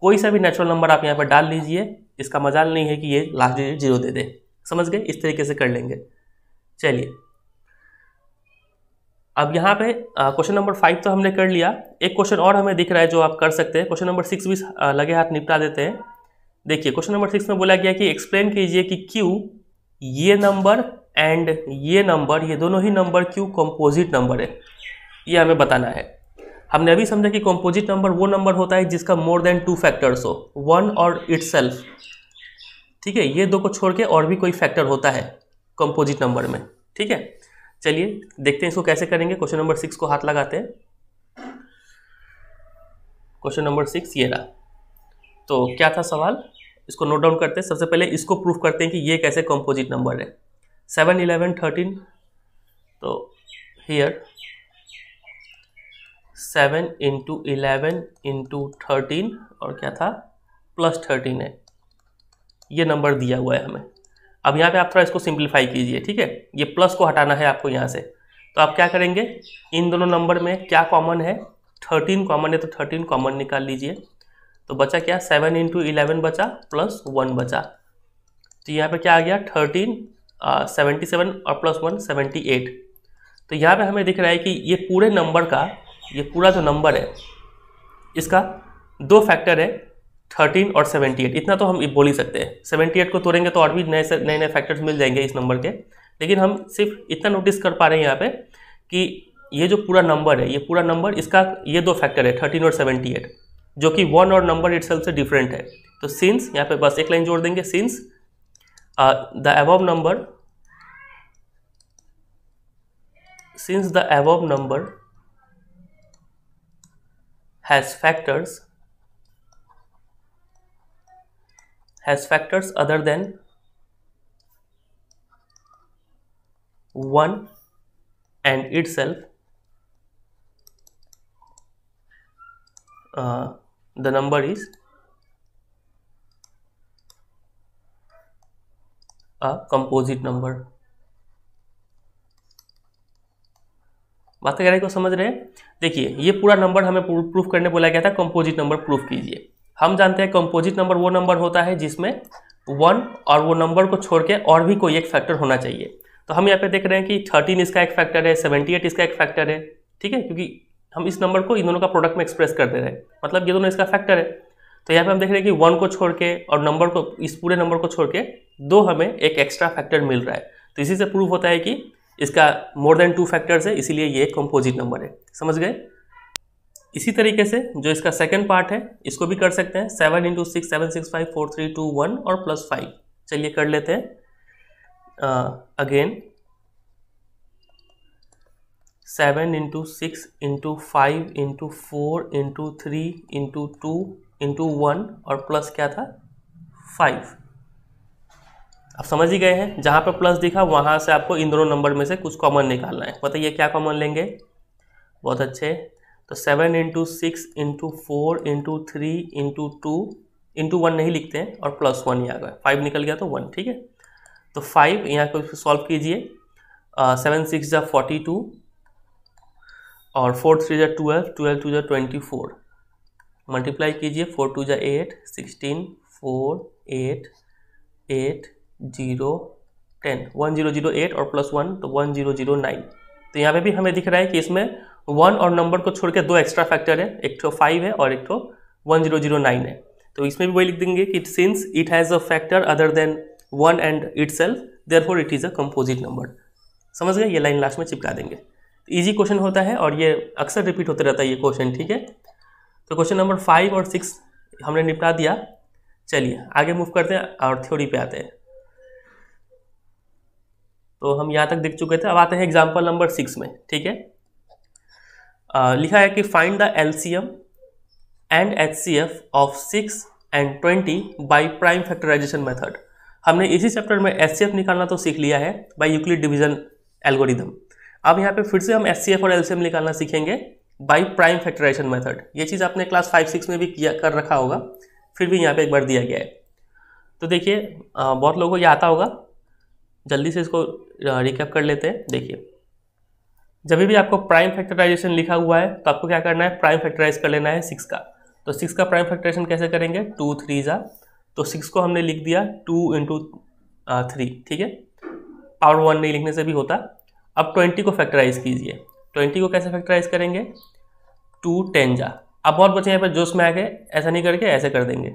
S1: कोई सा भी natural number आप यहाँ पर डाल लीजिए इसका मजाल नहीं है कि ये लास्ट डिजिट जीरो दे दे समझ गए इस तरीके से कर लेंगे चलिए अब यहाँ पे क्वेश्चन नंबर फाइव तो हमने कर लिया एक क्वेश्चन और हमें दिख रहा है जो आप कर सकते हैं क्वेश्चन नंबर सिक्स भी लगे हाथ निपटा देते हैं देखिए क्वेश्चन नंबर सिक्स में बोला गया कि एक्सप्लेन कीजिए कि क्यों ये नंबर एंड ये नंबर ये दोनों ही नंबर क्यों कंपोजिट नंबर है ये हमें बताना है हमने अभी समझा कि कंपोजिट नंबर वो नंबर होता है जिसका मोर देन टू फैक्टर्स हो वन और इट्सल्फ ठीक है ये दो को छोड़ के और भी कोई फैक्टर होता है कंपोजिट नंबर में ठीक है चलिए देखते हैं इसको कैसे करेंगे क्वेश्चन नंबर सिक्स को हाथ लगाते हैं क्वेश्चन नंबर सिक्स ये रहा तो क्या था सवाल इसको नोट डाउन करते हैं सबसे पहले इसको प्रूफ करते हैं कि ये कैसे कंपोजिट नंबर है सेवन इलेवन थर्टीन तो here seven into eleven into thirteen और क्या था प्लस थर्टीन है ये नंबर दिया हुआ है हमें अब यहाँ पे आप थोड़ा इसको सिंप्लीफाई कीजिए ठीक है ये प्लस को हटाना है आपको यहाँ से तो आप क्या करेंगे इन दोनों नंबर में क्या कॉमन है थर्टीन कॉमन है तो थर्टीन कॉमन निकाल लीजिए तो बचा क्या सेवन इंटू इलेवन बचा प्लस वन बचा तो यहाँ पे क्या आ गया थर्टीन सेवेंटी सेवन और प्लस वन सेवेंटी एट तो यहाँ पे हमें दिख रहा है कि ये पूरे नंबर का ये पूरा जो नंबर है इसका दो फैक्टर है थर्टीन और सेवेंटी एट इतना तो हम बोल ही सकते हैं सेवेंटी एट को तोड़ेंगे तो और भी नए नए नए फैक्टर्स मिल जाएंगे इस नंबर के लेकिन हम सिर्फ इतना नोटिस कर पा रहे हैं यहाँ पर कि ये जो पूरा नंबर है ये पूरा नंबर इसका ये दो फैक्टर है थर्टीन और सेवेंटी एट जो कि वन और नंबर इट से डिफरेंट है तो सिंस यहाँ पे बस एक लाइन जोड़ देंगे since the above number Since the above number has factors has factors other than 1 and itself uh, the number is a composite number बात कह रहे को समझ रहे हैं देखिए ये पूरा नंबर हमें प्रूफ करने बोला गया था कंपोजिट नंबर प्रूफ कीजिए हम जानते हैं कंपोजिट नंबर वो नंबर होता है जिसमें वन और वो नंबर को छोड़ के और भी कोई एक फैक्टर होना चाहिए तो हम यहाँ पे देख रहे हैं कि थर्टीन इसका एक फैक्टर है सेवेंटी एट इसका एक फैक्टर है ठीक है क्योंकि हम इस नंबर को इन दोनों का प्रोडक्ट में एक्सप्रेस कर दे रहे हैं मतलब ये दोनों इसका फैक्टर है तो यहाँ पे हम देख रहे हैं कि वन को छोड़ के और नंबर को इस पूरे नंबर को छोड़ के दो हमें एक एक्स्ट्रा फैक्टर मिल रहा है तो इसी से प्रूफ होता है कि इसका मोर देन टू फैक्टर्स है इसीलिए ये एक कंपोजिट नंबर है समझ गए इसी तरीके से जो इसका सेकेंड पार्ट है इसको भी कर सकते हैं seven into six seven six five four three two one और प्लस फाइव चलिए कर लेते हैं again seven into six into five into four into three into two into one और प्लस क्या था फाइव आप समझ ही गए हैं जहाँ पर प्लस दिखा वहाँ से आपको इन दोनों नंबर में से कुछ कॉमन निकालना है बताइए क्या कॉमन लेंगे बहुत अच्छे तो seven into six into four into three into two into one नहीं लिखते हैं और प्लस वन ही आ गया फाइव निकल गया तो वन ठीक है तो फाइव यहाँ को सॉल्व कीजिए सेवन सिक्स जा फोर्टी टू और फोर थ्री जा ट्वेल्व ट्वेल्व टू जा ट्वेंटी फोर मल्टीप्लाई कीजिए फोर टू जा eight sixteen four eight eight zero ten one zero zero eight और प्लस वन तो वन जीरो जीरो नाइन तो यहाँ पे भी हमें दिख रहा है कि इसमें वन और नंबर को छोड़ के दो एक्स्ट्रा फैक्टर है एक तो फाइव है और एक ठो तो वन जीरो जीरो नाइन है तो इसमें भी वही लिख देंगे कि since it has a factor other than one and itself therefore it is a composite number समझ गए ये लाइन लास्ट में चिपका देंगे ईजी क्वेश्चन होता है और ये अक्सर रिपीट होते रहता है ये क्वेश्चन ठीक है तो क्वेश्चन नंबर फाइव और सिक्स हमने निपटा दिया चलिए आगे मूव करते हैं और थ्योरी पे आते हैं तो हम यहाँ तक देख चुके थे अब आते हैं एग्जाम्पल नंबर सिक्स में ठीक है लिखा है कि find the LCM and HCF of six and twenty by prime factorization method हमने इसी चैप्टर में एच निकालना तो सीख लिया है बाई यूक्लिड डिवीजन एल्गोरिदम अब यहाँ पे फिर से हम एच और एल निकालना सीखेंगे बाई प्राइम फैक्टराइजेशन मेथड ये चीज़ आपने क्लास फाइव सिक्स में भी किया कर रखा होगा फिर भी यहाँ पे एक बार दिया गया है तो देखिए बहुत लोगों को यह आता होगा जल्दी से इसको रिकैप कर लेते हैं देखिए जब भी आपको प्राइम फैक्टराइजेशन लिखा हुआ है तो आपको क्या करना है प्राइम फैक्टराइज कर लेना है सिक्स का तो सिक्स का प्राइम फैक्टराइजेशन कैसे करेंगे टू थ्री ज़ा तो सिक्स को हमने लिख दिया टू इंटू थ्री ठीक है पावर वन नहीं लिखने से भी होता अब ट्वेंटी को फैक्टराइज कीजिए ट्वेंटी को कैसे फैक्टराइज करेंगे टू टेन जा अब बहुत बच्चे यहाँ पर जोश में आ गए ऐसा नहीं करके ऐसे कर देंगे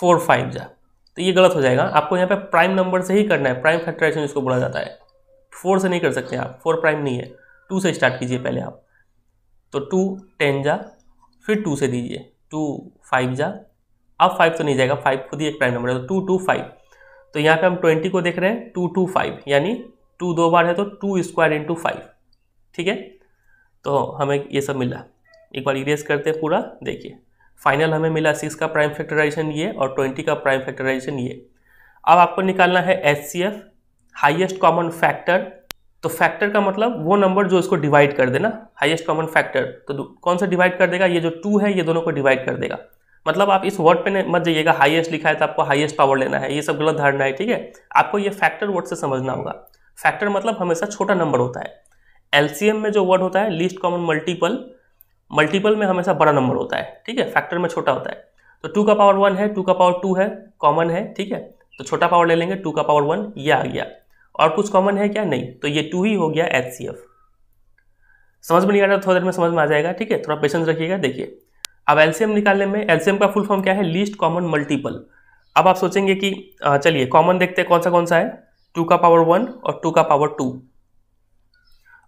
S1: फोर फाइव जा तो ये गलत हो जाएगा आपको यहाँ पे प्राइम नंबर से ही करना है प्राइम फैक्ट्राइजेशन इसको बोला जाता है फोर से नहीं कर सकते आप फोर प्राइम नहीं है टू से स्टार्ट कीजिए पहले आप तो टू टेन जा फिर टू से दीजिए टू फाइव जा अब फाइव तो नहीं जाएगा फाइव खुद ही एक प्राइम नंबर है तो टू टू फाइव तो यहाँ पे हम ट्वेंटी को देख रहे हैं टू टू फाइव यानी टू दो बार है तो टू स्क्वायर इंटू फाइव ठीक है तो हमें ये सब मिला एक बार इरेज करते हैं पूरा देखिए फाइनल हमें मिला सिक्स का प्राइम फैक्टराइजेशन ये और ट्वेंटी का प्राइम फैक्टराइजेशन ये अब आपको निकालना है H C F highest common factor तो फैक्टर का मतलब वो नंबर जो इसको डिवाइड कर देना हाइएस्ट कॉमन फैक्टर तो कौन सा डिवाइड कर देगा ये जो टू है ये दोनों को डिवाइड कर देगा मतलब आप इस वर्ड पे मत जाइएगा हाईएस्ट लिखा है तो आपको हाईएस्ट पावर लेना है ये सब गलत धारणा है ठीक है आपको ये फैक्टर वर्ड से समझना होगा फैक्टर मतलब हमेशा छोटा नंबर होता है एलसीएम में जो वर्ड होता है लीस्ट कॉमन मल्टीपल मल्टीपल में हमेशा बड़ा नंबर होता है ठीक है फैक्टर में छोटा होता है तो टू का पावर वन है टू का पावर टू है कॉमन है ठीक है तो छोटा पावर ले लेंगे टू का पावर वन ये आ गया और कुछ कॉमन है क्या नहीं तो ये टू ही हो गया एच सी एफ समझ में नहीं आ रहा थोड़ा देर में समझ में आ जाएगा ठीक है थोड़ा पेशेंस रखिएगा देखिए अब एलसीएम निकालने में एलसीएम का फुल फॉर्म क्या है लीस्ट कॉमन मल्टीपल अब आप सोचेंगे कि चलिए कॉमन देखते हैं कौन सा कौन सा है टू का पावर वन और टू का पावर टू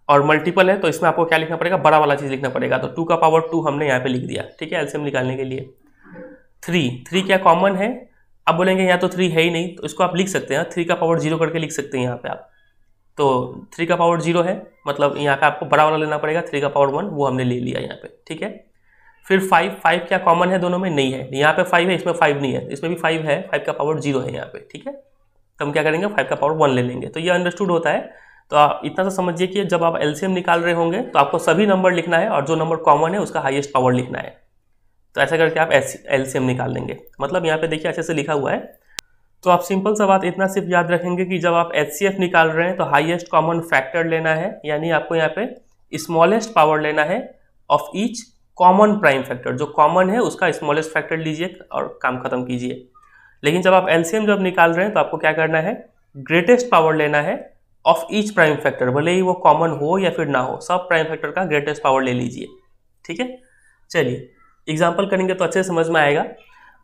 S1: और मल्टीपल है तो इसमें आपको क्या लिखना पड़ेगा बड़ा वाला चीज़ लिखना पड़ेगा तो टू का पावर टू हमने यहाँ पे लिख दिया ठीक है एल्सियम निकालने के लिए थ्री थ्री क्या कॉमन है अब बोलेंगे यहाँ तो थ्री है ही नहीं तो इसको आप लिख सकते हैं थ्री का पावर जीरो करके लिख सकते हैं यहाँ पे आप तो थ्री का पावर जीरो है मतलब यहाँ पे आपको बड़ा वाला लेना पड़ेगा थ्री का पावर वन वो हमने ले लिया यहाँ पे ठीक है फिर फाइव फाइव क्या कॉमन है दोनों में नहीं है यहाँ पे फाइव है इसमें फाइव नहीं है इसमें भी फाइव है फाइव का पावर जीरो है यहाँ पे ठीक है तो हम क्या करेंगे फाइव का पावर वन ले लेंगे तो ये अंडरस्टूड होता है तो आप इतना सा समझिए कि जब आप एलसीएम निकाल रहे होंगे तो आपको सभी नंबर लिखना है और जो नंबर कॉमन है उसका हाईएस्ट पावर लिखना है तो ऐसा करके आप एलसीएम निकाल लेंगे मतलब यहाँ पे देखिए अच्छे से लिखा हुआ है तो आप सिंपल सा बात इतना सिर्फ याद रखेंगे कि जब आप एच निकाल रहे हैं तो हाइएस्ट कॉमन फैक्टर लेना है यानी आपको यहाँ पे स्मॉलेस्ट पावर लेना है of each common prime factor जो कॉमन है उसका स्मॉलेस्ट फैक्टर लीजिए और काम खत्म कीजिए लेकिन जब आप एलसीएम जब निकाल रहे हैं तो आपको क्या करना है ग्रेटेस्ट पावर लेना है ऑफ ईच प्राइम फैक्टर भले ही वो कॉमन हो या फिर ना हो सब प्राइम फैक्टर का ग्रेटेस्ट पावर ले लीजिए ठीक है चलिए एग्जाम्पल करेंगे तो अच्छे समझ में आएगा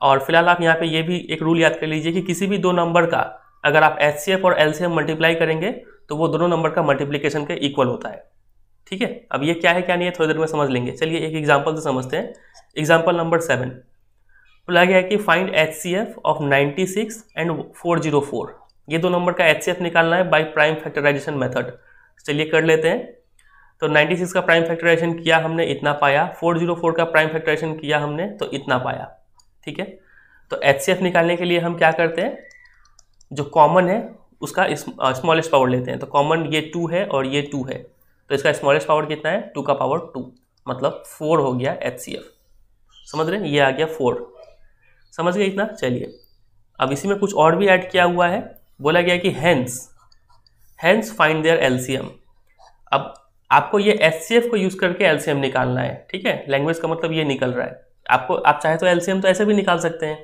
S1: और फिलहाल आप यहाँ पे ये भी एक रूल याद कर लीजिए कि किसी भी दो नंबर का अगर आप एच और एल मल्टीप्लाई करेंगे तो वो दोनों नंबर का मल्टीप्लीकेशन के इक्वल होता है ठीक है अब ये क्या है क्या नहीं है थोड़ी देर में समझ लेंगे चलिए एक एग्जाम्पल से समझते हैं एग्जाम्पल नंबर सेवन बोला गया है कि find H of ninety six and four zero four ये दो नंबर का एच निकालना है बाई प्राइम फैक्टराइजेशन मेथड चलिए कर लेते हैं तो 96 का प्राइम फैक्टराइजेशन किया हमने इतना पाया 404 का प्राइम फैक्टराइजेशन किया हमने तो इतना पाया ठीक है तो एच निकालने के लिए हम क्या करते हैं जो कॉमन है उसका स्मॉलेस्ट पावर लेते हैं तो कॉमन ये टू है और ये टू है तो इसका स्मॉलेस्ट पावर कितना है टू का पावर टू मतलब फोर हो गया एच समझ रहे हैं ये आ गया फोर समझ गए इतना चलिए अब इसी में कुछ और भी ऐड किया हुआ है बोला गया कि hence hence find their LCM अब आपको ये एस को यूज़ करके एलसीएम निकालना है ठीक है लैंग्वेज का मतलब ये निकल रहा है आपको आप चाहे तो एलसीएम तो ऐसे भी निकाल सकते हैं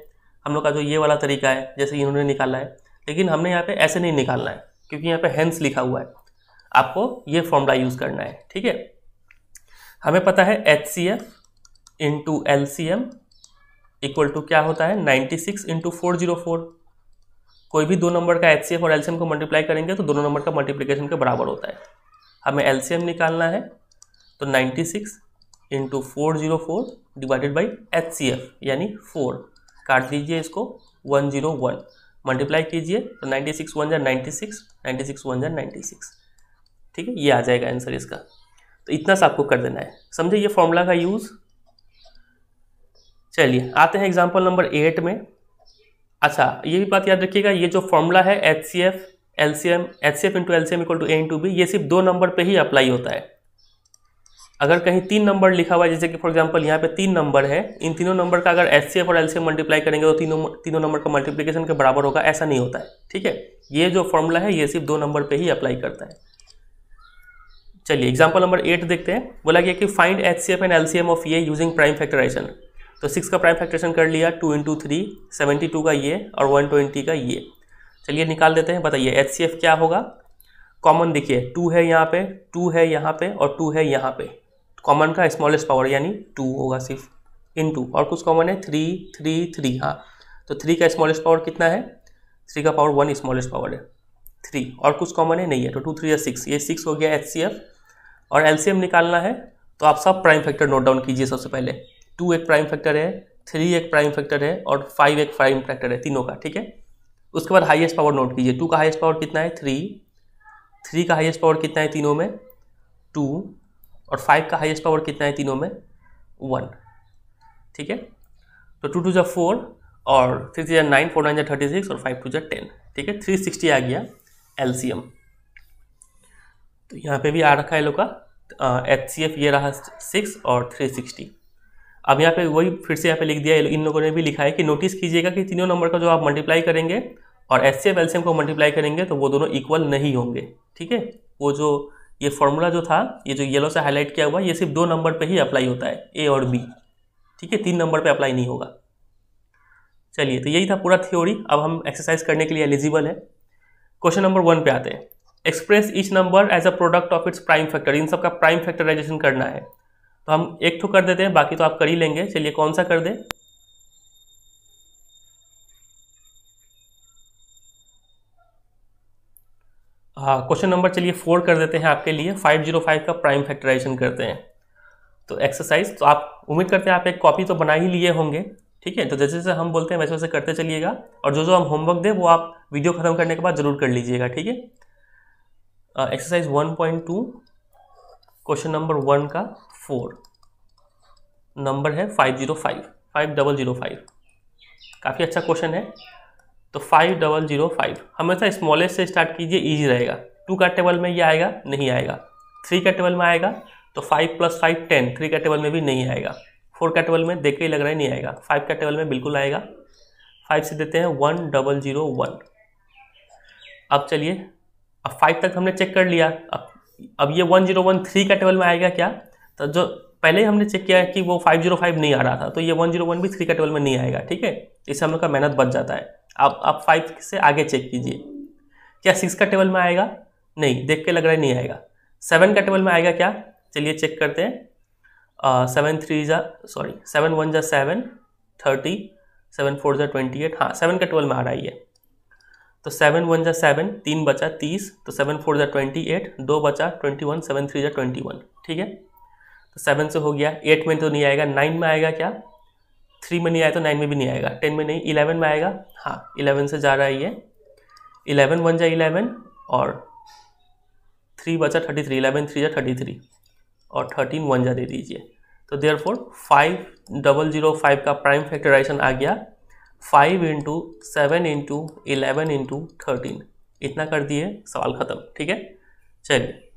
S1: हम लोग का जो तो ये वाला तरीका है जैसे इन्होंने निकाला है लेकिन हमने यहाँ पे ऐसे नहीं निकालना है क्योंकि यहाँ पे हैंस लिखा हुआ है आपको ये फॉर्मूला यूज़ करना है ठीक है हमें पता है H C F into L C M equal to क्या होता है ninety six into four zero four कोई भी दो नंबर का एच और एल्सियम को मल्टीप्लाई करेंगे तो दोनों नंबर का मल्टीप्लीकेशन के बराबर होता है हमें एल्सियम निकालना है तो ninety six into four zero four divided by H C F यानी फोर काट दीजिए इसको वन जीरो वन मल्टीप्लाई कीजिए तो नाइन्टी सिक्स वन जै ninety six ninety six one जै नाइन्टी सिक्स ठीक है ये आ जाएगा आंसर इसका तो इतना सा आपको कर देना है समझे ये फॉर्मूला का यूज़ चलिए आते हैं एग्जाम्पल नंबर एट में अच्छा ये भी बात याद रखिएगा ये जो फॉर्मूला है H C F L C M H C F into L C M equal to A into B ये सिर्फ दो नंबर पे ही अप्लाई होता है अगर कहीं तीन नंबर लिखा हुआ है जैसे कि फॉर एग्जांपल यहाँ पे तीन नंबर है इन तीनों नंबर का अगर एच सी एफ और एल सी एम मल्टीप्लाई करेंगे तो तीनों तीनों नंबर का मल्टीप्लीकेशन के बराबर होगा ऐसा नहीं होता है ठीक है ये जो फॉर्मूला है ये सिर्फ दो नंबर पर ही अप्लाई करता है चलिए एग्जाम्पल नंबर एट देखते हैं बोला गया कि find H C F and L C M of ये यूजिंग प्राइम फैक्टराइजेशन तो सिक्स का प्राइम फैक्ट्रेशन कर लिया two into three seventy two का ये और वन ट्वेंटी का ये चलिए निकाल देते हैं बताइए एच सी एफ क्या होगा कॉमन देखिए टू है यहाँ पे टू है यहाँ पे और टू है यहाँ पे कॉमन का स्मॉलेस्ट पावर यानी टू होगा सिर्फ इन टू और कुछ कॉमन है थ्री थ्री थ्री हाँ तो थ्री का स्मॉलेस्ट पावर कितना है थ्री का पावर वन स्मॉलेस्ट पावर है थ्री और कुछ कॉमन है नहीं है तो टू थ्री या सिक्स ये सिक्स हो गया एच सी एफ और एल सी एम निकालना है तो आप सब प्राइम फैक्टर नोट डाउन कीजिए सबसे पहले टू एक प्राइम फैक्टर है थ्री एक प्राइम फैक्टर है और फाइव एक प्राइम फैक्टर है तीनों का ठीक है उसके बाद हाईएस्ट पावर नोट कीजिए टू का हाईएस्ट पावर कितना है थ्री थ्री का हाईएस्ट पावर कितना है तीनों में टू और फाइव का हाईएस्ट पावर कितना है तीनों में वन ठीक है तो टू टू जै फोर और थ्री थ्री जो नाइन फोर नाइन जै थर्टी सिक्स और फाइव टू जै टेन ठीक है थ्री सिक्सटी आ गया एलसीएम तो यहाँ पे भी आ रखा है लोग का तो, एच सी एफ ये रहा सिक्स और थ्री सिक्सटी अब यहाँ पे वही फिर से यहाँ पे लिख दिया इन लोगों ने भी लिखा है कि नोटिस कीजिएगा कि तीनों नंबर का जो आप मल्टीप्लाई करेंगे और एस सी एम को मल्टीप्लाई करेंगे तो वो दोनों इक्वल नहीं होंगे ठीक है वो जो ये फॉर्मूला जो था ये जो येलो से हाईलाइट किया हुआ ये सिर्फ दो नंबर पर ही अप्लाई होता है ए और बी ठीक है तीन नंबर पर अप्लाई नहीं होगा चलिए तो यही था पूरा थ्योरी अब हम एक्सरसाइज करने के लिए एलिजिबल है क्वेश्चन नंबर वन पे आते हैं express each number as a product of its prime factor इन सबका प्राइम फैक्टराइजेशन करना है तो हम एक ठो कर देते हैं बाकी तो आप कर ही लेंगे चलिए कौन सा कर दें हाँ क्वेश्चन नंबर चलिए फोर कर देते हैं आपके लिए फाइव जीरो फाइव का प्राइम फैक्टराइजेशन करते हैं तो एक्सरसाइज तो आप उम्मीद करते हैं आप एक कॉपी तो बना ही लिए होंगे ठीक है तो जैसे जैसे हम बोलते हैं वैसे वैसे करते चलिएगा और जो जो हम होमवर्क दें वो आप वीडियो ख़त्म करने के बाद ज़रूर कर लीजिएगा ठीक है exercise one point two question number one का फोर नंबर है five zero five five double zero five काफ़ी अच्छा क्वेश्चन है तो फाइव डबल जीरो फाइव हमेशा स्मॉलेस्ट से स्टार्ट कीजिए ईजी रहेगा टू का टेबल में ये आएगा नहीं आएगा थ्री का टेबल में आएगा तो five plus five ten three का टेबल में भी नहीं आएगा फोर का टेबल में देख के ही लग रहा है नहीं आएगा फाइव का टेबल में बिल्कुल आएगा फाइव से देते हैं वन डबल जीरो वन अब चलिए अब फाइव तक हमने चेक कर लिया अब अब ये वन जीरो वन थ्री का टेबल में आएगा क्या तो जो पहले हमने चेक किया है कि वो 505 नहीं आ रहा था तो ये 101 भी थ्री का टेबल में नहीं आएगा ठीक है इससे हम लोग का मेहनत बच जाता है आप आप फाइव से आगे चेक कीजिए क्या सिक्स का टेबल में आएगा नहीं देख के लग रहा है नहीं आएगा सेवन का टेबल में आएगा क्या चलिए चेक करते हैं सेवन थ्री जा सॉरी सेवन वन जा सेवन थर्टी सेवन फोर जा ट्वेंटी एट हाँ सेवन का ट्वेल्व में आ रहा है ये तो सेवन वन जा सेवन तीन बचा तीस तो सेवन फोर जा ट्वेंटी एट दो बचा ट्वेंटी वन सेवन थ्री जा ट्वेंटी वन ठीक है तो सेवन से हो गया एट में तो नहीं आएगा नाइन में आएगा क्या थ्री में नहीं आया तो नाइन में भी नहीं आएगा टेन में नहीं इलेवन में आएगा हाँ इलेवन से जा रहा है ये इलेवन वन जाए इलेवन और थ्री बचा थर्टी थ्री इलेवन थ्री जा थर्टी थ्री और थर्टीन वन जा दे दीजिए तो there therefore five double zero five का प्राइम फैक्टराइजेशन आ गया five into seven into eleven into thirteen इतना कर दिए सवाल ख़त्म ठीक है चलिए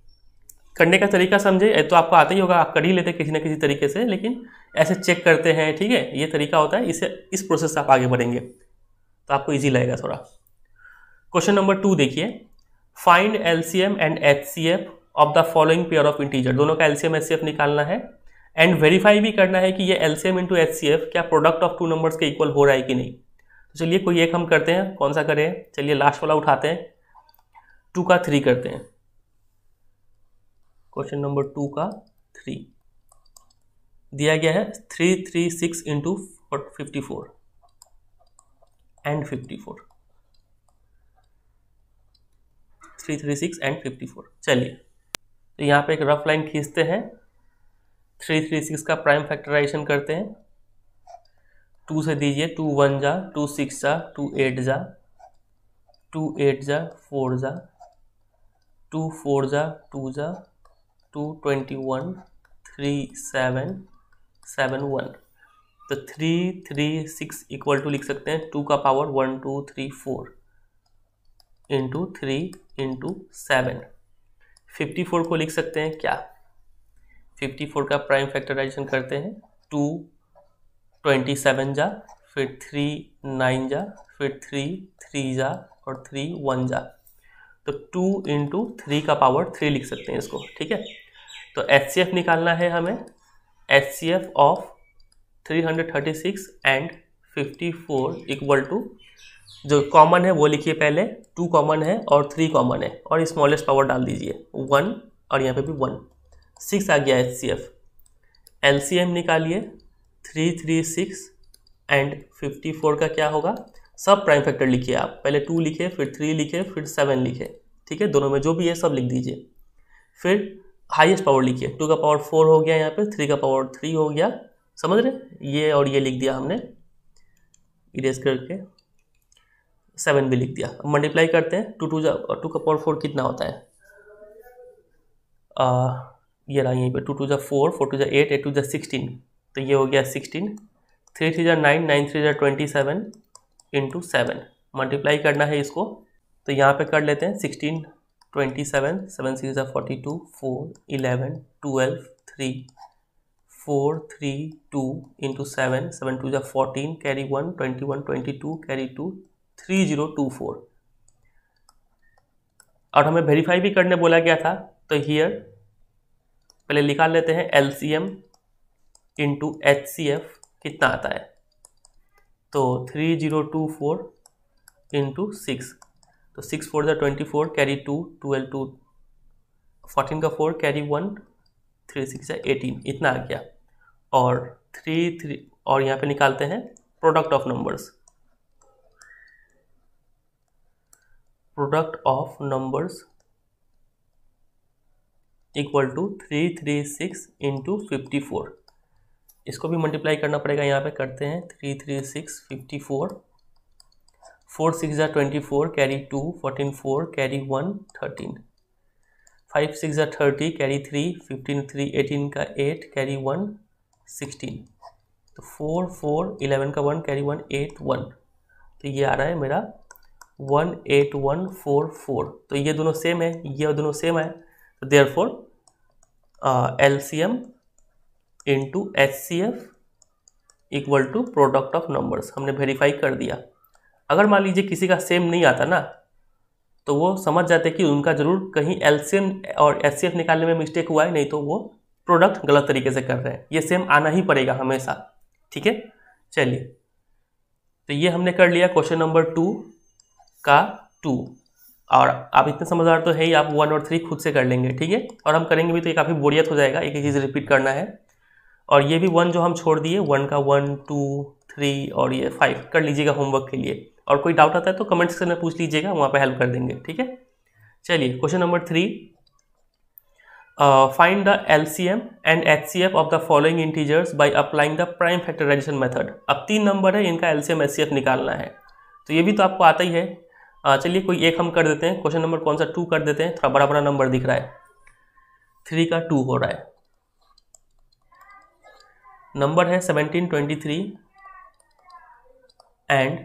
S1: करने का तरीका समझे तो आपको आता ही होगा आप कर ही लेते किसी ना किसी तरीके से लेकिन ऐसे चेक करते हैं ठीक है ये तरीका होता है इसे इस प्रोसेस से आप आगे बढ़ेंगे तो आपको ईजी लगेगा थोड़ा क्वेश्चन नंबर टू देखिए find L C M and H C F of the following pair of integer दोनों का L C M H C F निकालना है एंड वेरीफाई भी करना है कि ये L C M into H C F क्या प्रोडक्ट ऑफ टू नंबर्स के इक्वल हो रहा है कि नहीं तो चलिए कोई एक हम करते हैं कौन सा करें चलिए लास्ट वाला उठाते हैं टू का थ्री करते हैं क्वेश्चन नंबर टू का थ्री दिया गया है three three six into fifty four and fifty four three three six and fifty four चलिए तो यहाँ पे एक रफ लाइन खींचते हैं थ्री थ्री सिक्स का प्राइम फैक्टराइजेशन करते हैं टू से दीजिए टू वन जा टू सिक्स जा टू एट जा टू एट जा फोर जा टू फोर जा टू जा two twenty one three seven seven one तो three three six equal to लिख सकते हैं टू का power one two three four into three into seven fifty four को लिख सकते हैं क्या फिफ्टी फोर का प्राइम फैक्टराइजेशन करते हैं टू ट्वेंटी सेवन जा फिर थ्री नाइन जा फिर थ्री थ्री जा और थ्री वन जा तो टू इंटू थ्री का पावर थ्री लिख सकते हैं इसको ठीक है तो एच निकालना है हमें H C F of three hundred thirty six and fifty four equal to जो कॉमन है वो लिखिए पहले टू कॉमन है और थ्री कॉमन है और स्मॉलेस्ट पावर डाल दीजिए वन और यहाँ पे भी वन सिक्स आ गया H C F L C M निकालिए three three six and fifty four का क्या होगा सब प्राइम फैक्टर लिखिए आप पहले टू लिखे फिर थ्री लिखे फिर सेवन लिखे ठीक है दोनों में जो भी है सब लिख दीजिए फिर हाईएस्ट पावर लिखिए टू का पावर फोर हो गया यहाँ पे थ्री का पावर थ्री हो गया समझ रहे ये और ये लिख दिया हमने इरेज करके सेवन भी लिख दिया मल्टीप्लाई करते हैं टू टू जा टू का पावर फोर कितना होता है आ, ये रहा यहीं पे टू टू जा फोर फोर टू जा एट एट टू जा सिक्सटीन तो ये हो गया सिक्सटीन थ्री थ्री जा नाइन नाइन थ्री जा twenty seven into seven multiply करना है इसको तो यहाँ पे कर लेते हैं सिक्सटीन ट्वेंटी सेवन सेवन सीज are forty two four eleven twelve three four three two into seven seven two ज़ा fourteen carry one twenty one twenty two carry two three zero two four और हमें verify भी करने बोला गया था तो हियर पहले निकाल लेते हैं L C M into H C F कितना आता है तो three zero two four into six तो सिक्स फोर ज़ा twenty four carry two twelve two fourteen का four carry one three six या एटीन इतना आ गया और थ्री थ्री और यहाँ पे निकालते हैं product of numbers product of numbers equal to three three six into fifty four इसको भी मल्टीप्लाई करना पड़ेगा यहाँ पे करते हैं three three six fifty four four six ज़ा twenty four carry two fourteen four carry one thirteen five six ज़ा thirty carry three fifteen three eighteen का एट कैरी वन सिक्सटीन तो फोर फोर इलेवन का one carry one eight one तो ये आ रहा है मेरा one eight one four four तो ये दोनों सेम है ये दोनों सेम है तो there therefore L C M into H C F equal to product of numbers हमने वेरीफाई कर दिया अगर मान लीजिए किसी का सेम नहीं आता ना तो वो समझ जाते कि उनका जरूर कहीं एलसीएम और एस निकालने में मिस्टेक हुआ है नहीं तो वो प्रोडक्ट गलत तरीके से कर रहे हैं ये सेम आना ही पड़ेगा हमेशा ठीक है चलिए तो ये हमने कर लिया क्वेश्चन नंबर टू का टू और आप इतने समझदार तो है ही आप वन और थ्री खुद से कर लेंगे ठीक है और हम करेंगे भी तो ये काफ़ी बोरियत हो जाएगा एक ही चीज़ रिपीट करना है और ये भी वन जो हम छोड़ दिए वन का वन टू थ्री और ये फाइव कर लीजिएगा होमवर्क के लिए और कोई डाउट आता है तो कमेंट सेक्शन में पूछ लीजिएगा वहाँ पर हेल्प कर देंगे ठीक है चलिए question number three find the L C M and H C F of the following integers by applying the prime factorization method अब तीन नंबर है इनका L C M H C F निकालना है तो ये भी तो आपको आता ही है uh, चलिए कोई एक हम कर देते हैं क्वेश्चन नंबर कौन सा टू कर देते हैं थोड़ा बड़ा बड़ा नंबर दिख रहा है थ्री का टू हो रहा है नंबर है seventeen twenty three and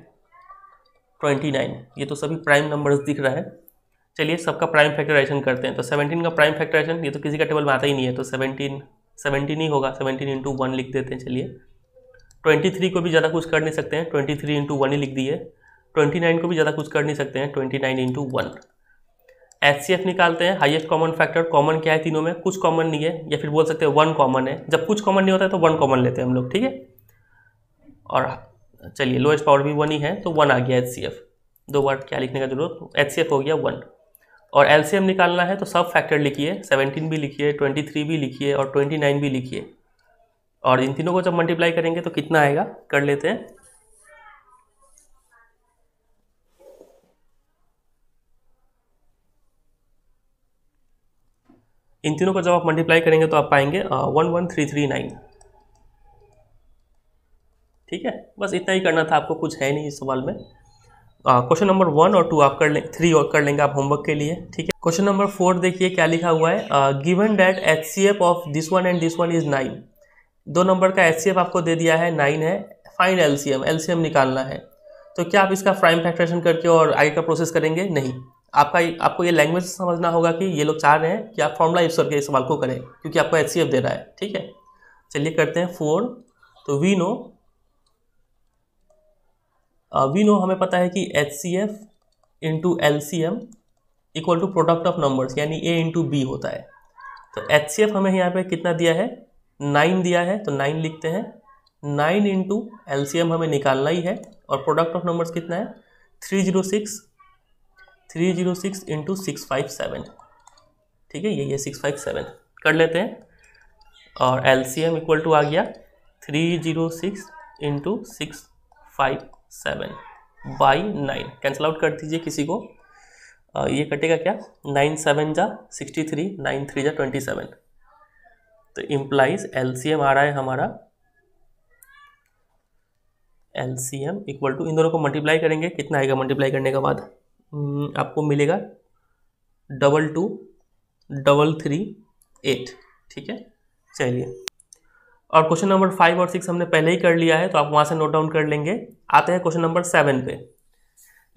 S1: twenty nine ये तो सभी प्राइम नंबर्स दिख रहा है चलिए सबका प्राइम फैक्टराइजेशन करते हैं तो सेवनटीन का प्राइम फैक्टराइजेशन ये तो किसी का टेबल में आता ही नहीं है तो सेवनटीन सेवनटीन ही होगा सेवनटीन इंटू वन लिख देते हैं चलिए ट्वेंटी थ्री को भी ज़्यादा कुछ कर नहीं सकते हैं ट्वेंटी थ्री इंटू वन ही लिख दिए ट्वेंटी नाइन को भी ज़्यादा कुछ कर नहीं सकते हैं twenty nine into one H C F निकालते हैं हाइएस्ट कॉमन फैक्टर कॉमन क्या है तीनों में कुछ कॉमन नहीं है या फिर बोल सकते हैं वन कॉमन है जब कुछ कॉमन नहीं होता है तो वन कॉमन लेते हैं हम लोग ठीक है और चलिए लोएस्ट पावर भी वन ही है तो वन आ गया एच दो वर्ड क्या लिखने का जरूरत एच तो हो गया वन और एल निकालना है तो सब फैक्टर लिखिए सेवनटीन भी लिखिए ट्वेंटी थ्री भी लिखिए और ट्वेंटी नाइन भी लिखिए और इन तीनों को जब मल्टीप्लाई करेंगे तो कितना आएगा कर लेते हैं इन तीनों को जब आप मल्टीप्लाई करेंगे तो आप पाएंगे one one three three nine ठीक है बस इतना ही करना था आपको कुछ है नहीं इस सवाल में क्वेश्चन नंबर वन और टू आप कर लें थ्री और कर लेंगे आप होमवर्क के लिए ठीक है क्वेश्चन नंबर फोर देखिए क्या लिखा हुआ है given that H C F of this one and this one is nine दो नंबर का एच सी एफ आपको दे दिया है नाइन है fine L C M L C M निकालना है तो क्या आप इसका प्राइम फैक्ट्रेशन करके और आगे का प्रोसेस करेंगे नहीं आपका आपको ये लैंग्वेज समझना होगा कि ये लोग चाह रहे हैं कि आप फॉर्मूला यूज़ करके इस सवाल को करें क्योंकि आपको एच सी एफ दे रहा है ठीक है चलिए करते हैं फोर तो we know we uh, know हमें पता है कि H C F into L C M equal to product of numbers यानी ए इंटू बी होता है तो एच सी एफ हमें यहाँ पे कितना दिया है नाइन दिया है तो नाइन लिखते हैं nine into L C M हमें निकालना ही है और प्रोडक्ट ऑफ नंबर्स कितना है three zero six three zero six into six five seven ठीक है यही है सिक्स फाइव सेवन कर लेते हैं और L C M equal to आ गया three zero six into six five seven by nine cancel out कर दीजिए किसी को आ, ये कटेगा क्या नाइन सेवन जा सिक्सटी थ्री नाइन थ्री जा ट्वेंटी सेवन तो इम्प्लाइज एलसीएम आ रहा है हमारा एलसीएम इक्वल टू इन दोनों को मल्टीप्लाई करेंगे कितना आएगा मल्टीप्लाई करने के बाद हम्म, आपको मिलेगा double two double three eight ठीक है चलिए और क्वेश्चन नंबर फाइव और सिक्स हमने पहले ही कर लिया है तो आप वहाँ से नोट डाउन कर लेंगे आते हैं क्वेश्चन नंबर सेवन पे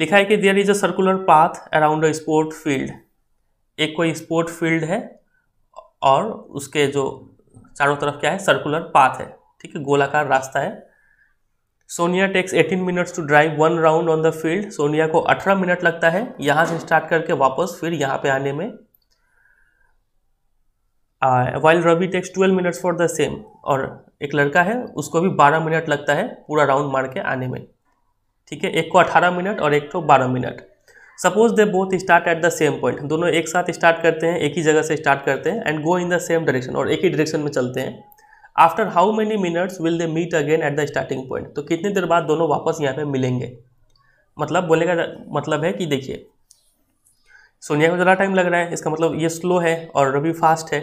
S1: लिखा है कि there is a circular path around a sport field एक कोई स्पोर्ट फील्ड है और उसके जो चारों तरफ क्या है सर्कुलर पाथ है ठीक है गोलाकार रास्ता है Sonia takes 18 minutes to drive one round on the field Sonia को 18 मिनट लगता है यहाँ से स्टार्ट करके वापस फिर यहाँ पे आने में while Ravi takes twelve minutes for the same और एक लड़का है उसको भी बारह मिनट लगता है पूरा राउंड मार के आने में ठीक है एक को अठारह मिनट और एक को बारह minute suppose they both start at the same point दोनों एक साथ स्टार्ट करते हैं एक ही जगह से स्टार्ट करते हैं and go in the same direction और एक ही डायरेक्शन में चलते हैं after how many minutes will they meet again at the starting point तो कितनी देर बाद दोनों वापस यहाँ पे मिलेंगे मतलब बोलने का मतलब है कि देखिए सोनिया को ज़्यादा टाइम लग रहा है इसका मतलब ये स्लो है और रवि फास्ट है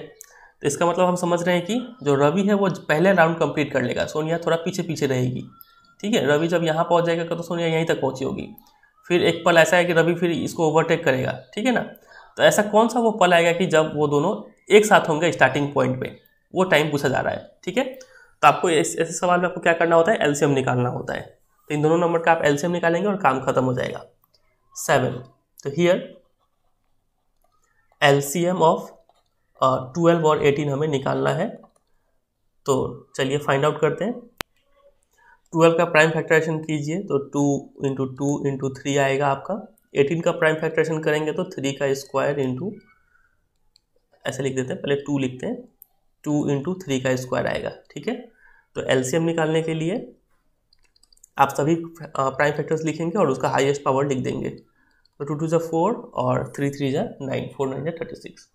S1: तो इसका मतलब हम समझ रहे हैं कि जो रवि है वो पहले राउंड कंप्लीट कर लेगा सोनिया थोड़ा पीछे पीछे रहेगी ठीक है रवि जब यहाँ पहुँच जाएगा तो सोनिया यहीं तक पहुँची होगी फिर एक पल ऐसा है कि रवि फिर इसको ओवरटेक करेगा ठीक है ना तो ऐसा कौन सा वो पल आएगा कि जब वो दोनों एक साथ होंगे स्टार्टिंग पॉइंट पर वो टाइम पूछा जा रहा है ठीक है तो आपको ऐसे सवाल में आपको क्या करना होता है एलसीएम निकालना होता है तो इन दोनों नंबर का आप एलसीएम निकालेंगे और काम खत्म हो जाएगा सेवन तो हियर एलसीएम ऑफ ट्वेल्व और एटीन हमें निकालना है तो चलिए फाइंड आउट करते हैं ट्वेल्व का प्राइम फैक्टराइजेशन कीजिए तो two into two into three आएगा आपका एटीन का प्राइम फैक्टराइजेशन करेंगे तो थ्री का स्क्वायर इंटू ऐसे लिख देते हैं पहले टू लिखते हैं टू इंटू थ्री का स्क्वायर आएगा ठीक है तो एम निकालने के लिए आप सभी प्राइम फैक्टर्स लिखेंगे और उसका हाइएस्ट पावर लिख देंगे तो टू टू ज़ा फोर और थ्री थ्री ज़ा नाइन फोर नाइन ज़ा थर्टी सिक्स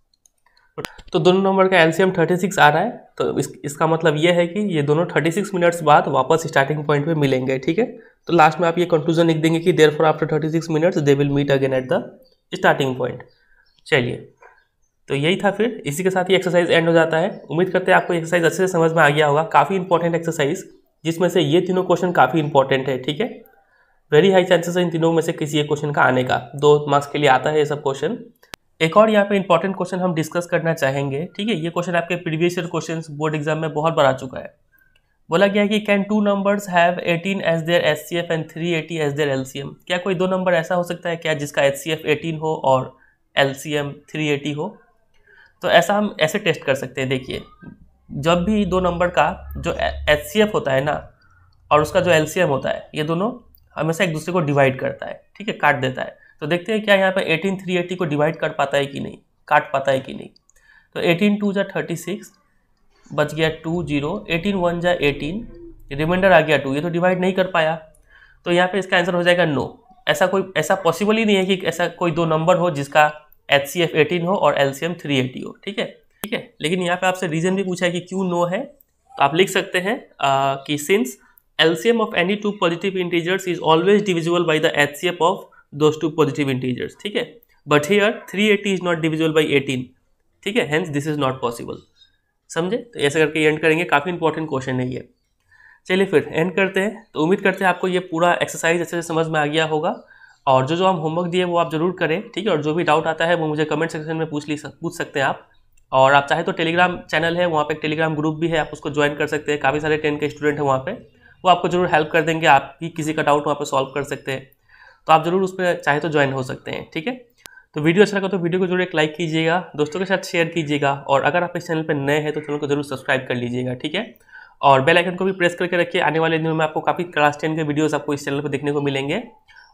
S1: तो दोनों नंबर का एलसीएम 36 आ रहा है तो इस, इसका मतलब यह है कि ये दोनों 36 मिनट्स बाद वापस स्टार्टिंग पॉइंट पे मिलेंगे ठीक है तो लास्ट में आप ये कंक्लूजन लिख देंगे कि therefore after six minutes they will meet again at the starting point चलिए तो यही था फिर इसी के साथ ही एक्सरसाइज एंड हो जाता है उम्मीद करते हैं आपको एक्सरसाइज अच्छे से समझ में आ गया होगा काफ़ी इंपॉर्टेंट एक्सरसाइज जिसमें से ये तीनों क्वेश्चन काफ़ी इंपॉर्टेंट है ठीक है वेरी हाई चांसेस है इन तीनों में से किसी एक क्वेश्चन का आने का दो मार्क्स के लिए आता है ये सब क्वेश्चन एक और यहाँ पे इंपॉर्टेंट क्वेश्चन हम डिस्कस करना चाहेंगे ठीक है ये क्वेश्चन आपके previous year question board exam में बहुत बार आ चुका है बोला गया है कि can two numbers have 18 as their S C F and three eighty as their L C M क्या कोई दो नंबर ऐसा हो सकता है क्या जिसका एच सी एफ एटीन हो और L C M three eighty हो तो ऐसा हम ऐसे टेस्ट कर सकते हैं देखिए जब भी दो नंबर का जो एच सी एफ होता है ना और उसका जो एल सी एम होता है ये दोनों हमेशा एक दूसरे को डिवाइड करता है ठीक है काट देता है तो देखते हैं क्या यहाँ पर एटीन थ्री एटी को डिवाइड कर पाता है कि नहीं काट पाता है कि नहीं तो एटीन टू जा थर्टी सिक्स बच गया टू जीरो एटीन वन जा एटीन रिमाइंडर आ गया टू ये तो डिवाइड नहीं कर पाया तो यहाँ पे इसका आंसर हो जाएगा नो ऐसा कोई ऐसा पॉसिबल ही नहीं है कि ऐसा कोई दो नंबर हो जिसका एच सी एफ एटीन हो और L C M three eighty हो ठीक है ठीक है लेकिन यहाँ पे आपसे रीजन भी पूछा है कि क्यों नो है तो आप लिख सकते हैं आ, कि since L C M of any two positive integers is always divisible by the H C F of those two positive integers ठीक है but here 380 is not divisible by 18 ठीक है hence this is not possible समझे तो ऐसा करके and करेंगे काफ़ी इंपॉर्टेंट क्वेश्चन है ये चलिए फिर एंड करते हैं तो उम्मीद करते हैं आपको ये पूरा एक्सरसाइज अच्छे से समझ में आ गया होगा और जो जो हम होमवर्क दिए वो आप जरूर करें ठीक है और जो भी डाउट आता है वो मुझे कमेंट सेक्शन में पूछ ली पूछ सकते हैं आप और आप चाहे तो टेलीग्राम चैनल है वहाँ पे एक टेलीग्राम ग्रुप भी है आप उसको ज्वाइन कर सकते हैं काफ़ी सारे टेन के स्टूडेंट हैं वहाँ पर वो आपको जरूर हेल्प कर देंगे आप भी किसी का डाउट वहाँ पर सॉल्व कर सकते हैं तो आप ज़रूर उस पर चाहे तो ज्वाइन हो सकते हैं ठीक है तो वीडियो अच्छा लगा तो वीडियो को जरूर एक लाइक कीजिएगा दोस्तों के साथ शेयर कीजिएगा और अगर आप इस चैनल पर नए हैं तो चैनल को जरूर सब्सक्राइब कर लीजिएगा ठीक है और बेल आइकन को भी प्रेस करके रखिए आने वाले दिनों में आपको काफ़ी क्लास टेन के वीडियोस आपको इस चैनल पर देखने को मिलेंगे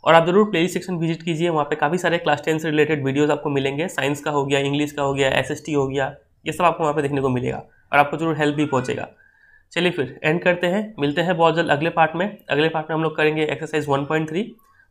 S1: और आप जरूर प्ले सेक्शन विजिट कीजिए वहाँ पे काफ़ी सारे क्लास टेन से रिलेटेड वीडियोस आपको मिलेंगे साइंस का हो गया इंग्लिश का हो गया एस हो गया ये सब आपको वहाँ पर देखने को मिलेगा और आपको जरूर हेल्प भी पहुँचेगा चलिए फिर एंड करते हैं मिलते हैं बहुत जल्द अगले पार्ट में अगले पार्ट में हम लोग करेंगे एक्सरसाइज थ्री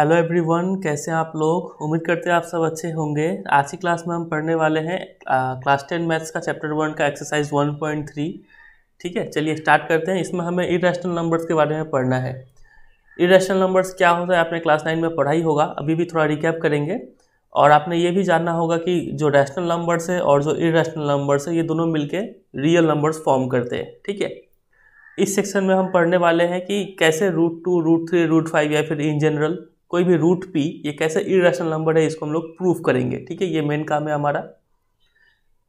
S1: हेलो एवरीवन कैसे हैं आप लोग उम्मीद करते हैं आप सब अच्छे होंगे आज की क्लास में हम पढ़ने वाले हैं क्लास टेन मैथ्स का चैप्टर वन का एक्सरसाइज वन पॉइंट थ्री ठीक है चलिए स्टार्ट करते हैं इसमें हमें इरेशनल नंबर्स के बारे में पढ़ना है इरेशनल नंबर्स क्या होता है आपने क्लास नाइन में पढ़ाई होगा अभी भी थोड़ा रिकैप करेंगे और आपने ये भी जानना होगा कि जो रैशनल नंबर्स है और जो इरेशनल नंबर्स है ये दोनों मिलकर रियल नंबर्स फॉर्म करते हैं ठीक है इस सेक्शन में हम पढ़ने वाले हैं कि कैसे root two root three root five या फिर इन जनरल कोई भी रूट पी ये कैसे इरेशनल नंबर है इसको हम लोग प्रूफ करेंगे ठीक है ये मेन काम है हमारा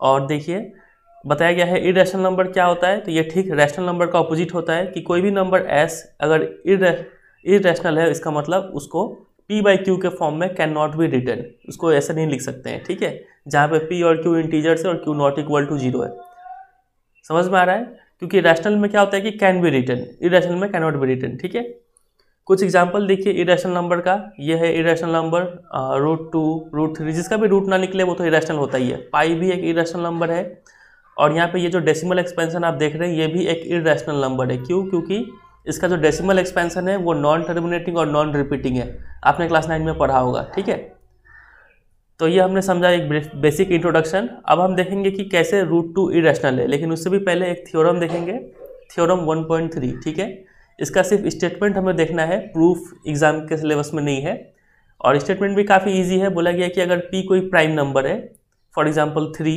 S1: और देखिए बताया गया है इरेशनल नंबर क्या होता है तो ये ठीक रैशनल नंबर का अपोजिट होता है कि कोई भी नंबर एस अगर इरेशनल है इसका मतलब उसको पी बाई क्यू के फॉर्म में कैन नॉट बी रिटर्न उसको ऐसे नहीं लिख सकते हैं ठीक है जहाँ पे पी और क्यू इंटीजर्स है और Q not equal to zero है समझ में आ रहा है क्योंकि रैशनल में क्या होता है कि कैन बी रिटर्न इरेशनल में कैन नॉट बी रिटर्न ठीक है कुछ एग्जाम्पल देखिए इरेशनल नंबर का ये है irrational number root two root three जिसका भी रूट ना निकले वो तो इरेशनल होता ही है पाई भी एक इरेशनल नंबर है और यहाँ पे ये जो डेसिमल एक्सपेंशन आप देख रहे हैं ये भी एक इरेशनल नंबर है क्यों क्योंकि इसका जो डेसिमल एक्सपेंशन है वो नॉन टर्मिनेटिंग और नॉन रिपीटिंग है आपने क्लास नाइन में पढ़ा होगा ठीक है तो ये हमने समझा एक बेसिक इंट्रोडक्शन अब हम देखेंगे कि कैसे रूट टू इरेशनल है लेकिन उससे भी पहले एक थियोरम देखेंगे थियोरम 1.3 ठीक है इसका सिर्फ स्टेटमेंट हमें देखना है प्रूफ एग्ज़ाम के सिलेबस में नहीं है और स्टेटमेंट भी काफ़ी इजी है बोला गया कि अगर पी कोई प्राइम नंबर है फॉर एग्जाम्पल थ्री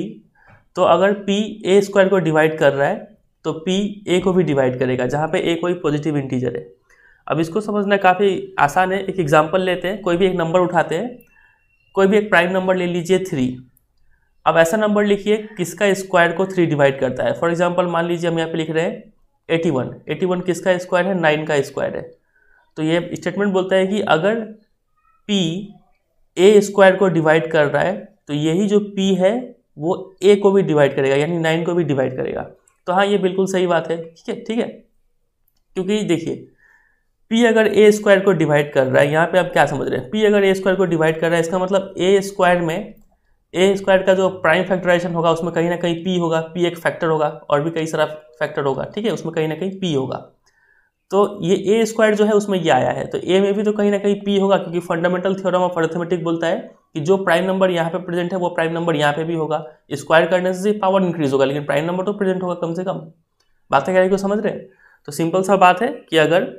S1: तो अगर पी ए स्क्वायर को डिवाइड कर रहा है तो पी ए को भी डिवाइड करेगा जहाँ पे ए कोई पॉजिटिव इंटीजर है अब इसको समझना काफ़ी आसान है एक एग्जाम्पल लेते हैं कोई भी एक नंबर उठाते हैं कोई भी एक प्राइम नंबर ले लीजिए थ्री अब ऐसा नंबर लिखिए किसका स्क्वायर को थ्री डिवाइड करता है फॉर एग्जाम्पल मान लीजिए हम यहाँ पर लिख रहे हैं एटी वन एटी वन किसका स्क्वायर है नाइन का स्क्वायर है तो ये स्टेटमेंट बोलता है कि अगर पी ए स्क्वायर को डिवाइड कर रहा है तो यही जो पी है वो ए को भी डिवाइड करेगा यानी नाइन को भी डिवाइड करेगा तो हाँ ये बिल्कुल सही बात है ठीक है ठीक है क्योंकि देखिए पी अगर ए स्क्वायर को डिवाइड कर रहा है यहाँ पे आप क्या समझ रहे हैं पी अगर ए स्क्वायर को डिवाइड कर रहा है इसका मतलब ए स्क्वायर में ए स्क्वायर का जो प्राइम फैक्टराइजेशन होगा उसमें कहीं ना कहीं पी होगा पी एक फैक्टर होगा और भी कई सारा फैक्टर होगा ठीक है उसमें कहीं ना कहीं पी होगा तो ये ए स्क्वायर जो है उसमें ये आया है तो ए में भी तो कहीं ना कहीं पी होगा क्योंकि फंडामेंटल थ्योरम ऑफ अर्थमेटिक बोलता है कि जो प्राइम नंबर यहाँ पे प्रेजेंट है वो प्राइम नंबर यहाँ पे भी होगा स्क्वायर करने से पावर इंक्रीज होगा लेकिन प्राइम नंबर तो प्रेजेंट होगा कम से कम बातें क्या को समझ रहे हैं तो सिंपल सा बात है कि अगर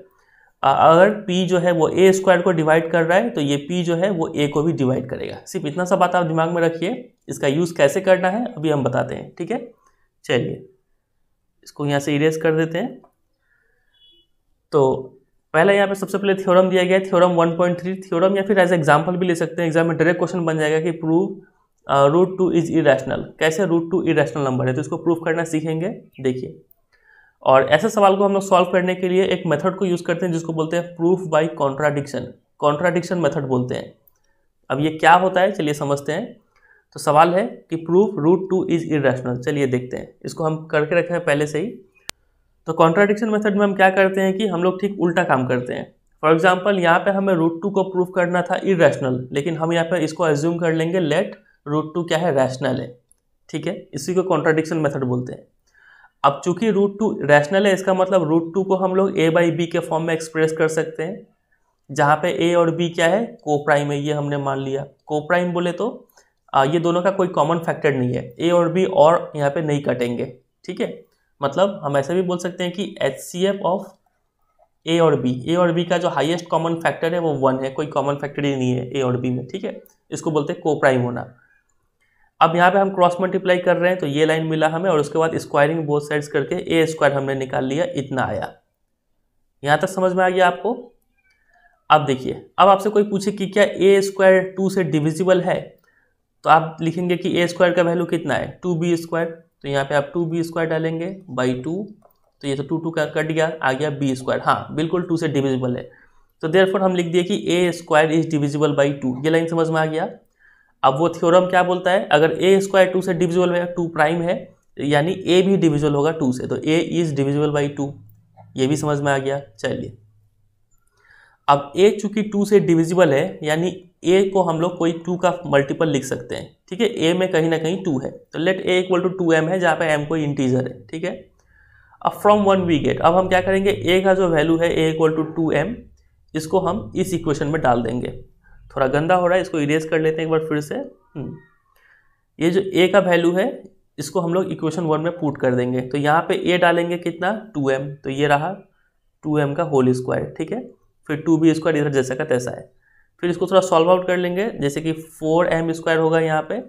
S1: अगर p जो है वो ए स्क्वायर को डिवाइड कर रहा है तो ये p जो है वो a को भी डिवाइड करेगा सिर्फ इतना सा बात आप दिमाग में रखिए इसका यूज़ कैसे करना है अभी हम बताते हैं ठीक है चलिए इसको यहाँ से इरेज कर देते हैं तो पहले यहाँ पे सबसे पहले थ्योरम दिया गया है थ्योरम 1.3 थ्योरम या फिर एज एग्जाम्पल भी ले सकते हैं एग्जाम में डायरेक्ट क्वेश्चन बन जाएगा कि prove root two is irrational कैसे रूट टू इेशनल नंबर है तो इसको प्रूफ करना सीखेंगे देखिए और ऐसे सवाल को हम लोग सॉल्व करने के लिए एक मेथड को यूज़ करते हैं जिसको बोलते हैं proof by contradiction contradiction method बोलते हैं अब ये क्या होता है चलिए समझते हैं तो सवाल है कि proof root two is irrational चलिए देखते हैं इसको हम करके रखे हैं पहले से ही तो कॉन्ट्राडिक्शन मेथड में हम क्या करते हैं कि हम लोग ठीक उल्टा काम करते हैं फॉर एग्जाम्पल यहाँ पे हमें रूट टू को प्रूफ करना था इेशनल लेकिन हम यहाँ पे इसको एज्यूम कर लेंगे लेट रूट टू क्या है रैशनल है ठीक है इसी को कॉन्ट्राडिक्शन मेथड बोलते हैं अब चूंकि रूट टू रैशनल है इसका मतलब रूट टू को हम लोग ए बाई बी के फॉर्म में एक्सप्रेस कर सकते हैं जहाँ पे ए और बी क्या है को प्राइम है ये हमने मान लिया को प्राइम बोले तो आ, ये दोनों का कोई कॉमन फैक्टर नहीं है ए और बी और यहाँ पे नहीं कटेंगे ठीक है मतलब हम ऐसे भी बोल सकते हैं कि H C F of A और बी ए और बी का जो हाइएस्ट कॉमन फैक्टर है वो वन है कोई कॉमन फैक्टर ही नहीं है ए और बी में ठीक है इसको बोलते हैं को प्राइम होना अब यहाँ पे हम क्रॉस मल्टीप्लाई कर रहे हैं तो ये लाइन मिला हमें और उसके बाद स्क्वायरिंग बोथ साइड्स करके ए स्क्वायर हमने निकाल लिया इतना आया यहाँ तक समझ में आ गया आपको अब देखिए अब आपसे कोई पूछे कि क्या ए स्क्वायर टू से डिविजिबल है तो आप लिखेंगे कि ए स्क्वायर का वैल्यू कितना है टू बी स्क्वायर तो यहाँ पे आप टू बी स्क्वायर डालेंगे बाई टू तो ये तो टू टू का कट गया आ गया बी स्क्वायर हाँ बिल्कुल टू से डिविजिबल है तो देर हम लिख दिए कि A square is divisible by two ये लाइन समझ में आ गया अब वो थ्योरम क्या बोलता है अगर ए स्क्वायर टू से डिविजल है टू प्राइम है यानी ए भी डिविजल होगा टू से तो A is divisible by two ये भी समझ में आ गया चलिए अब ए चूंकि टू से डिविजिबल है यानी ए को हम लोग कोई टू का मल्टीपल लिख सकते हैं ठीक है ए में कहीं ना कहीं टू है तो let A equal to two M है जहाँ पे एम कोई इंटीजर है ठीक है अब फ्रॉम वन वी गेट अब हम क्या करेंगे ए का जो वैल्यू है A equal to two M इसको हम इस इक्वेशन में डाल देंगे थोड़ा गंदा हो रहा है इसको इरेज कर लेते हैं एक बार फिर से हम्म। ये जो ए का वैल्यू है इसको हम लोग इक्वेशन वन में पुट कर देंगे तो यहाँ पे ए डालेंगे कितना टू एम तो ये रहा टू एम का होल स्क्वायर ठीक है फिर टू बी स्क्वायर इधर जैसा का तैसा है फिर इसको थोड़ा सॉल्व आउट कर लेंगे जैसे कि फोर एम स्क्वायर होगा यहाँ पे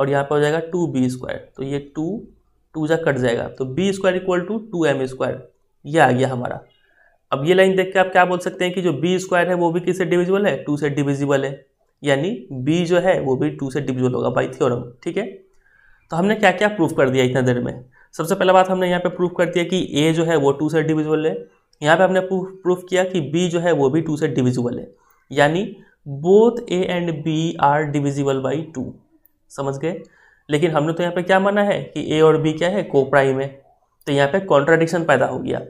S1: और यहाँ पे हो जाएगा टू बी स्क्वायर तो ये टू टू जा कट जाएगा तो B square equal to two M square ये आ गया हमारा अब ये लाइन देख के आप क्या बोल सकते हैं कि जो बी स्क्वायर है वो भी किससे डिविजिबल है टू से डिविजिबल है यानी बी जो है वो भी टू से डिविजिबल होगा बाई थियोरम ठीक है तो हमने क्या क्या प्रूफ कर दिया इतना देर में सबसे पहला बात हमने यहाँ पे प्रूफ कर दिया कि ए जो है वो टू से डिविजिबल है यहाँ पे हमने प्रूफ किया कि बी जो है वो भी टू से डिविजिबल है यानी both A and B are divisible by two समझ गए लेकिन हमने तो यहाँ पे क्या माना है कि ए और बी क्या है को प्राइम है तो यहाँ पे कॉन्ट्राडिक्शन पैदा हो गया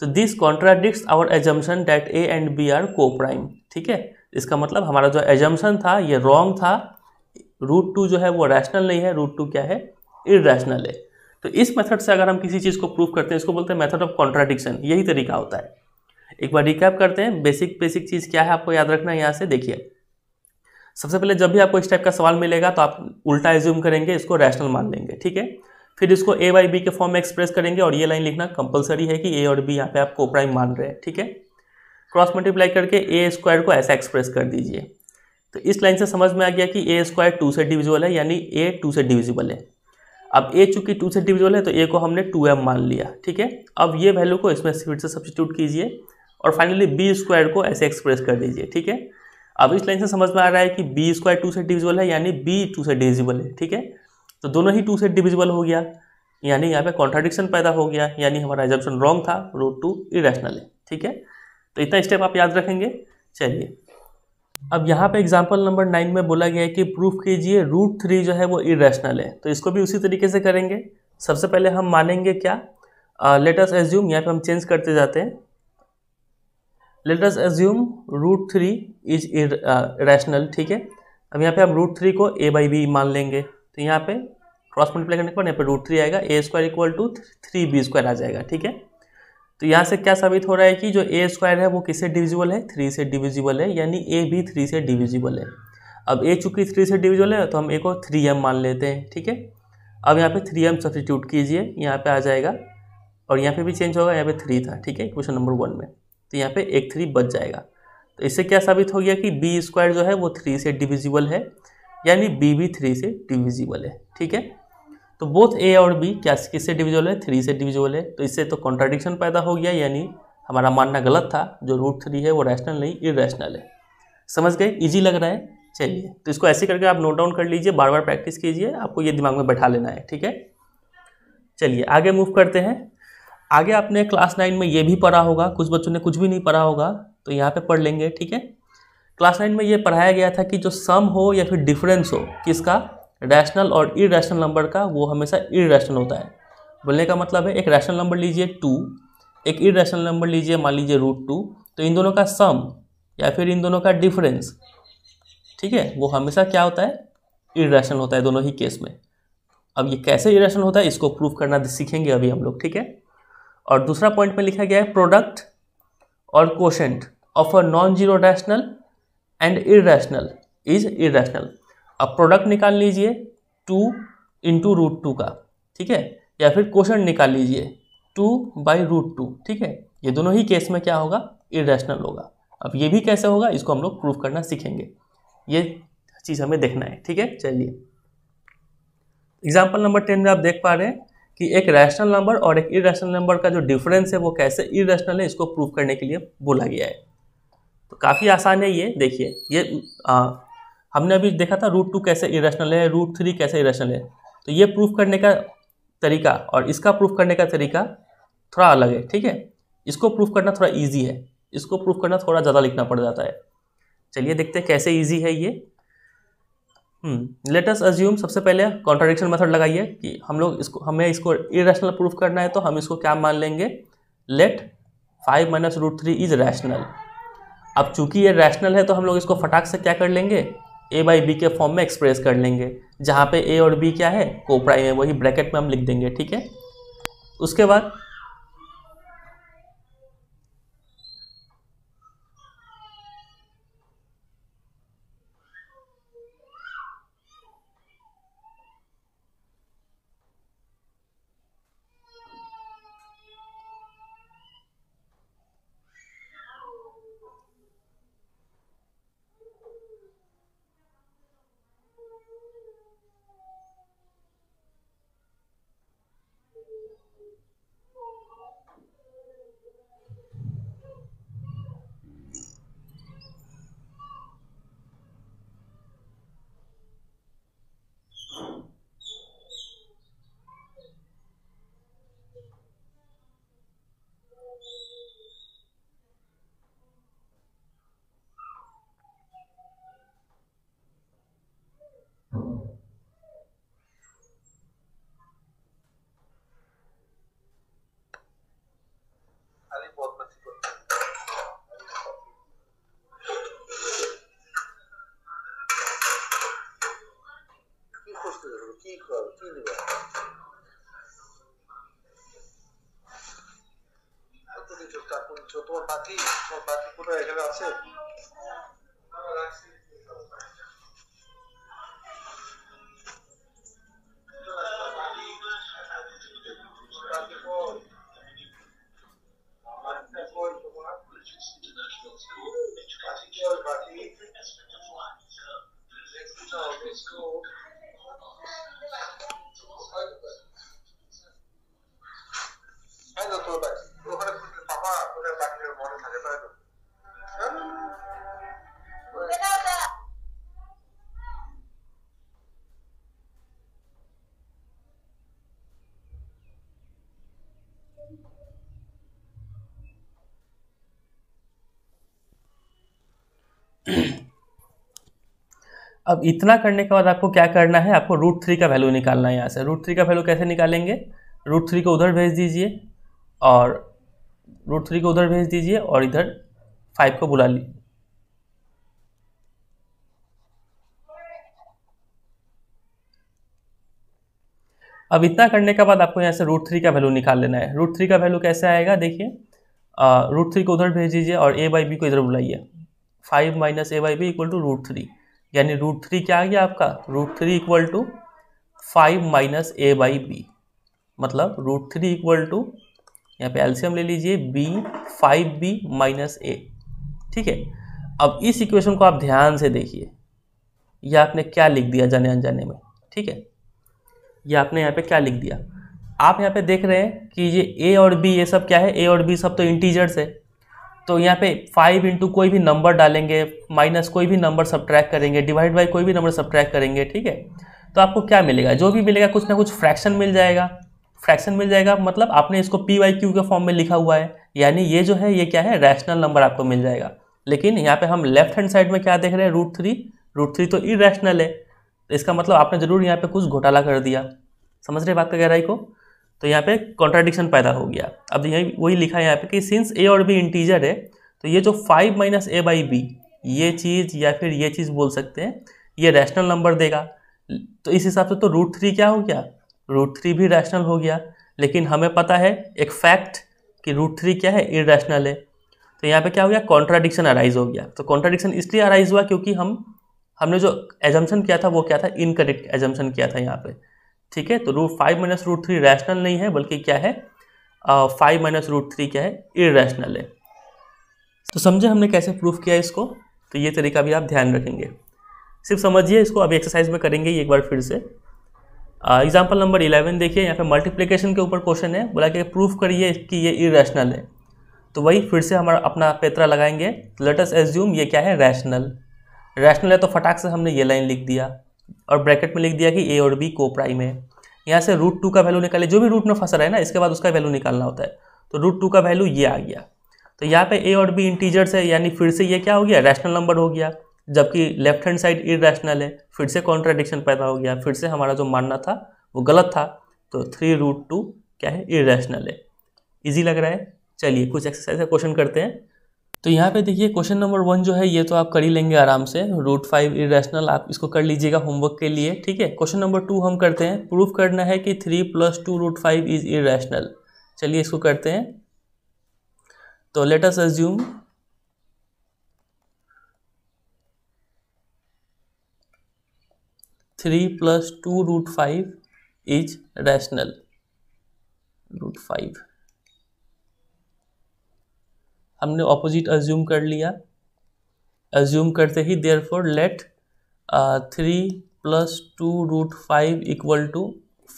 S1: तो this contradict our assumption that A and B are coprime ठीक है इसका मतलब हमारा जो एजम्पन था ये रॉन्ग था रूट टू जो है वो रैशनल नहीं है रूट टू क्या है इरेशनल है तो इस मेथड से अगर हम किसी चीज़ को प्रूव करते हैं इसको बोलते हैं मेथड ऑफ कॉन्ट्राडिक्शन यही तरीका होता है एक बार रिकैप करते हैं बेसिक बेसिक चीज़ क्या है आपको याद रखना है यहाँ से देखिए सबसे पहले जब भी आपको इस टाइप का सवाल मिलेगा तो आप उल्टा एज्यूम करेंगे इसको रैशनल मान लेंगे ठीक है फिर इसको ए बाई बी के फॉर्म में एक्सप्रेस करेंगे और ये लाइन लिखना कंपलसरी है कि ए और बी यहाँ पे आप को प्राइम मान रहे हैं ठीक है क्रॉस मल्टीप्लाई करके ए स्क्वायर को ऐसा एक्सप्रेस कर दीजिए तो इस लाइन से समझ में आ गया कि ए स्क्वायर टू से डिविजिबल है यानी ए टू से डिविजिबल है अब ए चूंकि टू से डिविजिबल है तो ए को हमने टू एम मान लिया ठीक है अब ये वैल्यू को इसमें फिर से सब्सिट्यूट कीजिए और फाइनली बी स्क्वायर को ऐसे एक्सप्रेस कर दीजिए ठीक है अब इस लाइन से समझ में आ रहा है कि बी स्क्वायर टू से डिविजिबल है यानी बी टू से डिविजिबल है ठीक है तो दोनों ही टू से डिविजिबल हो गया यानी यहाँ पे कॉन्ट्राडिक्शन पैदा हो गया यानी हमारा एजम्पन रॉन्ग था रूट टू इेशनल है ठीक है तो इतना स्टेप आप याद रखेंगे चलिए अब यहाँ पे एग्जाम्पल नंबर नाइन में बोला गया है कि प्रूफ कीजिए रूट थ्री जो है वो इेशनल है तो इसको भी उसी तरीके से करेंगे सबसे पहले हम मानेंगे क्या लेटस एज्यूम यहाँ पे हम चेंज करते जाते हैं let's assume root three is irrational ठीक है अब यहाँ पे हम रूट थ्री को ए बाई बी मान लेंगे तो यहाँ पे क्रॉस मल्टीप्लाई करने के बाद यहाँ पे रूट थ्री आएगा A square equal to three B square आ जाएगा ठीक है तो यहाँ से क्या साबित हो रहा है कि जो ए स्क्वायर है वो किससे डिविजिबल है थ्री से डिविजिबल है यानी ए भी थ्री से डिविजिबल है अब ए चूंकि थ्री से डिविजिबल है तो हम ए को थ्री एम मान लेते हैं ठीक है अब यहाँ पे थ्री एम सब्सिट्यूट कीजिए यहाँ पे आ जाएगा और यहाँ पे भी चेंज होगा यहाँ पे थ्री था ठीक है क्वेश्चन नंबर वन में तो यहाँ पे एक थ्री बच जाएगा तो इससे क्या साबित हो गया कि बी स्क्वायर जो है वो थ्री से डिविजिबल है यानी बी बी थ्री से डिविजिबल है ठीक है तो बोथ ए और बी क्या किससे डिविजिबल है थ्री से डिविजिबल है तो इससे तो कॉन्ट्राडिक्शन पैदा हो गया यानी हमारा मानना गलत था जो रूट थ्री है वो रैशनल नहीं इरेशनल है समझ गए इजी लग रहा है चलिए तो इसको ऐसे करके आप नोट डाउन कर लीजिए बार बार प्रैक्टिस कीजिए आपको ये दिमाग में बैठा लेना है ठीक है चलिए आगे मूव करते हैं आगे आपने क्लास नाइन में ये भी पढ़ा होगा कुछ बच्चों ने कुछ भी नहीं पढ़ा होगा तो यहाँ पे पढ़ लेंगे ठीक है क्लास नाइन में ये पढ़ाया गया था कि जो सम हो या फिर डिफरेंस हो किसका रैशनल और इरेशनल नंबर का वो हमेशा इरेशनल होता है बोलने का मतलब है एक रैशनल नंबर लीजिए टू एक इरेशनल नंबर लीजिए मान लीजिए रूट टू तो इन दोनों का सम या फिर इन दोनों का डिफरेंस ठीक है वो हमेशा क्या होता है इरेशनल होता है दोनों ही केस में अब ये कैसे इरेशनल होता है इसको प्रूव करना सीखेंगे अभी हम लोग ठीक है और दूसरा पॉइंट में लिखा गया है प्रोडक्ट और question of a non zero rational and irrational is irrational अब प्रोडक्ट निकाल लीजिए टू इंटू रूट टू का ठीक है या फिर क्वेश्चन निकाल लीजिए टू बाई रूट टू ठीक है ये दोनों ही केस में क्या होगा इेशनल होगा अब ये भी कैसे होगा इसको हम लोग प्रूव करना सीखेंगे ये चीज़ हमें देखना है ठीक है चलिए एग्जाम्पल नंबर टेन में आप देख पा रहे हैं कि एक रैशनल नंबर और एक इेशनल नंबर का जो डिफरेंस है वो कैसे इेशनल है इसको प्रूव करने के लिए बोला गया है तो काफ़ी आसान है ये देखिए ये आ, हमने अभी देखा था रूट टू कैसे इरेशनल है रूट थ्री कैसे इरेशनल है तो ये प्रूफ करने का तरीका और इसका प्रूफ करने का तरीका थोड़ा अलग है ठीक है इसको प्रूफ करना थोड़ा ईजी है इसको प्रूफ करना थोड़ा ज़्यादा लिखना पड़ जाता है चलिए देखते हैं कैसे ईजी है ये लेटेस्ट अज्यूम हम्म, सबसे पहले कॉन्ट्राडिक्शन मेथड लगाइए कि हम लोग इसको हमें इसको इरेशनल प्रूफ करना है तो हम इसको क्या मान लेंगे let five minus root three is rational अब चूंकि ये रैशनल है तो हम लोग इसको फटाक से क्या कर लेंगे ए बाई बी के फॉर्म में एक्सप्रेस कर लेंगे जहाँ पे ए और बी क्या है को प्राइम है वही ब्रैकेट में हम लिख देंगे ठीक है उसके बाद aquí, por aquí, por hacer. अब इतना करने के बाद आपको क्या करना है आपको रूट थ्री का वैल्यू निकालना है यहाँ से रूट थ्री का वैल्यू कैसे निकालेंगे रूट थ्री को उधर भेज दीजिए और रूट थ्री को उधर भेज दीजिए और इधर फाइव को बुला ली अब इतना करने के बाद आपको यहाँ से रूट थ्री का वैल्यू निकाल लेना है रूट थ्री का वैल्यू कैसे आएगा देखिए रूट थ्री को उधर भेज दीजिए और ए बाई बी को इधर बुलाइए five minus A by B equal to root three यानी रूट थ्री क्या आ गया आपका root three equal to five minus A by B मतलब रूट थ्री इक्वल टू यहाँ पे एल्सियम ले लीजिए B five B minus A ठीक है अब इस इक्वेशन को आप ध्यान से देखिए यह आपने क्या लिख दिया जाने अनजाने में ठीक है यह आपने यहाँ पे क्या लिख दिया आप यहाँ पे देख रहे हैं कि ये ए और बी ये सब क्या है ए और बी सब तो इंटीजर्स है तो यहाँ पे फाइव इंटू कोई भी नंबर डालेंगे माइनस कोई भी नंबर सब्ट्रैक्ट करेंगे डिवाइड बाई कोई भी नंबर सब्ट्रैक्ट करेंगे ठीक है तो आपको क्या मिलेगा जो भी मिलेगा कुछ ना कुछ फ्रैक्शन मिल जाएगा फ्रैक्शन मिल जाएगा मतलब आपने इसको पी वाई क्यू के फॉर्म में लिखा हुआ है यानी ये जो है ये क्या है रैशनल नंबर आपको मिल जाएगा लेकिन यहाँ पे हम लेफ्ट हैंड साइड में क्या देख रहे हैं रूट थ्री रूट थ्री तो इ है इसका मतलब आपने ज़रूर यहाँ पे कुछ घोटाला कर दिया समझ रहे बात का गहराई को तो यहाँ पे कॉन्ट्राडिक्शन पैदा हो गया अब यही वही लिखा है यहाँ पे कि सिंस ए और बी इंटीजर है तो ये जो five minus A by B ये चीज़ या फिर ये चीज़ बोल सकते हैं ये रैशनल नंबर देगा तो इस हिसाब से तो रूट थ्री क्या हो गया रूट थ्री भी रैशनल हो गया लेकिन हमें पता है एक फैक्ट कि रूट थ्री क्या है इरेशनल है तो यहाँ पे क्या हो गया कॉन्ट्राडिक्शन अराइज हो गया तो कॉन्ट्राडिक्शन इसलिए अराइज हुआ क्योंकि हम हमने जो एजम्पन किया था वो क्या था इनकरेक्ट एजम्पन किया था यहाँ पर ठीक है तो root five minus root three rational नहीं है बल्कि क्या है फाइव माइनस रूट थ्री क्या है इरेशनल है तो समझे हमने कैसे प्रूफ किया इसको तो ये तरीका भी आप ध्यान रखेंगे सिर्फ समझिए इसको अभी एक्सरसाइज में करेंगे एक बार फिर से एग्जाम्पल नंबर इलेवन देखिए यहाँ पर मल्टीप्लीकेशन के ऊपर क्वेश्चन है बोला कि प्रूफ करिए कि ये इरेशनल है तो वही फिर से हमारा अपना पेतरा लगाएंगे लेटस एज्यूम ये क्या है रैशनल रैशनल है तो फटाक से हमने ये लाइन लिख दिया और ब्रैकेट में लिख दिया कि ए और बी को प्राइम है यहाँ से रूट टू का वैल्यू निकाले जो भी रूट में फंसा है ना इसके बाद उसका वैल्यू निकालना होता है तो रूट टू का वैल्यू ये आ गया तो यहाँ पे ए और बी इंटीजर्स है यानी फिर से ये क्या हो गया रैशनल नंबर हो गया जबकि लेफ्ट हैंड साइड इरेशनल है फिर से कॉन्ट्राडिक्शन पैदा हो गया फिर से हमारा जो मानना था वो गलत था तो थ्री रूट टू क्या है इरेशनल है ईजी लग रहा है चलिए कुछ एक्सरसाइज का क्वेश्चन करते हैं तो यहाँ पे देखिए क्वेश्चन नंबर वन जो है ये तो आप कर ही लेंगे आराम से रूट फाइव इेशनल आप इसको कर लीजिएगा होमवर्क के लिए ठीक है क्वेश्चन नंबर टू हम करते हैं प्रूफ करना है कि three plus two root five is irrational चलिए इसको करते हैं तो let us three plus two root five is rational root five हमने ऑपोजिट अज्यूम कर लिया अज्यूम करते ही therefore let three plus two root five equal to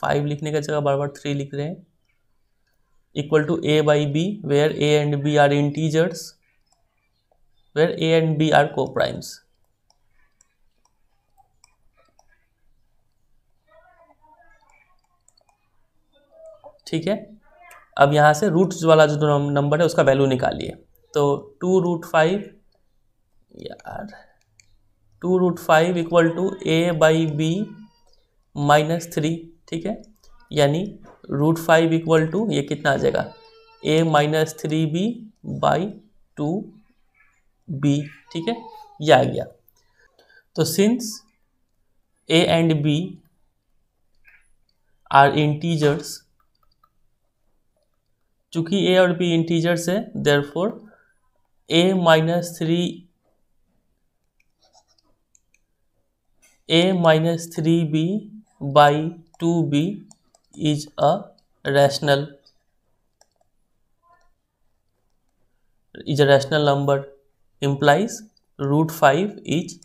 S1: five लिखने का जगह बार बार थ्री लिख रहे हैं equal to A by B where A and B are integers where A and B are coprimes ठीक है अब यहाँ से रूट्स वाला जो नंबर है उसका वैल्यू निकालिए तो टू रूट फाइव यार two root five equal to A by B minus three ठीक है यानी रूट फाइव इक्वल टू ये कितना आ जाएगा A minus three B by two B ठीक है ये आ गया तो since A and B are integers चूंकि ए और बी इंटीजर्स है therefore for A minus three A minus three B by two B is a rational is a rational number implies root five is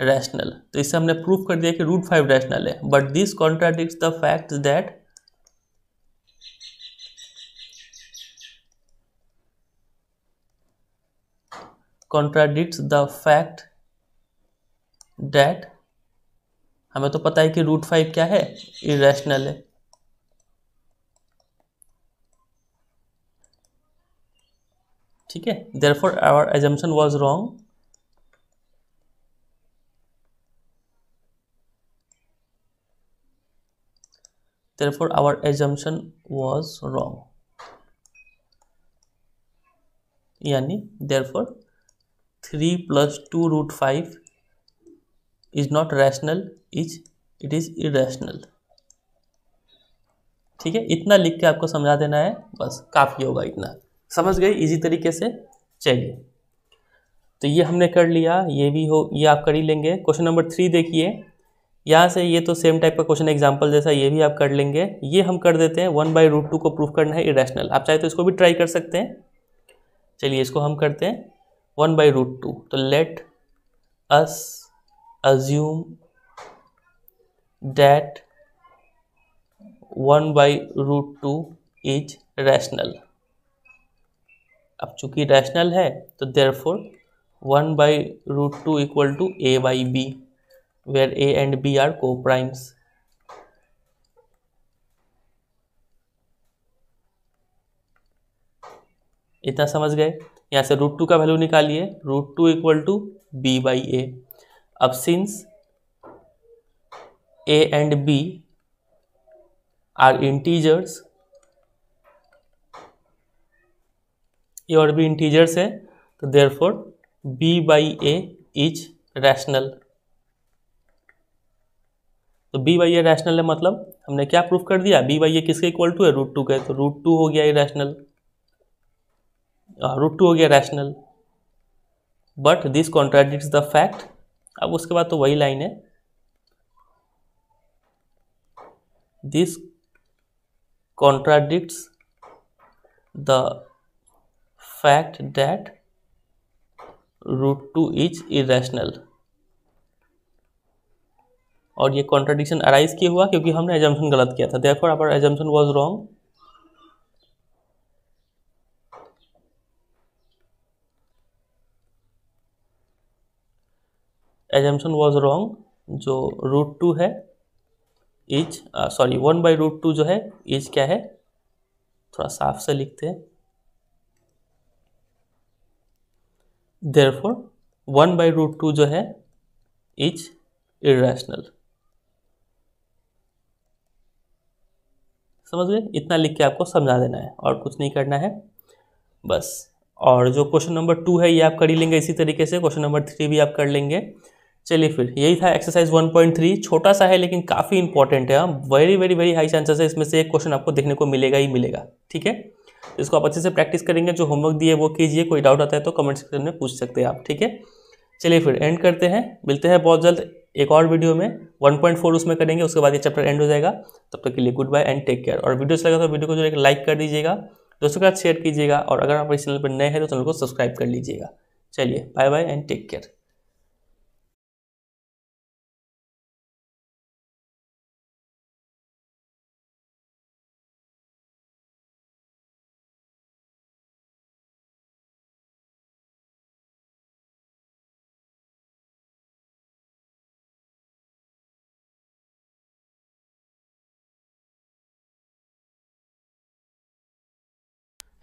S1: rational तो इससे हमने proof कर दिया कि root five rational है but this contradict the fact that contradict the fact that हमें तो पता है कि रूट फाइव क्या है इरेशनल है ठीक है therefore our assumption was wrong there our assumption was wrong यानी therefore three plus two root five is not rational is it is irrational ठीक है इतना लिख के आपको समझा देना है बस काफ़ी होगा इतना समझ गए इजी तरीके से चलिए तो ये हमने कर लिया ये भी हो ये आप कर ही लेंगे क्वेश्चन नंबर थ्री देखिए यहाँ से ये तो सेम टाइप का क्वेश्चन एग्जाम्पल जैसा ये भी आप कर लेंगे ये हम कर देते हैं वन बाई रूट टू को प्रूफ करना है इरेशनल आप चाहे तो इसको भी ट्राई कर सकते हैं चलिए इसको हम करते हैं वन बाई रूट टू तो let us assume that one by root two is rational अब चूंकि रैशनल है तो therefore one by root two equal to A by B where A and B are coprimes इतना समझ गए यहाँ से रूट टू का वैल्यू निकालिए root two equal to B by A अब since A and B are integers A और B integers है तो there therefore B by A is rational तो b बाई ए रैशनल है मतलब हमने क्या प्रूफ कर दिया b बाई ए किसके इक्वल टू है रूट टू का तो रूट टू हो गया ये रैशनल रूट टू हो गया rational but this contradict the fact अब उसके बाद तो वही लाइन है this contradict the fact that root two is irrational और ये कॉन्ट्राडिक्शन अराइज किया हुआ क्योंकि हमने एजम्पन गलत किया था therefore our assumption was wrong assumption was wrong जो रूट टू है is sorry one by root two जो है इज क्या है थोड़ा साफ से लिखते हैं therefore one by root two जो है इज इेशनल समझ गए इतना लिख के आपको समझा देना है और कुछ नहीं करना है बस और जो क्वेश्चन नंबर टू है ये आप कर ही लेंगे इसी तरीके से क्वेश्चन नंबर थ्री भी आप कर लेंगे चलिए फिर यही था एक्सरसाइज 1.3 छोटा सा है लेकिन काफ़ी इंपॉर्टेंट है very very very high chances है इसमें से एक क्वेश्चन आपको देखने को मिलेगा ही मिलेगा ठीक है तो इसको आप अच्छे से प्रैक्टिस करेंगे जो होमवर्क दिए वो कीजिए कोई डाउट आता है तो कमेंट सेक्शन में पूछ सकते हैं आप ठीक है चलिए फिर एंड करते हैं मिलते हैं बहुत जल्द एक और वीडियो में 1.4 उसमें करेंगे उसके बाद ये चैप्टर एंड हो जाएगा तब तक के लिए good bye and take care और वीडियो अच्छा लगा तो वीडियो को जो एक लाइक कर दीजिएगा दोस्तों के साथ शेयर कीजिएगा और अगर आप इस चैनल पर नए हैं तो चैनल को सब्सक्राइब कर लीजिएगा चलिए bye bye and take care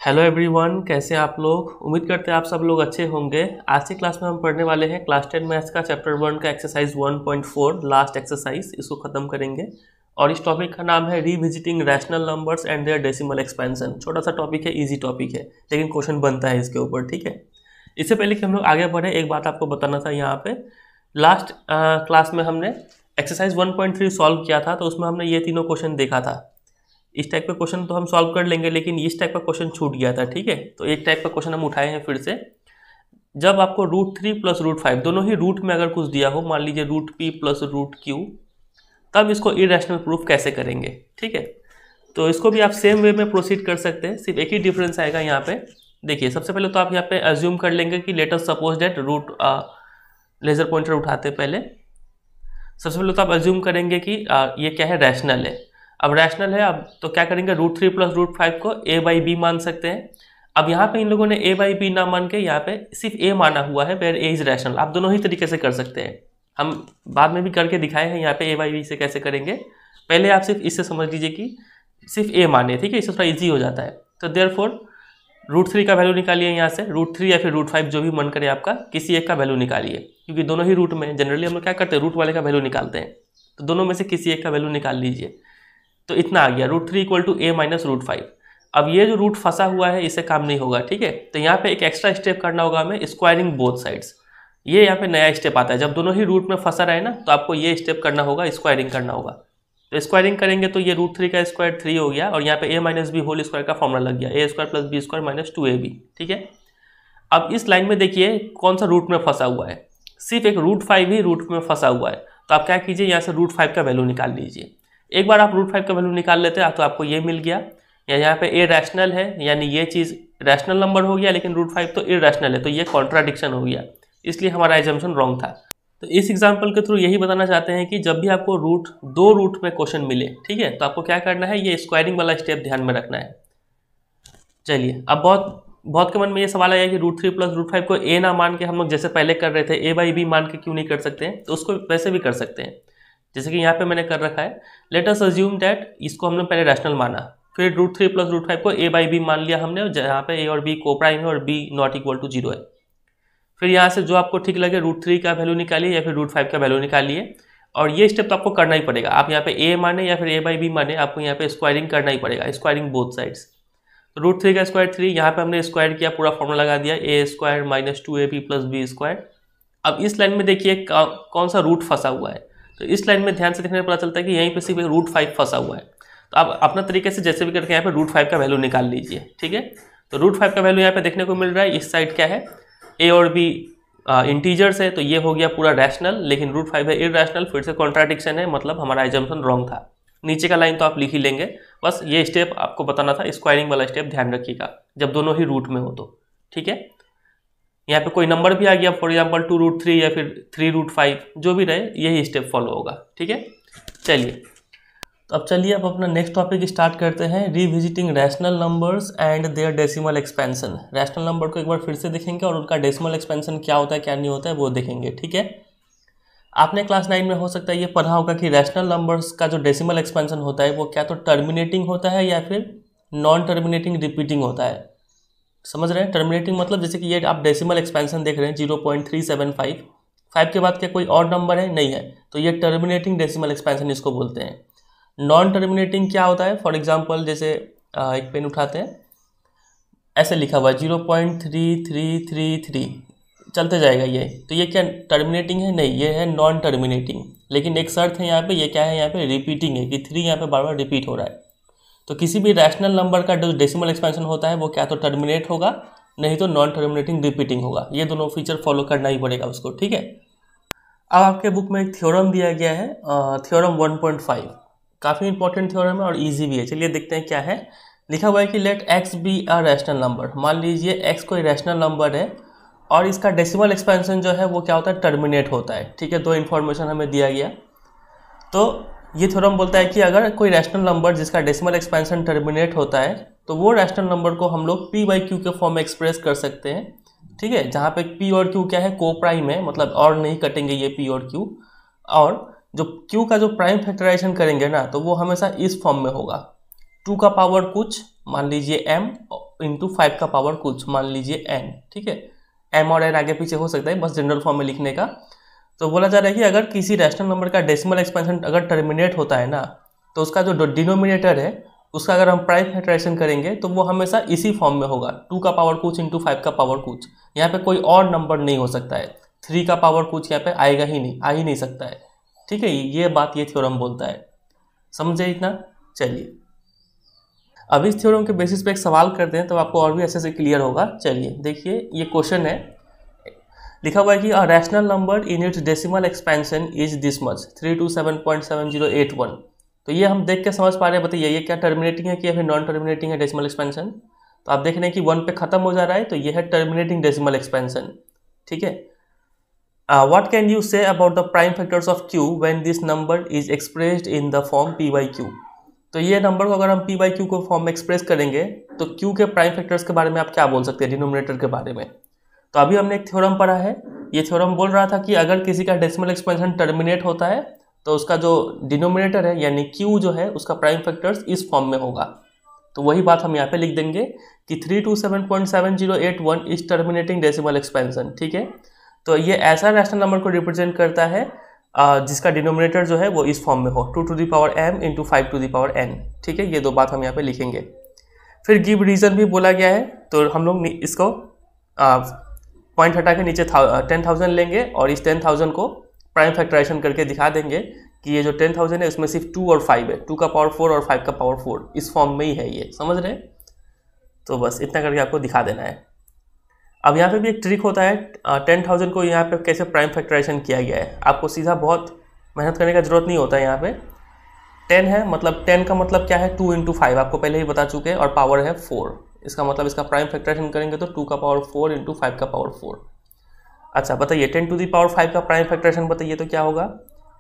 S1: hello everyone कैसे आप लोग उम्मीद करते हैं आप सब लोग अच्छे होंगे आज की क्लास में हम पढ़ने वाले हैं क्लास टेन मैथ्स का चैप्टर वन का एक्सरसाइज 1.4 लास्ट एक्सरसाइज इसको ख़त्म करेंगे और इस टॉपिक का नाम है revisiting rational numbers and their decimal expansion छोटा सा टॉपिक है ईजी टॉपिक है लेकिन क्वेश्चन बनता है इसके ऊपर ठीक है इससे पहले कि हम लोग आगे बढ़े एक बात आपको बताना था यहाँ पर लास्ट क्लास में हमने एक्सरसाइज 1.3 सॉल्व किया था तो उसमें हमने ये तीनों क्वेश्चन देखा था इस टाइप का क्वेश्चन तो हम सॉल्व कर लेंगे लेकिन इस टाइप का क्वेश्चन छूट गया था ठीक है तो एक टाइप का क्वेश्चन हम उठाए हैं फिर से जब आपको root three plus root five दोनों ही रूट में अगर कुछ दिया हो मान लीजिए root P plus root Q तब इसको इरेशनल प्रूफ कैसे करेंगे ठीक है तो इसको भी आप सेम वे में प्रोसीड कर सकते हैं सिर्फ एक ही डिफरेंस आएगा यहाँ पे देखिए सबसे पहले तो आप यहाँ पे एज्यूम कर लेंगे कि later suppose that root laser pointer उठाते पहले सबसे पहले तो आप एज्यूम करेंगे कि आ, ये क्या है रैशनल है अब रैशनल है अब तो क्या करेंगे root three plus root five को ए बाई बी मान सकते हैं अब यहाँ पे इन लोगों ने ए बाई बी ना मान के यहाँ पे सिर्फ ए माना हुआ है वेर ए इज रैशनल आप दोनों ही तरीके से कर सकते हैं हम बाद में भी करके दिखाए हैं यहाँ पे ए बाई बी से कैसे करेंगे पहले आप सिर्फ इससे समझ लीजिए कि सिर्फ ए माने ठीक है इससे थोड़ा ईजी हो जाता है तो देयर फोर रूट थ्री का वैल्यू निकालिए यहाँ से रूट थ्री या फिर रूट फाइव जो भी मन करे आपका किसी एक का वैल्यू निकालिए क्योंकि दोनों ही रूट में जनरली हम लोग क्या करते हैं रूट वाले का वैल्यू निकालते हैं तो दोनों में से किसी एक का वैल्यू निकाल लीजिए तो इतना आ गया root three equal to a minus root five अब ये जो रूट फंसा हुआ है इसे काम नहीं होगा ठीक है तो यहाँ पे एक एक्स्ट्रा स्टेप करना होगा हमें स्क्वायरिंग बोथ साइड्स ये यहाँ पे नया स्टेप आता है जब दोनों ही रूट में फंसा रहे ना तो आपको ये स्टेप करना होगा स्क्वायरिंग करना होगा तो स्क्वायरिंग करेंगे तो ये रूट थ्री का स्क्वायर थ्री हो गया और यहाँ पे a minus b whole square का फॉर्मला लग गया a square plus B square minus two A b ठीक है अब इस लाइन में देखिए कौन सा रूट में फंसा हुआ है सिर्फ एक रूट फाइव ही रूट में फंसा हुआ है तो आप क्या कीजिए यहाँ से रूट फाइव का वैल्यू निकाल लीजिए एक बार आप रूट फाइव का वैल्यू निकाल लेते हैं तो आपको ये मिल गया या यहाँ पे ए रैशनल है यानी ये चीज़ रैशनल नंबर हो गया लेकिन रूट फाइव तो इरेशनल है तो ये कॉन्ट्राडिक्शन हो गया इसलिए हमारा एजम्पन रॉन्ग था तो इस एग्जाम्पल के थ्रू यही बताना चाहते हैं कि जब भी आपको रूट दो रूट में क्वेश्चन मिले ठीक है तो आपको क्या करना है ये स्क्वायरिंग वाला स्टेप ध्यान में रखना है चलिए अब बहुत बहुत के मन में ये सवाल आया कि root three plus root five को ए ना मान के हम लोग जैसे पहले कर रहे थे ए बाई बी मान के क्यों नहीं कर सकते हैं तो उसको वैसे भी कर सकते हैं जैसे कि यहाँ पे मैंने कर रखा है लेट अस अज्यूम दैट इसको हमने पहले रैशनल माना फिर root three plus root five को ए बाई बी मान लिया हमने यहाँ पे ए और बी को प्राइम है और b not equal to zero है फिर यहाँ से जो आपको ठीक लगे रूट थ्री का वैल्यू निकालिए या फिर रूट फाइव का वैल्यू निकालिए और ये स्टेप तो आपको करना ही पड़ेगा आप यहाँ पे ए माने या फिर ए बाई बी माने आपको यहाँ पे स्क्वायरिंग करना ही पड़ेगा स्क्वायरिंग बोथ साइड्स तो रूट थ्री का स्क्वायर थ्री यहाँ पे हमने स्क्वायर किया पूरा फॉर्मूला लगा दिया a square minus two A B plus B square अब इस लाइन में देखिए कौन सा रूट फंसा हुआ है तो इस लाइन में ध्यान से देखने पता चलता है कि यहीं पे सिर्फ रूट फाइव फंसा हुआ है तो आप अपना तरीके से जैसे भी करके यहाँ पे रूट फाइव का वैल्यू निकाल लीजिए ठीक है तो रूट फाइव का वैल्यू यहाँ पे देखने को मिल रहा है इस साइड क्या है ए और बी इंटीजर्स है तो ये हो गया पूरा रैशनल लेकिन रूट फाइव है रैशनल फिर से कॉन्ट्राडिक्शन है मतलब हमारा एजम्पन रॉन्ग था नीचे का लाइन तो आप लिख ही लेंगे बस ये स्टेप आपको बताना था स्क्वायरिंग वाला स्टेप ध्यान रखिएगा जब दोनों ही रूट में हो तो ठीक है यहाँ पे कोई नंबर भी आ गया for example two root three या फिर थ्री रूट फाइव जो भी रहे यही स्टेप फॉलो होगा ठीक है चलिए तो अब चलिए अब अपना नेक्स्ट टॉपिक स्टार्ट करते हैं revisiting rational numbers and their decimal expansion rational number को एक बार फिर से देखेंगे और उनका डेसिमल एक्सपेंशन क्या होता है क्या नहीं होता है वो देखेंगे ठीक है आपने क्लास नाइन में हो सकता है ये पढ़ा होगा कि रैशनल नंबर्स का जो डेसिमल एक्सपेंशन होता है वो क्या तो टर्मिनेटिंग होता है या फिर नॉन टर्मिनेटिंग रिपीटिंग होता है समझ रहे हैं टर्मिनेटिंग मतलब जैसे कि ये आप डेसिमल एक्सपेंशन देख रहे हैं zero point three seven five five के बाद क्या कोई और नंबर है नहीं है तो ये टर्मिनेटिंग डेसिमल एक्सपेंशन इसको बोलते हैं नॉन टर्मिनेटिंग क्या होता है फॉर एग्जाम्पल जैसे एक पेन उठाते हैं ऐसे लिखा हुआ है zero point three three three three चलते जाएगा ये तो ये क्या टर्मिनेटिंग है नहीं ये है नॉन टर्मिनेटिंग लेकिन एक शर्त है यहाँ पे ये क्या है यहाँ पे रिपीटिंग है कि थ्री यहाँ पे बार बार रिपीट हो रहा है तो किसी भी रैशनल नंबर का जो डेसिमल एक्सपेंशन होता है वो क्या तो टर्मिनेट होगा नहीं तो नॉन टर्मिनेटिंग रिपीटिंग होगा ये दोनों फीचर फॉलो करना ही पड़ेगा उसको ठीक है अब आपके बुक में एक थ्योरम दिया गया है थ्योरम 1.5 काफ़ी इंपॉर्टेंट थ्योरम है और इजी भी है चलिए देखते हैं क्या है लिखा हुआ है कि let x be a rational number मान लीजिए एक्स कोई रैशनल नंबर है और इसका डेसिमल एक्सपेंशन जो है वो क्या होता है टर्मिनेट होता है ठीक है दो इन्फॉर्मेशन हमें दिया गया तो ये थ्योरम बोलता है कि अगर कोई रैशनल नंबर जिसका डेसिमल एक्सपेंशन टर्मिनेट होता है तो वो रैशनल नंबर को हम लोग पी बाई क्यू के फॉर्म में एक्सप्रेस कर सकते हैं ठीक है जहाँ पे पी और क्यू क्या है को प्राइम है मतलब और नहीं कटेंगे ये पी और क्यू और जो क्यू का जो प्राइम फैक्टराइजेशन करेंगे ना तो वो हमेशा इस फॉर्म में होगा टू का पावर कुछ मान लीजिए एम इंटू फाइव का पावर कुछ मान लीजिए एन ठीक है एम और एन आगे पीछे हो सकता है बस जनरल फॉर्म में लिखने का तो बोला जा रहा है कि अगर किसी रैशनल नंबर का डेसिमल एक्सपेंशन अगर टर्मिनेट होता है ना तो उसका जो डिनोमिनेटर है उसका अगर हम प्राइम फेटरेशन करेंगे तो वो हमेशा इसी फॉर्म में होगा टू का पावर कुछ इंटू फाइव का पावर कुछ यहाँ पे कोई और नंबर नहीं हो सकता है थ्री का पावर कुछ यहाँ पे आएगा ही नहीं आ ही नहीं सकता है ठीक है ये बात ये थ्योरम बोलता है समझे इतना चलिए अब इस थ्योरम के बेसिस पे एक सवाल करते हैं तो आपको और भी अच्छे से क्लियर होगा चलिए देखिए ये क्वेश्चन है लिखा हुआ है कि a rational number in its decimal expansion is this much three two seven point seven zero eight one तो ये हम देख के समझ पा रहे हैं बताइए ये क्या टर्मिनेटिंग है कि या फिर नॉन टर्मिनेटिंग है डेसिमल एक्सपेंशन तो आप देख रहे हैं कि वन पे खत्म हो जा रहा है तो ये है टर्मिनेटिंग डेसिमल एक्सपेंशन ठीक है what can you say about the prime factors of q when this number is expressed in the form p by q तो ये नंबर को अगर हम पी वाई क्यू को फॉर्म में एक्सप्रेस करेंगे तो क्यू के प्राइम फैक्टर्स के बारे में आप क्या बोल सकते हैं डिनोमिनेटर के बारे में तो अभी हमने एक थ्योरम पढ़ा है ये थ्योरम बोल रहा था कि अगर किसी का डेसिमल एक्सपेंशन टर्मिनेट होता है तो उसका जो डिनोमिनेटर है यानी क्यू जो है उसका प्राइम फैक्टर्स इस फॉर्म में होगा तो वही बात हम यहाँ पे लिख देंगे कि three two seven point seven zero eight one is terminating decimal expansion ठीक है तो ये ऐसा रैशनल नंबर को रिप्रेजेंट करता है जिसका डिनोमिनेटर जो है वो इस फॉर्म में हो two to power M into five to power n ठीक है ये दो बात हम यहाँ पे लिखेंगे फिर गिव रीज़न भी बोला गया है तो हम लोग इसको पॉइंट हटा के नीचे टेन थाउजेंड लेंगे और इस टेन थाउजेंड को प्राइम फैक्टराइजेशन करके दिखा देंगे कि ये जो टेन थाउजेंड है उसमें सिर्फ टू और फाइव है टू का पावर फोर और फाइव का पावर फोर इस फॉर्म में ही है ये समझ रहे हैं तो बस इतना करके आपको दिखा देना है अब यहाँ पे भी एक ट्रिक होता है टेन थाउजेंड को यहाँ पे कैसे प्राइम फैक्टराइजेशन किया गया है आपको सीधा बहुत मेहनत करने का जरूरत नहीं होता है यहाँ पर टेन है मतलब टेन का मतलब क्या है टू इंटू फाइव आपको पहले ही बता चुके हैं और पावर है फोर इसका मतलब इसका प्राइम फैक्ट्राइजेशन करेंगे तो टू का पावर फोर इंटू फाइव का पावर फोर अच्छा बताइए ten to the power five का प्राइम फैक्ट्रेशन बताइए तो क्या होगा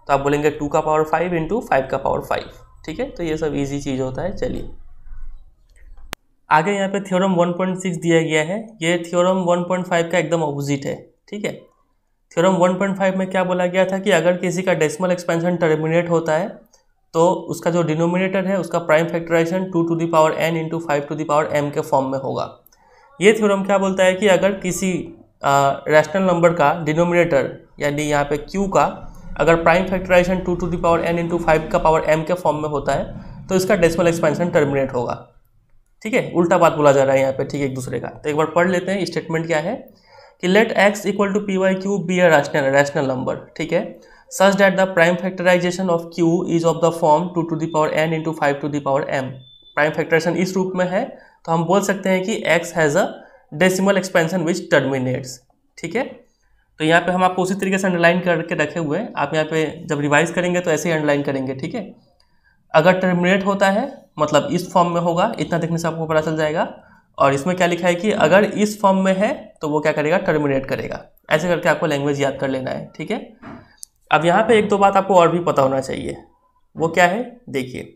S1: तो आप बोलेंगे टू का पावर फाइव इंटू फाइव का पावर फाइव ठीक है तो ये सब ईजी चीज़ होता है चलिए आगे यहाँ पे थ्योरम 1.6 दिया गया है ये थ्योरम 1.5 का एकदम ऑपोजिट है ठीक है थ्योरम 1.5 में क्या बोला गया था कि अगर किसी का डेसिमल एक्सपेंशन टर्मिनेट होता है तो उसका जो डिनोमिनेटर है उसका prime factorisation two to the power n into five to the power m के फॉर्म में होगा ये थ्योरम क्या बोलता है कि अगर किसी रैशनल नंबर का डिनोमिनेटर यानी यहाँ पे क्यू का अगर prime factorisation two to the power n into five का पावर एम के फॉर्म में होता है तो इसका डेसिमल एक्सपेंशन टर्मिनेट होगा ठीक है उल्टा बात बोला जा रहा है यहाँ पे ठीक है एक दूसरे का तो एक बार पढ़ लेते हैं स्टेटमेंट क्या है कि let x equal to p by q be a rational rational number ठीक है such that the prime factorization of q is of the form 2 to the power n into 5 to the power m prime factorisation इस रूप में है तो हम बोल सकते हैं कि x has a decimal expansion which terminates ठीक है तो यहाँ पे हम आपको उसी तरीके से अंडरलाइन करके रखे हुए हैं आप यहाँ पे जब रिवाइज करेंगे तो ऐसे ही अंडरलाइन करेंगे ठीक है अगर टर्मिनेट होता है मतलब इस फॉर्म में होगा इतना देखने से आपको पता चल जाएगा और इसमें क्या लिखा है कि अगर इस फॉर्म में है तो वो क्या करेगा टर्मिनेट करेगा ऐसे करके आपको लैंग्वेज याद कर लेना है ठीक है अब यहाँ पे एक दो बात आपको और भी पता होना चाहिए वो क्या है देखिए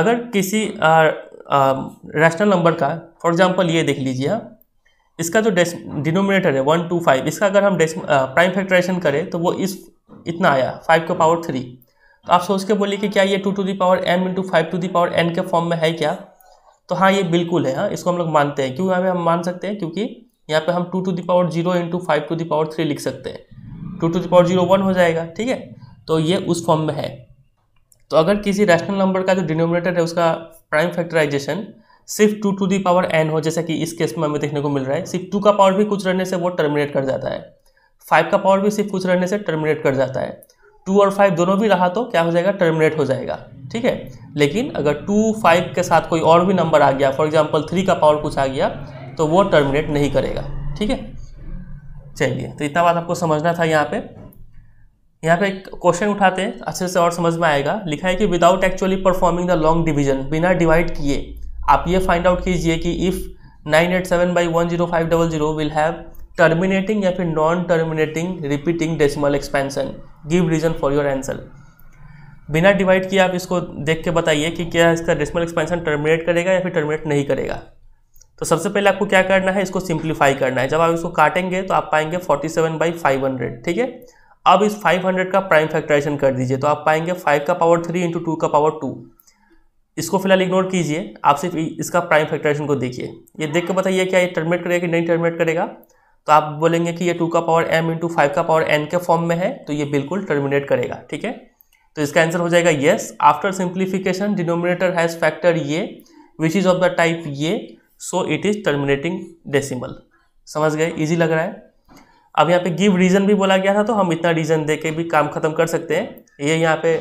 S1: अगर किसी रैशनल नंबर का फॉर एग्जांपल ये देख लीजिए इसका जो डिनोमिनेटर है वन टू फाइव इसका अगर हम प्राइम फैक्ट्रेशन करें तो वो इस इतना आया फाइव के पावर थ्री तो आप सोच के बोलिए कि क्या ये two to the power M into five to the power n के फॉर्म में है क्या तो हाँ ये बिल्कुल है हाँ इसको हम लोग मानते हैं क्यों यहाँ पर हम मान सकते हैं क्योंकि यहाँ पे हम two to the power zero into five to the power three लिख सकते हैं two to power zero one हो जाएगा ठीक है तो ये उस फॉर्म में है तो अगर किसी रैशनल नंबर का जो डिनोमिनेटर है उसका प्राइम फैक्टराइजेशन सिर्फ two to the power n हो जैसा कि इस केस में हमें देखने को मिल रहा है सिर्फ टू का पावर भी कुछ रहने से वो टर्मिनेट कर जाता है फाइव का पावर भी सिर्फ कुछ रहने से टर्मिनेट कर जाता है टू और फाइव दोनों भी रहा तो क्या हो जाएगा टर्मिनेट हो जाएगा ठीक है लेकिन अगर टू फाइव के साथ कोई और भी नंबर आ गया फॉर एग्जाम्पल थ्री का पावर कुछ आ गया तो वो टर्मिनेट नहीं करेगा ठीक है चलिए तो इतना बात आपको समझना था यहाँ पे यहाँ पे एक क्वेश्चन उठाते हैं अच्छे से और समझ में आएगा लिखा है कि without actually performing the long division बिना डिवाइड किए आप ये फाइंड आउट कीजिए कि if nine eight seven by one zero five double zero will have terminating या फिर non terminating repeating decimal expansion give reason for your answer बिना divide किए आप इसको देख के बताइए कि क्या इसका डेसिमल एक्सपेंशन टर्मिनेट करेगा या फिर टर्मिनेट नहीं करेगा तो सबसे पहले आपको क्या करना है इसको सिंप्लीफाई करना है जब आप इसको काटेंगे तो आप पाएंगे forty seven by five hundred ठीक है अब इस फाइव हंड्रेड का प्राइम फैक्टराइजेशन कर दीजिए तो आप पाएंगे फाइव का पावर थ्री इंटू टू का पावर टू इसको फिलहाल इग्नोर कीजिए आप सिर्फ इसका प्राइम फैक्टराइजेशन को देखिए ये देख के बताइए क्या ये टर्मिनेट करेगा कि नहीं टर्मिनेट करेगा तो आप बोलेंगे कि ये टू का पावर एम इंटू फाइव का पावर एन के फॉर्म में है तो ये बिल्कुल टर्मिनेट करेगा ठीक है तो इसका आंसर हो जाएगा yes after simplification denominator has factor ये which is of the type ये so it is terminating decimal समझ गए इजी लग रहा है अब यहाँ पे गिव रीज़न भी बोला गया था तो हम इतना रीज़न दे के भी काम खत्म कर सकते हैं ये यहाँ पे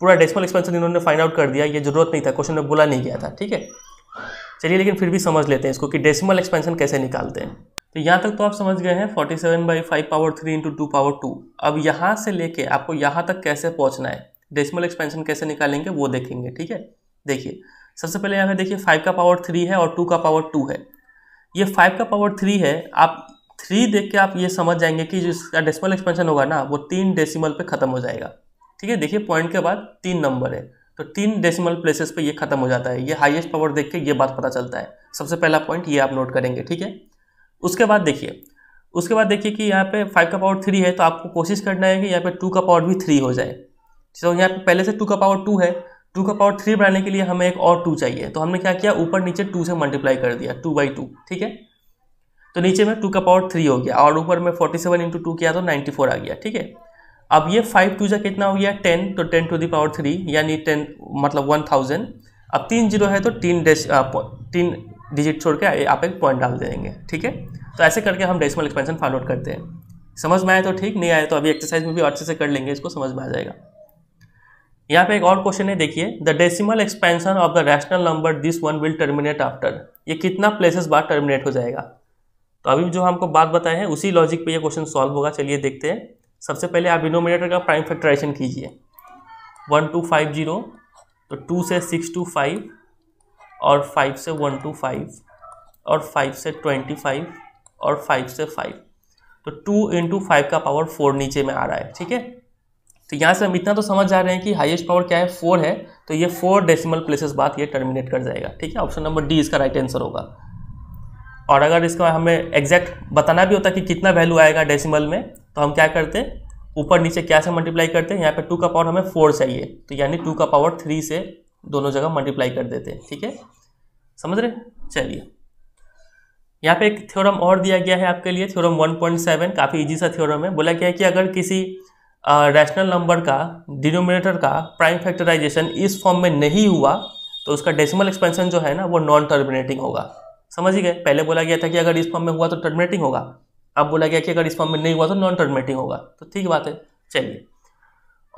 S1: पूरा डेसिमल एक्सपेंशन इन्होंने फाइंड आउट कर दिया ये जरूरत नहीं था क्वेश्चन में बोला नहीं गया था ठीक है चलिए लेकिन फिर भी समझ लेते हैं इसको कि डेसिमल एक्सपेंशन कैसे निकालते हैं तो यहाँ तक तो आप समझ गए हैं forty seven by five power three into two power two अब यहाँ से लेके आपको यहाँ तक कैसे पहुँचना है डेसिमल एक्सपेंशन कैसे निकालेंगे वो देखेंगे ठीक है देखिए सबसे पहले यहाँ पे देखिए फाइव का पावर थ्री है और टू का पावर टू है ये फाइव का पावर थ्री है आप थ्री देख के आप ये समझ जाएंगे कि जो इसका डेसिमल एक्सपेंशन होगा ना वो तीन डेसिमल पे ख़त्म हो जाएगा ठीक है देखिए पॉइंट के बाद तीन नंबर है तो तीन डेसिमल प्लेसेस पे ये ख़त्म हो जाता है ये हाईएस्ट पावर देख के ये बात पता चलता है सबसे पहला पॉइंट ये आप नोट करेंगे ठीक है उसके बाद देखिए उसके बाद देखिए कि यहाँ पे फाइव का पावर थ्री है तो आपको कोशिश करना है कि यहाँ पे टू का पावर भी थ्री हो जाए तो यहाँ पे पहले से टू का पावर टू है टू का पावर थ्री बनाने के लिए हमें एक और टू चाहिए तो हमने क्या किया ऊपर नीचे टू से मल्टीप्लाई कर दिया टू बाई टू ठीक है तो नीचे में टू का पावर थ्री हो गया और ऊपर में फोर्टी सेवन इंटू टू किया तो नाइन्टी फोर आ गया ठीक है अब ये फाइव टू जा कितना हो गया टेन तो ten to the power three यानी टेन मतलब वन थाउजेंड अब तीन जीरो है तो तीन डेस तीन डिजिट छोड़ के आप एक पॉइंट डाल देंगे ठीक है तो ऐसे करके हम डेसिमल एक्सपेंशन फाइंड आउट करते हैं समझ में आए तो ठीक नहीं आए तो अभी एक्सरसाइज में भी अच्छे से कर लेंगे इसको समझ में आ जाएगा यहाँ पे एक और क्वेश्चन है देखिए the decimal expansion of the rational number this one will terminate after ये कितना प्लेसेस बाद टर्मिनेट हो जाएगा तो अभी जो हमको बात बताए हैं उसी लॉजिक पे ये क्वेश्चन सॉल्व होगा चलिए देखते हैं सबसे पहले आप डिनोमिनेटर का प्राइम फैक्टराइजेशन कीजिए वन टू फाइव जीरो तो टू से सिक्स टू फाइव और फाइव से वन टू फाइव और फाइव से ट्वेंटी फाइव और फाइव से फाइव तो टू इंटू फाइव का पावर फोर नीचे में आ रहा है ठीक है तो यहाँ से हम इतना तो समझ जा रहे हैं कि हाईएस्ट पावर क्या है फोर है तो ये फोर डेसिमल प्लेसेस बात ये टर्मिनेट कर जाएगा ठीक है ऑप्शन नंबर डी इसका राइट आंसर होगा और अगर इसका हमें एग्जैक्ट बताना भी होता कि कितना वैल्यू आएगा डेसिमल में तो हम क्या करते ऊपर नीचे क्या से मल्टीप्लाई करते हैं यहाँ पर टू का पावर हमें फोर चाहिए तो यानी टू का पावर थ्री से दोनों जगह मल्टीप्लाई कर देते हैं ठीक है समझ रहे चलिए यहाँ पे एक थ्योरम और दिया गया है आपके लिए थ्योरम 1.7 काफ़ी इजी सा थ्योरम है बोला गया है कि अगर किसी रैशनल नंबर का डिनोमिनेटर का प्राइम फैक्टराइजेशन इस फॉर्म में नहीं हुआ तो उसका डेसिमल एक्सपेंशन जो है ना वो नॉन टर्मिनेटिंग होगा समझ गए पहले बोला गया था कि अगर इस फॉर्म में हुआ तो टर्मिनेटिंग होगा अब बोला गया कि अगर इस फॉर्म में नहीं हुआ तो नॉन टर्मिनेटिंग होगा तो ठीक बात है चलिए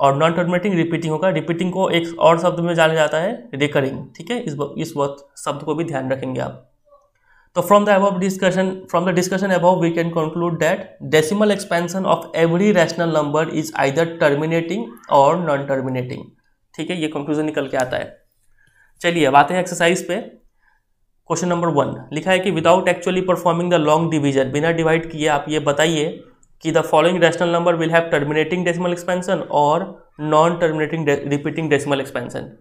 S1: और नॉन टर्मिनेटिंग रिपीटिंग होगा रिपीटिंग को एक और शब्द में जाना जाता है रिकरिंग ठीक है इस वक्त शब्द को भी ध्यान रखेंगे आप तो from the above discussion from the discussion above, we can conclude that decimal expansion of every rational number is either terminating और नॉन टर्मिनेटिंग ठीक है ये कंक्लूजन निकल के आता है चलिए अब आते हैं एक्सरसाइज पे क्वेश्चन नंबर वन लिखा है कि without actually performing the long division बिना डिवाइड किए आप ये बताइए कि the following rational number will have terminating decimal expansion और non terminating repeating decimal expansion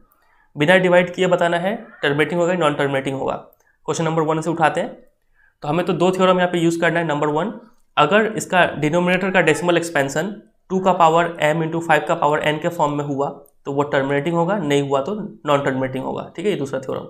S1: बिना डिवाइड किए बताना है टर्मिनेटिंग होगा नॉन टर्मिनेटिंग होगा क्वेश्चन नंबर वन से उठाते हैं तो हमें तो दो थ्योरम यहाँ पे यूज़ करना है नंबर वन अगर इसका डिनोमिनेटर का डेसिमल एक्सपेंसन टू का पावर एम इंटू फाइव का पावर एन के फॉर्म में हुआ तो वो टर्मिनेटिंग होगा नहीं हुआ तो नॉन टर्मिनेटिंग होगा ठीक है ये दूसरा थ्योरम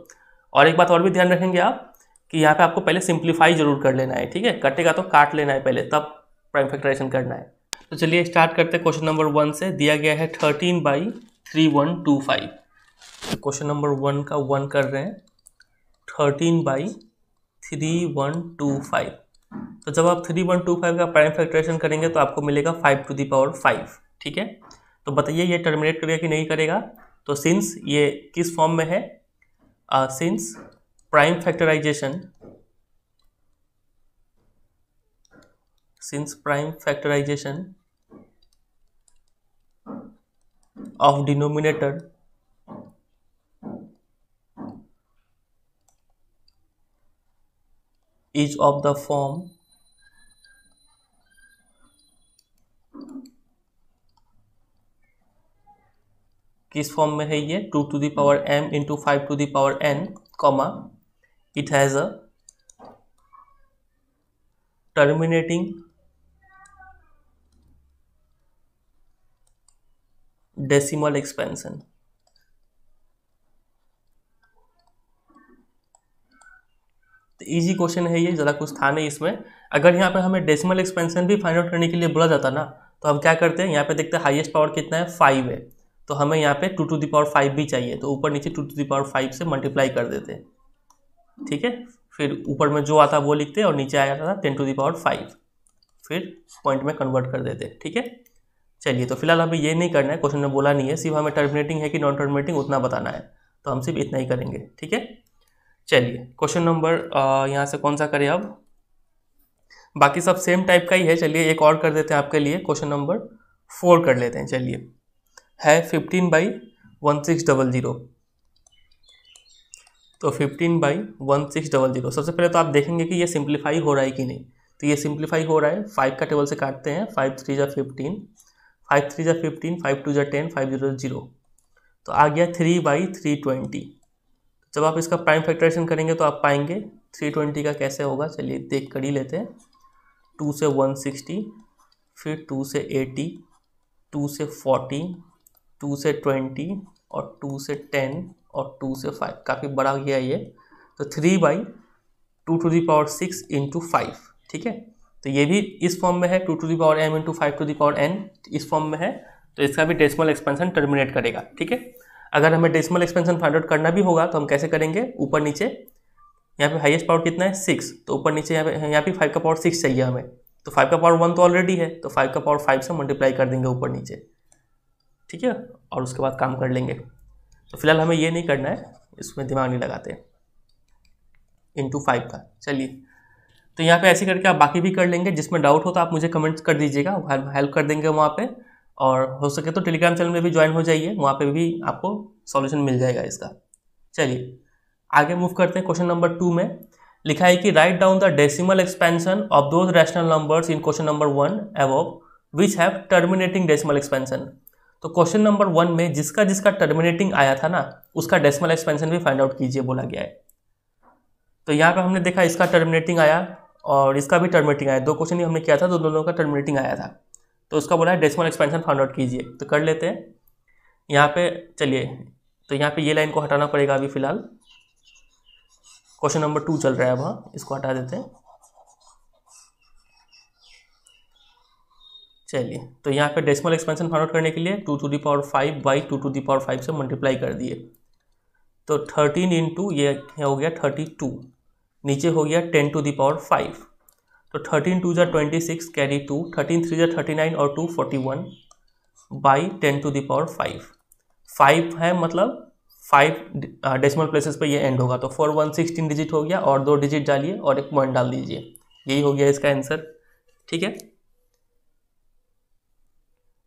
S1: और एक बात और भी ध्यान रखेंगे आप कि यहाँ पे आपको पहले सिंप्लीफाई जरूर कर लेना है ठीक है कटेगा तो काट लेना है पहले तब प्राइम फैक्टराइजेशन करना है तो चलिए स्टार्ट करते हैं क्वेश्चन नंबर वन से दिया गया है thirteen by three one two five question number one का वन कर रहे हैं thirteen by three one two five तो जब आप थ्री वन टू फाइव का प्राइम फैक्ट्रेशन करेंगे तो आपको मिलेगा five to the power five ठीक है तो बताइए ये टर्मिनेट करेगा कि नहीं करेगा तो सिंस ये किस फॉर्म में है since prime factorisation since prime factorisation of denominator is of the form किस फॉर्म में है ये two to power m into five to the power n comma it has a terminating decimal expansion तो easy question है ये ज़्यादा कुछ था नहीं इसमें अगर यहाँ पर हमें डेसिमल एक्सपेंशन भी फाइंड आउट करने के लिए बोला जाता ना तो हम क्या करते हैं यहाँ पे देखते हैं हाइएस्ट पावर कितना है फाइव है तो हमें यहाँ पे two to the power five भी चाहिए तो ऊपर नीचे two to the power five से मल्टीप्लाई कर देते हैं ठीक है फिर ऊपर में जो आता वो लिखते और नीचे आया था ten to the power five फिर पॉइंट में कन्वर्ट कर देते ठीक है चलिए तो फिलहाल हमें ये नहीं करना है क्वेश्चन में बोला नहीं है सिर्फ हमें टर्मिनेटिंग है कि नॉन टर्मिनेटिंग उतना बताना है तो हम सिर्फ इतना ही करेंगे ठीक है चलिए क्वेश्चन नंबर यहाँ से कौन सा करें अब बाकी सब सेम टाइप का ही है चलिए एक और कर देते हैं आपके लिए क्वेश्चन नंबर फोर कर लेते हैं चलिए है fifteen by one six double zero तो fifteen by one six double zero सबसे पहले तो आप देखेंगे कि ये सिंप्लीफाई हो रहा है कि नहीं तो ये सिंप्लीफाई हो रहा है फाइव का टेबल से काटते हैं फाइव थ्री जा फिफ्टीन फाइव थ्री जा फिफ्टीन फाइव टू जा टेन फाइव जीरो जीरो तो आ गया थ्री बाई थ्री ट्वेंटी जब आप इसका प्राइम फैक्टराइजेशन करेंगे तो आप पाएंगे थ्री ट्वेंटी का कैसे होगा चलिए देख कर ही लेते हैं टू से वन सिक्सटी फिर टू से एटी टू से फोर्टी टू से ट्वेंटी और टू से टेन और टू से फाइव काफ़ी बड़ा गया ये तो three by two to the power six into five ठीक है तो ये भी इस फॉर्म में है two to the power M into five to the power N इस फॉर्म में है तो इसका भी डेसिमल एक्सपेंशन टर्मिनेट करेगा ठीक है अगर हमें डेसिमल एक्सपेंशन फाइंड आउट करना भी होगा तो हम कैसे करेंगे ऊपर नीचे यहाँ पे हाईएस्ट पावर कितना है सिक्स तो ऊपर नीचे यहाँ पे यहाँ पे फाइव का पावर सिक्स चाहिए हमें तो फाइव का पावर वन तो ऑलरेडी है तो फाइव का पावर फाइव से मल्टीप्लाई कर देंगे ऊपर नीचे ठीक है और उसके बाद काम कर लेंगे तो फिलहाल हमें ये नहीं करना है इसमें दिमाग नहीं लगाते इंटू फाइव का चलिए तो यहाँ पे ऐसे करके आप बाकी भी कर लेंगे जिसमें डाउट हो तो आप मुझे कमेंट्स कर दीजिएगा हेल्प कर देंगे वहाँ पर और हो सके तो टेलीग्राम चैनल में भी ज्वाइन हो जाइए वहाँ पे भी आपको सॉल्यूशन मिल जाएगा इसका चलिए आगे मूव करते हैं क्वेश्चन नंबर टू में लिखा है कि right down the decimal expansion of those rational numbers in question number one of which have terminating decimal expansion तो क्वेश्चन नंबर वन में जिसका जिसका टर्मिनेटिंग आया था ना उसका डेसिमल एक्सपेंशन भी फाइंड आउट कीजिए बोला गया है तो यहाँ पर हमने देखा इसका टर्मिनेटिंग आया और इसका भी टर्मिनेटिंग आया दो क्वेश्चन ही हमने किया था तो दोनों का टर्मिनेटिंग आया था तो उसका बोला है डेसिमल एक्सपेंशन फाउंड आउट कीजिए तो कर लेते हैं यहाँ पे चलिए तो यहाँ पे ये लाइन को हटाना पड़ेगा अभी फ़िलहाल क्वेश्चन नंबर टू चल रहा है अब हाँ इसको हटा देते हैं चलिए तो यहाँ पे डेसिमल एक्सपेंशन फाउंड आउट करने के लिए two to the power five by two to the power five से मल्टीप्लाई कर दिए तो थर्टीन टू ये हो गया थर्टी टू नीचे हो गया ten to the power five तो थर्टीन टू ज़ा twenty six carry two thirteen three ज़ा थर्टी नाइन और two forty one by ten to the power five five है मतलब फाइव डेसिमल प्लेसेस पे ये एंड होगा तो फोर वन सिक्सटीन डिजिट हो गया और दो डिजिट डालिए और एक पॉइंट डाल दीजिए यही हो गया इसका आंसर ठीक है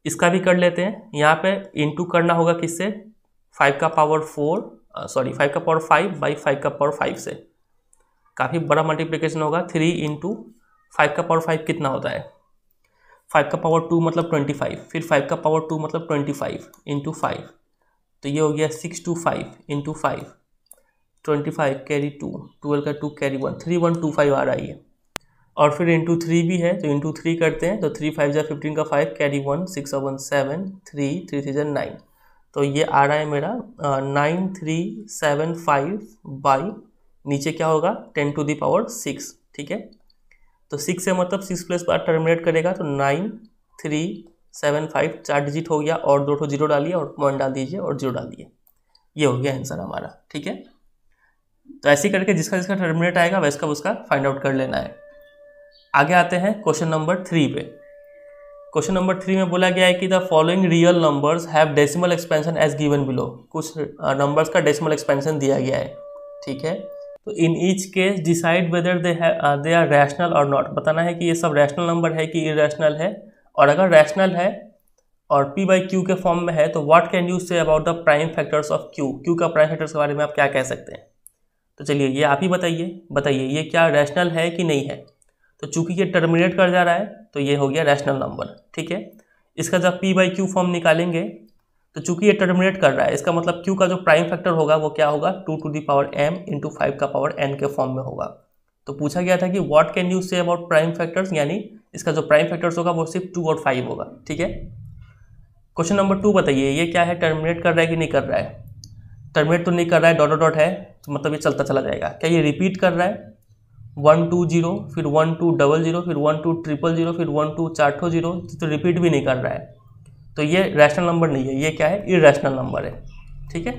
S1: इसका भी कर लेते हैं यहाँ पे इनटू करना होगा किससे फाइव का पावर फोर सॉरी फाइव का पावर फाइव बाई फाइव का पावर फाइव से काफ़ी बड़ा मल्टीप्लिकेशन होगा थ्री इंटू फाइव का पावर फाइव कितना होता है फाइव का पावर टू मतलब ट्वेंटी फाइव फिर फाइव का पावर टू मतलब ट्वेंटी फाइव इंटू फाइव तो ये हो गया six two five into five twenty five carry two twelve का two carry one three one two five आ रहा है ये और फिर इंटू थ्री भी है तो इंटू थ्री करते हैं तो थ्री फाइव ज़ा फिफ्टीन का five carry one six one seven three three three ज़ा नाइन तो ये आ रहा है मेरा nine three seven five by नीचे क्या होगा टेन टू दावर सिक्स ठीक है तो सिक्स है मतलब सिक्स प्लस बार टर्मिनेट करेगा तो नाइन थ्री सेवन फाइव चार डिजिट हो गया और दो ठो जीरो डालिए और वन डाल दीजिए और जीरो डाल दिए ये हो गया आंसर हमारा ठीक है तो ऐसे करके जिसका जिसका टर्मिनेट आएगा वैसा उसका फाइंड आउट कर लेना है आगे आते हैं क्वेश्चन नंबर थ्री पे क्वेश्चन नंबर थ्री में बोला गया है कि the following real numbers have decimal expansion as given below कुछ नंबर्स का डेसिमल एक्सपेंशन दिया गया है ठीक है तो in each case decide whether they है दे आर रैशनल और नॉट बताना है कि ये सब रैशनल नंबर है कि इरेशनल है और अगर रैशनल है और पी बाई क्यू के फॉर्म में है तो what can you say about the prime factors of q q का प्राइम फैक्टर्स के बारे में आप क्या कह सकते हैं तो चलिए ये आप ही बताइए बताइए ये क्या रैशनल है कि नहीं है तो चूंकि ये टर्मिनेट कर जा रहा है तो ये हो गया रैशनल नंबर ठीक है इसका जब पी बाई क्यू फॉर्म निकालेंगे तो चूंकि ये टर्मिनेट कर रहा है इसका मतलब क्यू का जो प्राइम फैक्टर होगा वो क्या होगा two to the power M into five का पावर एन के फॉर्म में होगा तो पूछा गया था कि what can you say about prime factors यानी इसका जो प्राइम फैक्टर्स होगा वो सिर्फ टू और फाइव होगा ठीक है क्वेश्चन नंबर टू बताइए ये क्या है टर्मिनेट कर रहा है कि नहीं कर रहा है टर्मिनेट तो नहीं कर रहा है डॉट डॉट है तो मतलब ये चलता चला जाएगा क्या ये रिपीट कर रहा है वन टू जीरो फिर वन टू डबल जीरो फिर वन टू ट्रिपल जीरो फिर वन टू चार जीरो तो रिपीट भी नहीं कर रहा है तो ये रैशनल नंबर नहीं है ये क्या है इरेशनल नंबर है ठीक है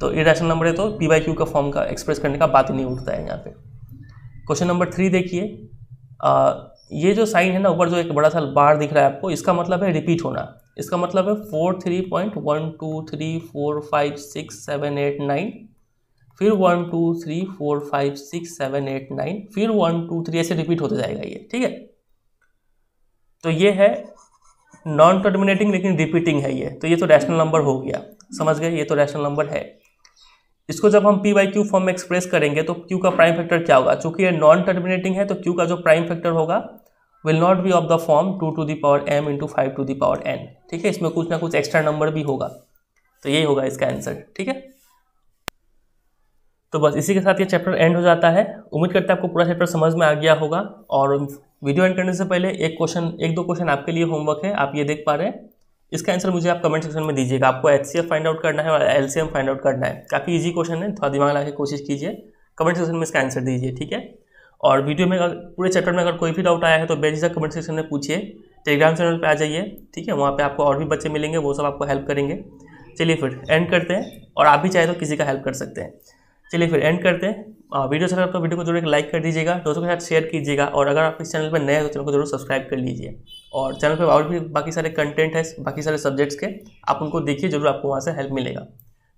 S1: तो इरेशनल नंबर है तो पी बाई क्यू का फॉर्म का एक्सप्रेस करने का बात ही नहीं उठता है यहाँ पे क्वेश्चन नंबर थ्री देखिए ये जो साइन है ना ऊपर जो एक बड़ा सा बार दिख रहा है आपको इसका मतलब है रिपीट होना इसका मतलब है four three point one two three four five six seven eight nine फिर one two three four five six seven eight nine फिर वन टू थ्री ऐसे रिपीट होता जाएगा ये ठीक है तो ये है नॉन टर्मिनेटिंग लेकिन रिपीटिंग है ये तो ये तो रैशनल नंबर हो गया समझ गए ये तो रैशनल नंबर है इसको जब हम पी बाई क्यू फॉर्म में एक्सप्रेस करेंगे तो क्यू का प्राइम फैक्टर क्या होगा चूंकि ये नॉन टर्मिनेटिंग है तो क्यू का जो प्राइम फैक्टर होगा will not be of the form two to the power M into five to the power n ठीक है इसमें कुछ ना कुछ एक्स्ट्रा नंबर भी होगा तो यही होगा इसका आंसर ठीक है तो बस इसी के साथ ये चैप्टर एंड हो जाता है उम्मीद करते हैं आपको पूरा चैप्टर समझ में आ गया होगा और वीडियो एंड करने से पहले एक क्वेश्चन एक दो क्वेश्चन आपके लिए होमवर्क है आप ये देख पा रहे हैं इसका आंसर मुझे आप कमेंट सेक्शन में दीजिएगा आपको एच फाइंड आउट करना है और एल फाइंड आउट करना है काफ़ी ईजी क्वेश्चन है थोड़ा दिमाग लगा कोशिश कीजिए कमेंट सेक्शन में इसका आंसर दीजिए ठीक है और वीडियो में अगर पूरे चैप्टर में अगर कोई भी डाउट आया है तो बेझिझक कमेंट सेक्शन में पूछिए टेलीग्राम चैनल पर आ जाइए ठीक है वहाँ पर आपको और भी बच्चे मिलेंगे वो सब आपको हेल्प करेंगे चलिए फिर एंड करते हैं और आप भी चाहे तो किसी का हेल्प कर सकते हैं चलिए फिर एंड करते हैं वीडियो अच्छा लगा तो वीडियो को जरूर एक लाइक कर दीजिएगा दोस्तों के साथ शेयर कीजिएगा और अगर आप इस चैनल पर नए हैं तो चैनल को जरूर सब्सक्राइब कर लीजिए और चैनल पर और भी बाकी सारे कंटेंट है बाकी सारे सब्जेक्ट्स के आप उनको देखिए जरूर आपको वहाँ से हेल्प मिलेगा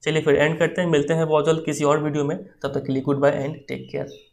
S1: चलिए फिर एंड करते हैं मिलते हैं बहुत जल्द किसी और वीडियो में तब तक के लिए good bye and take care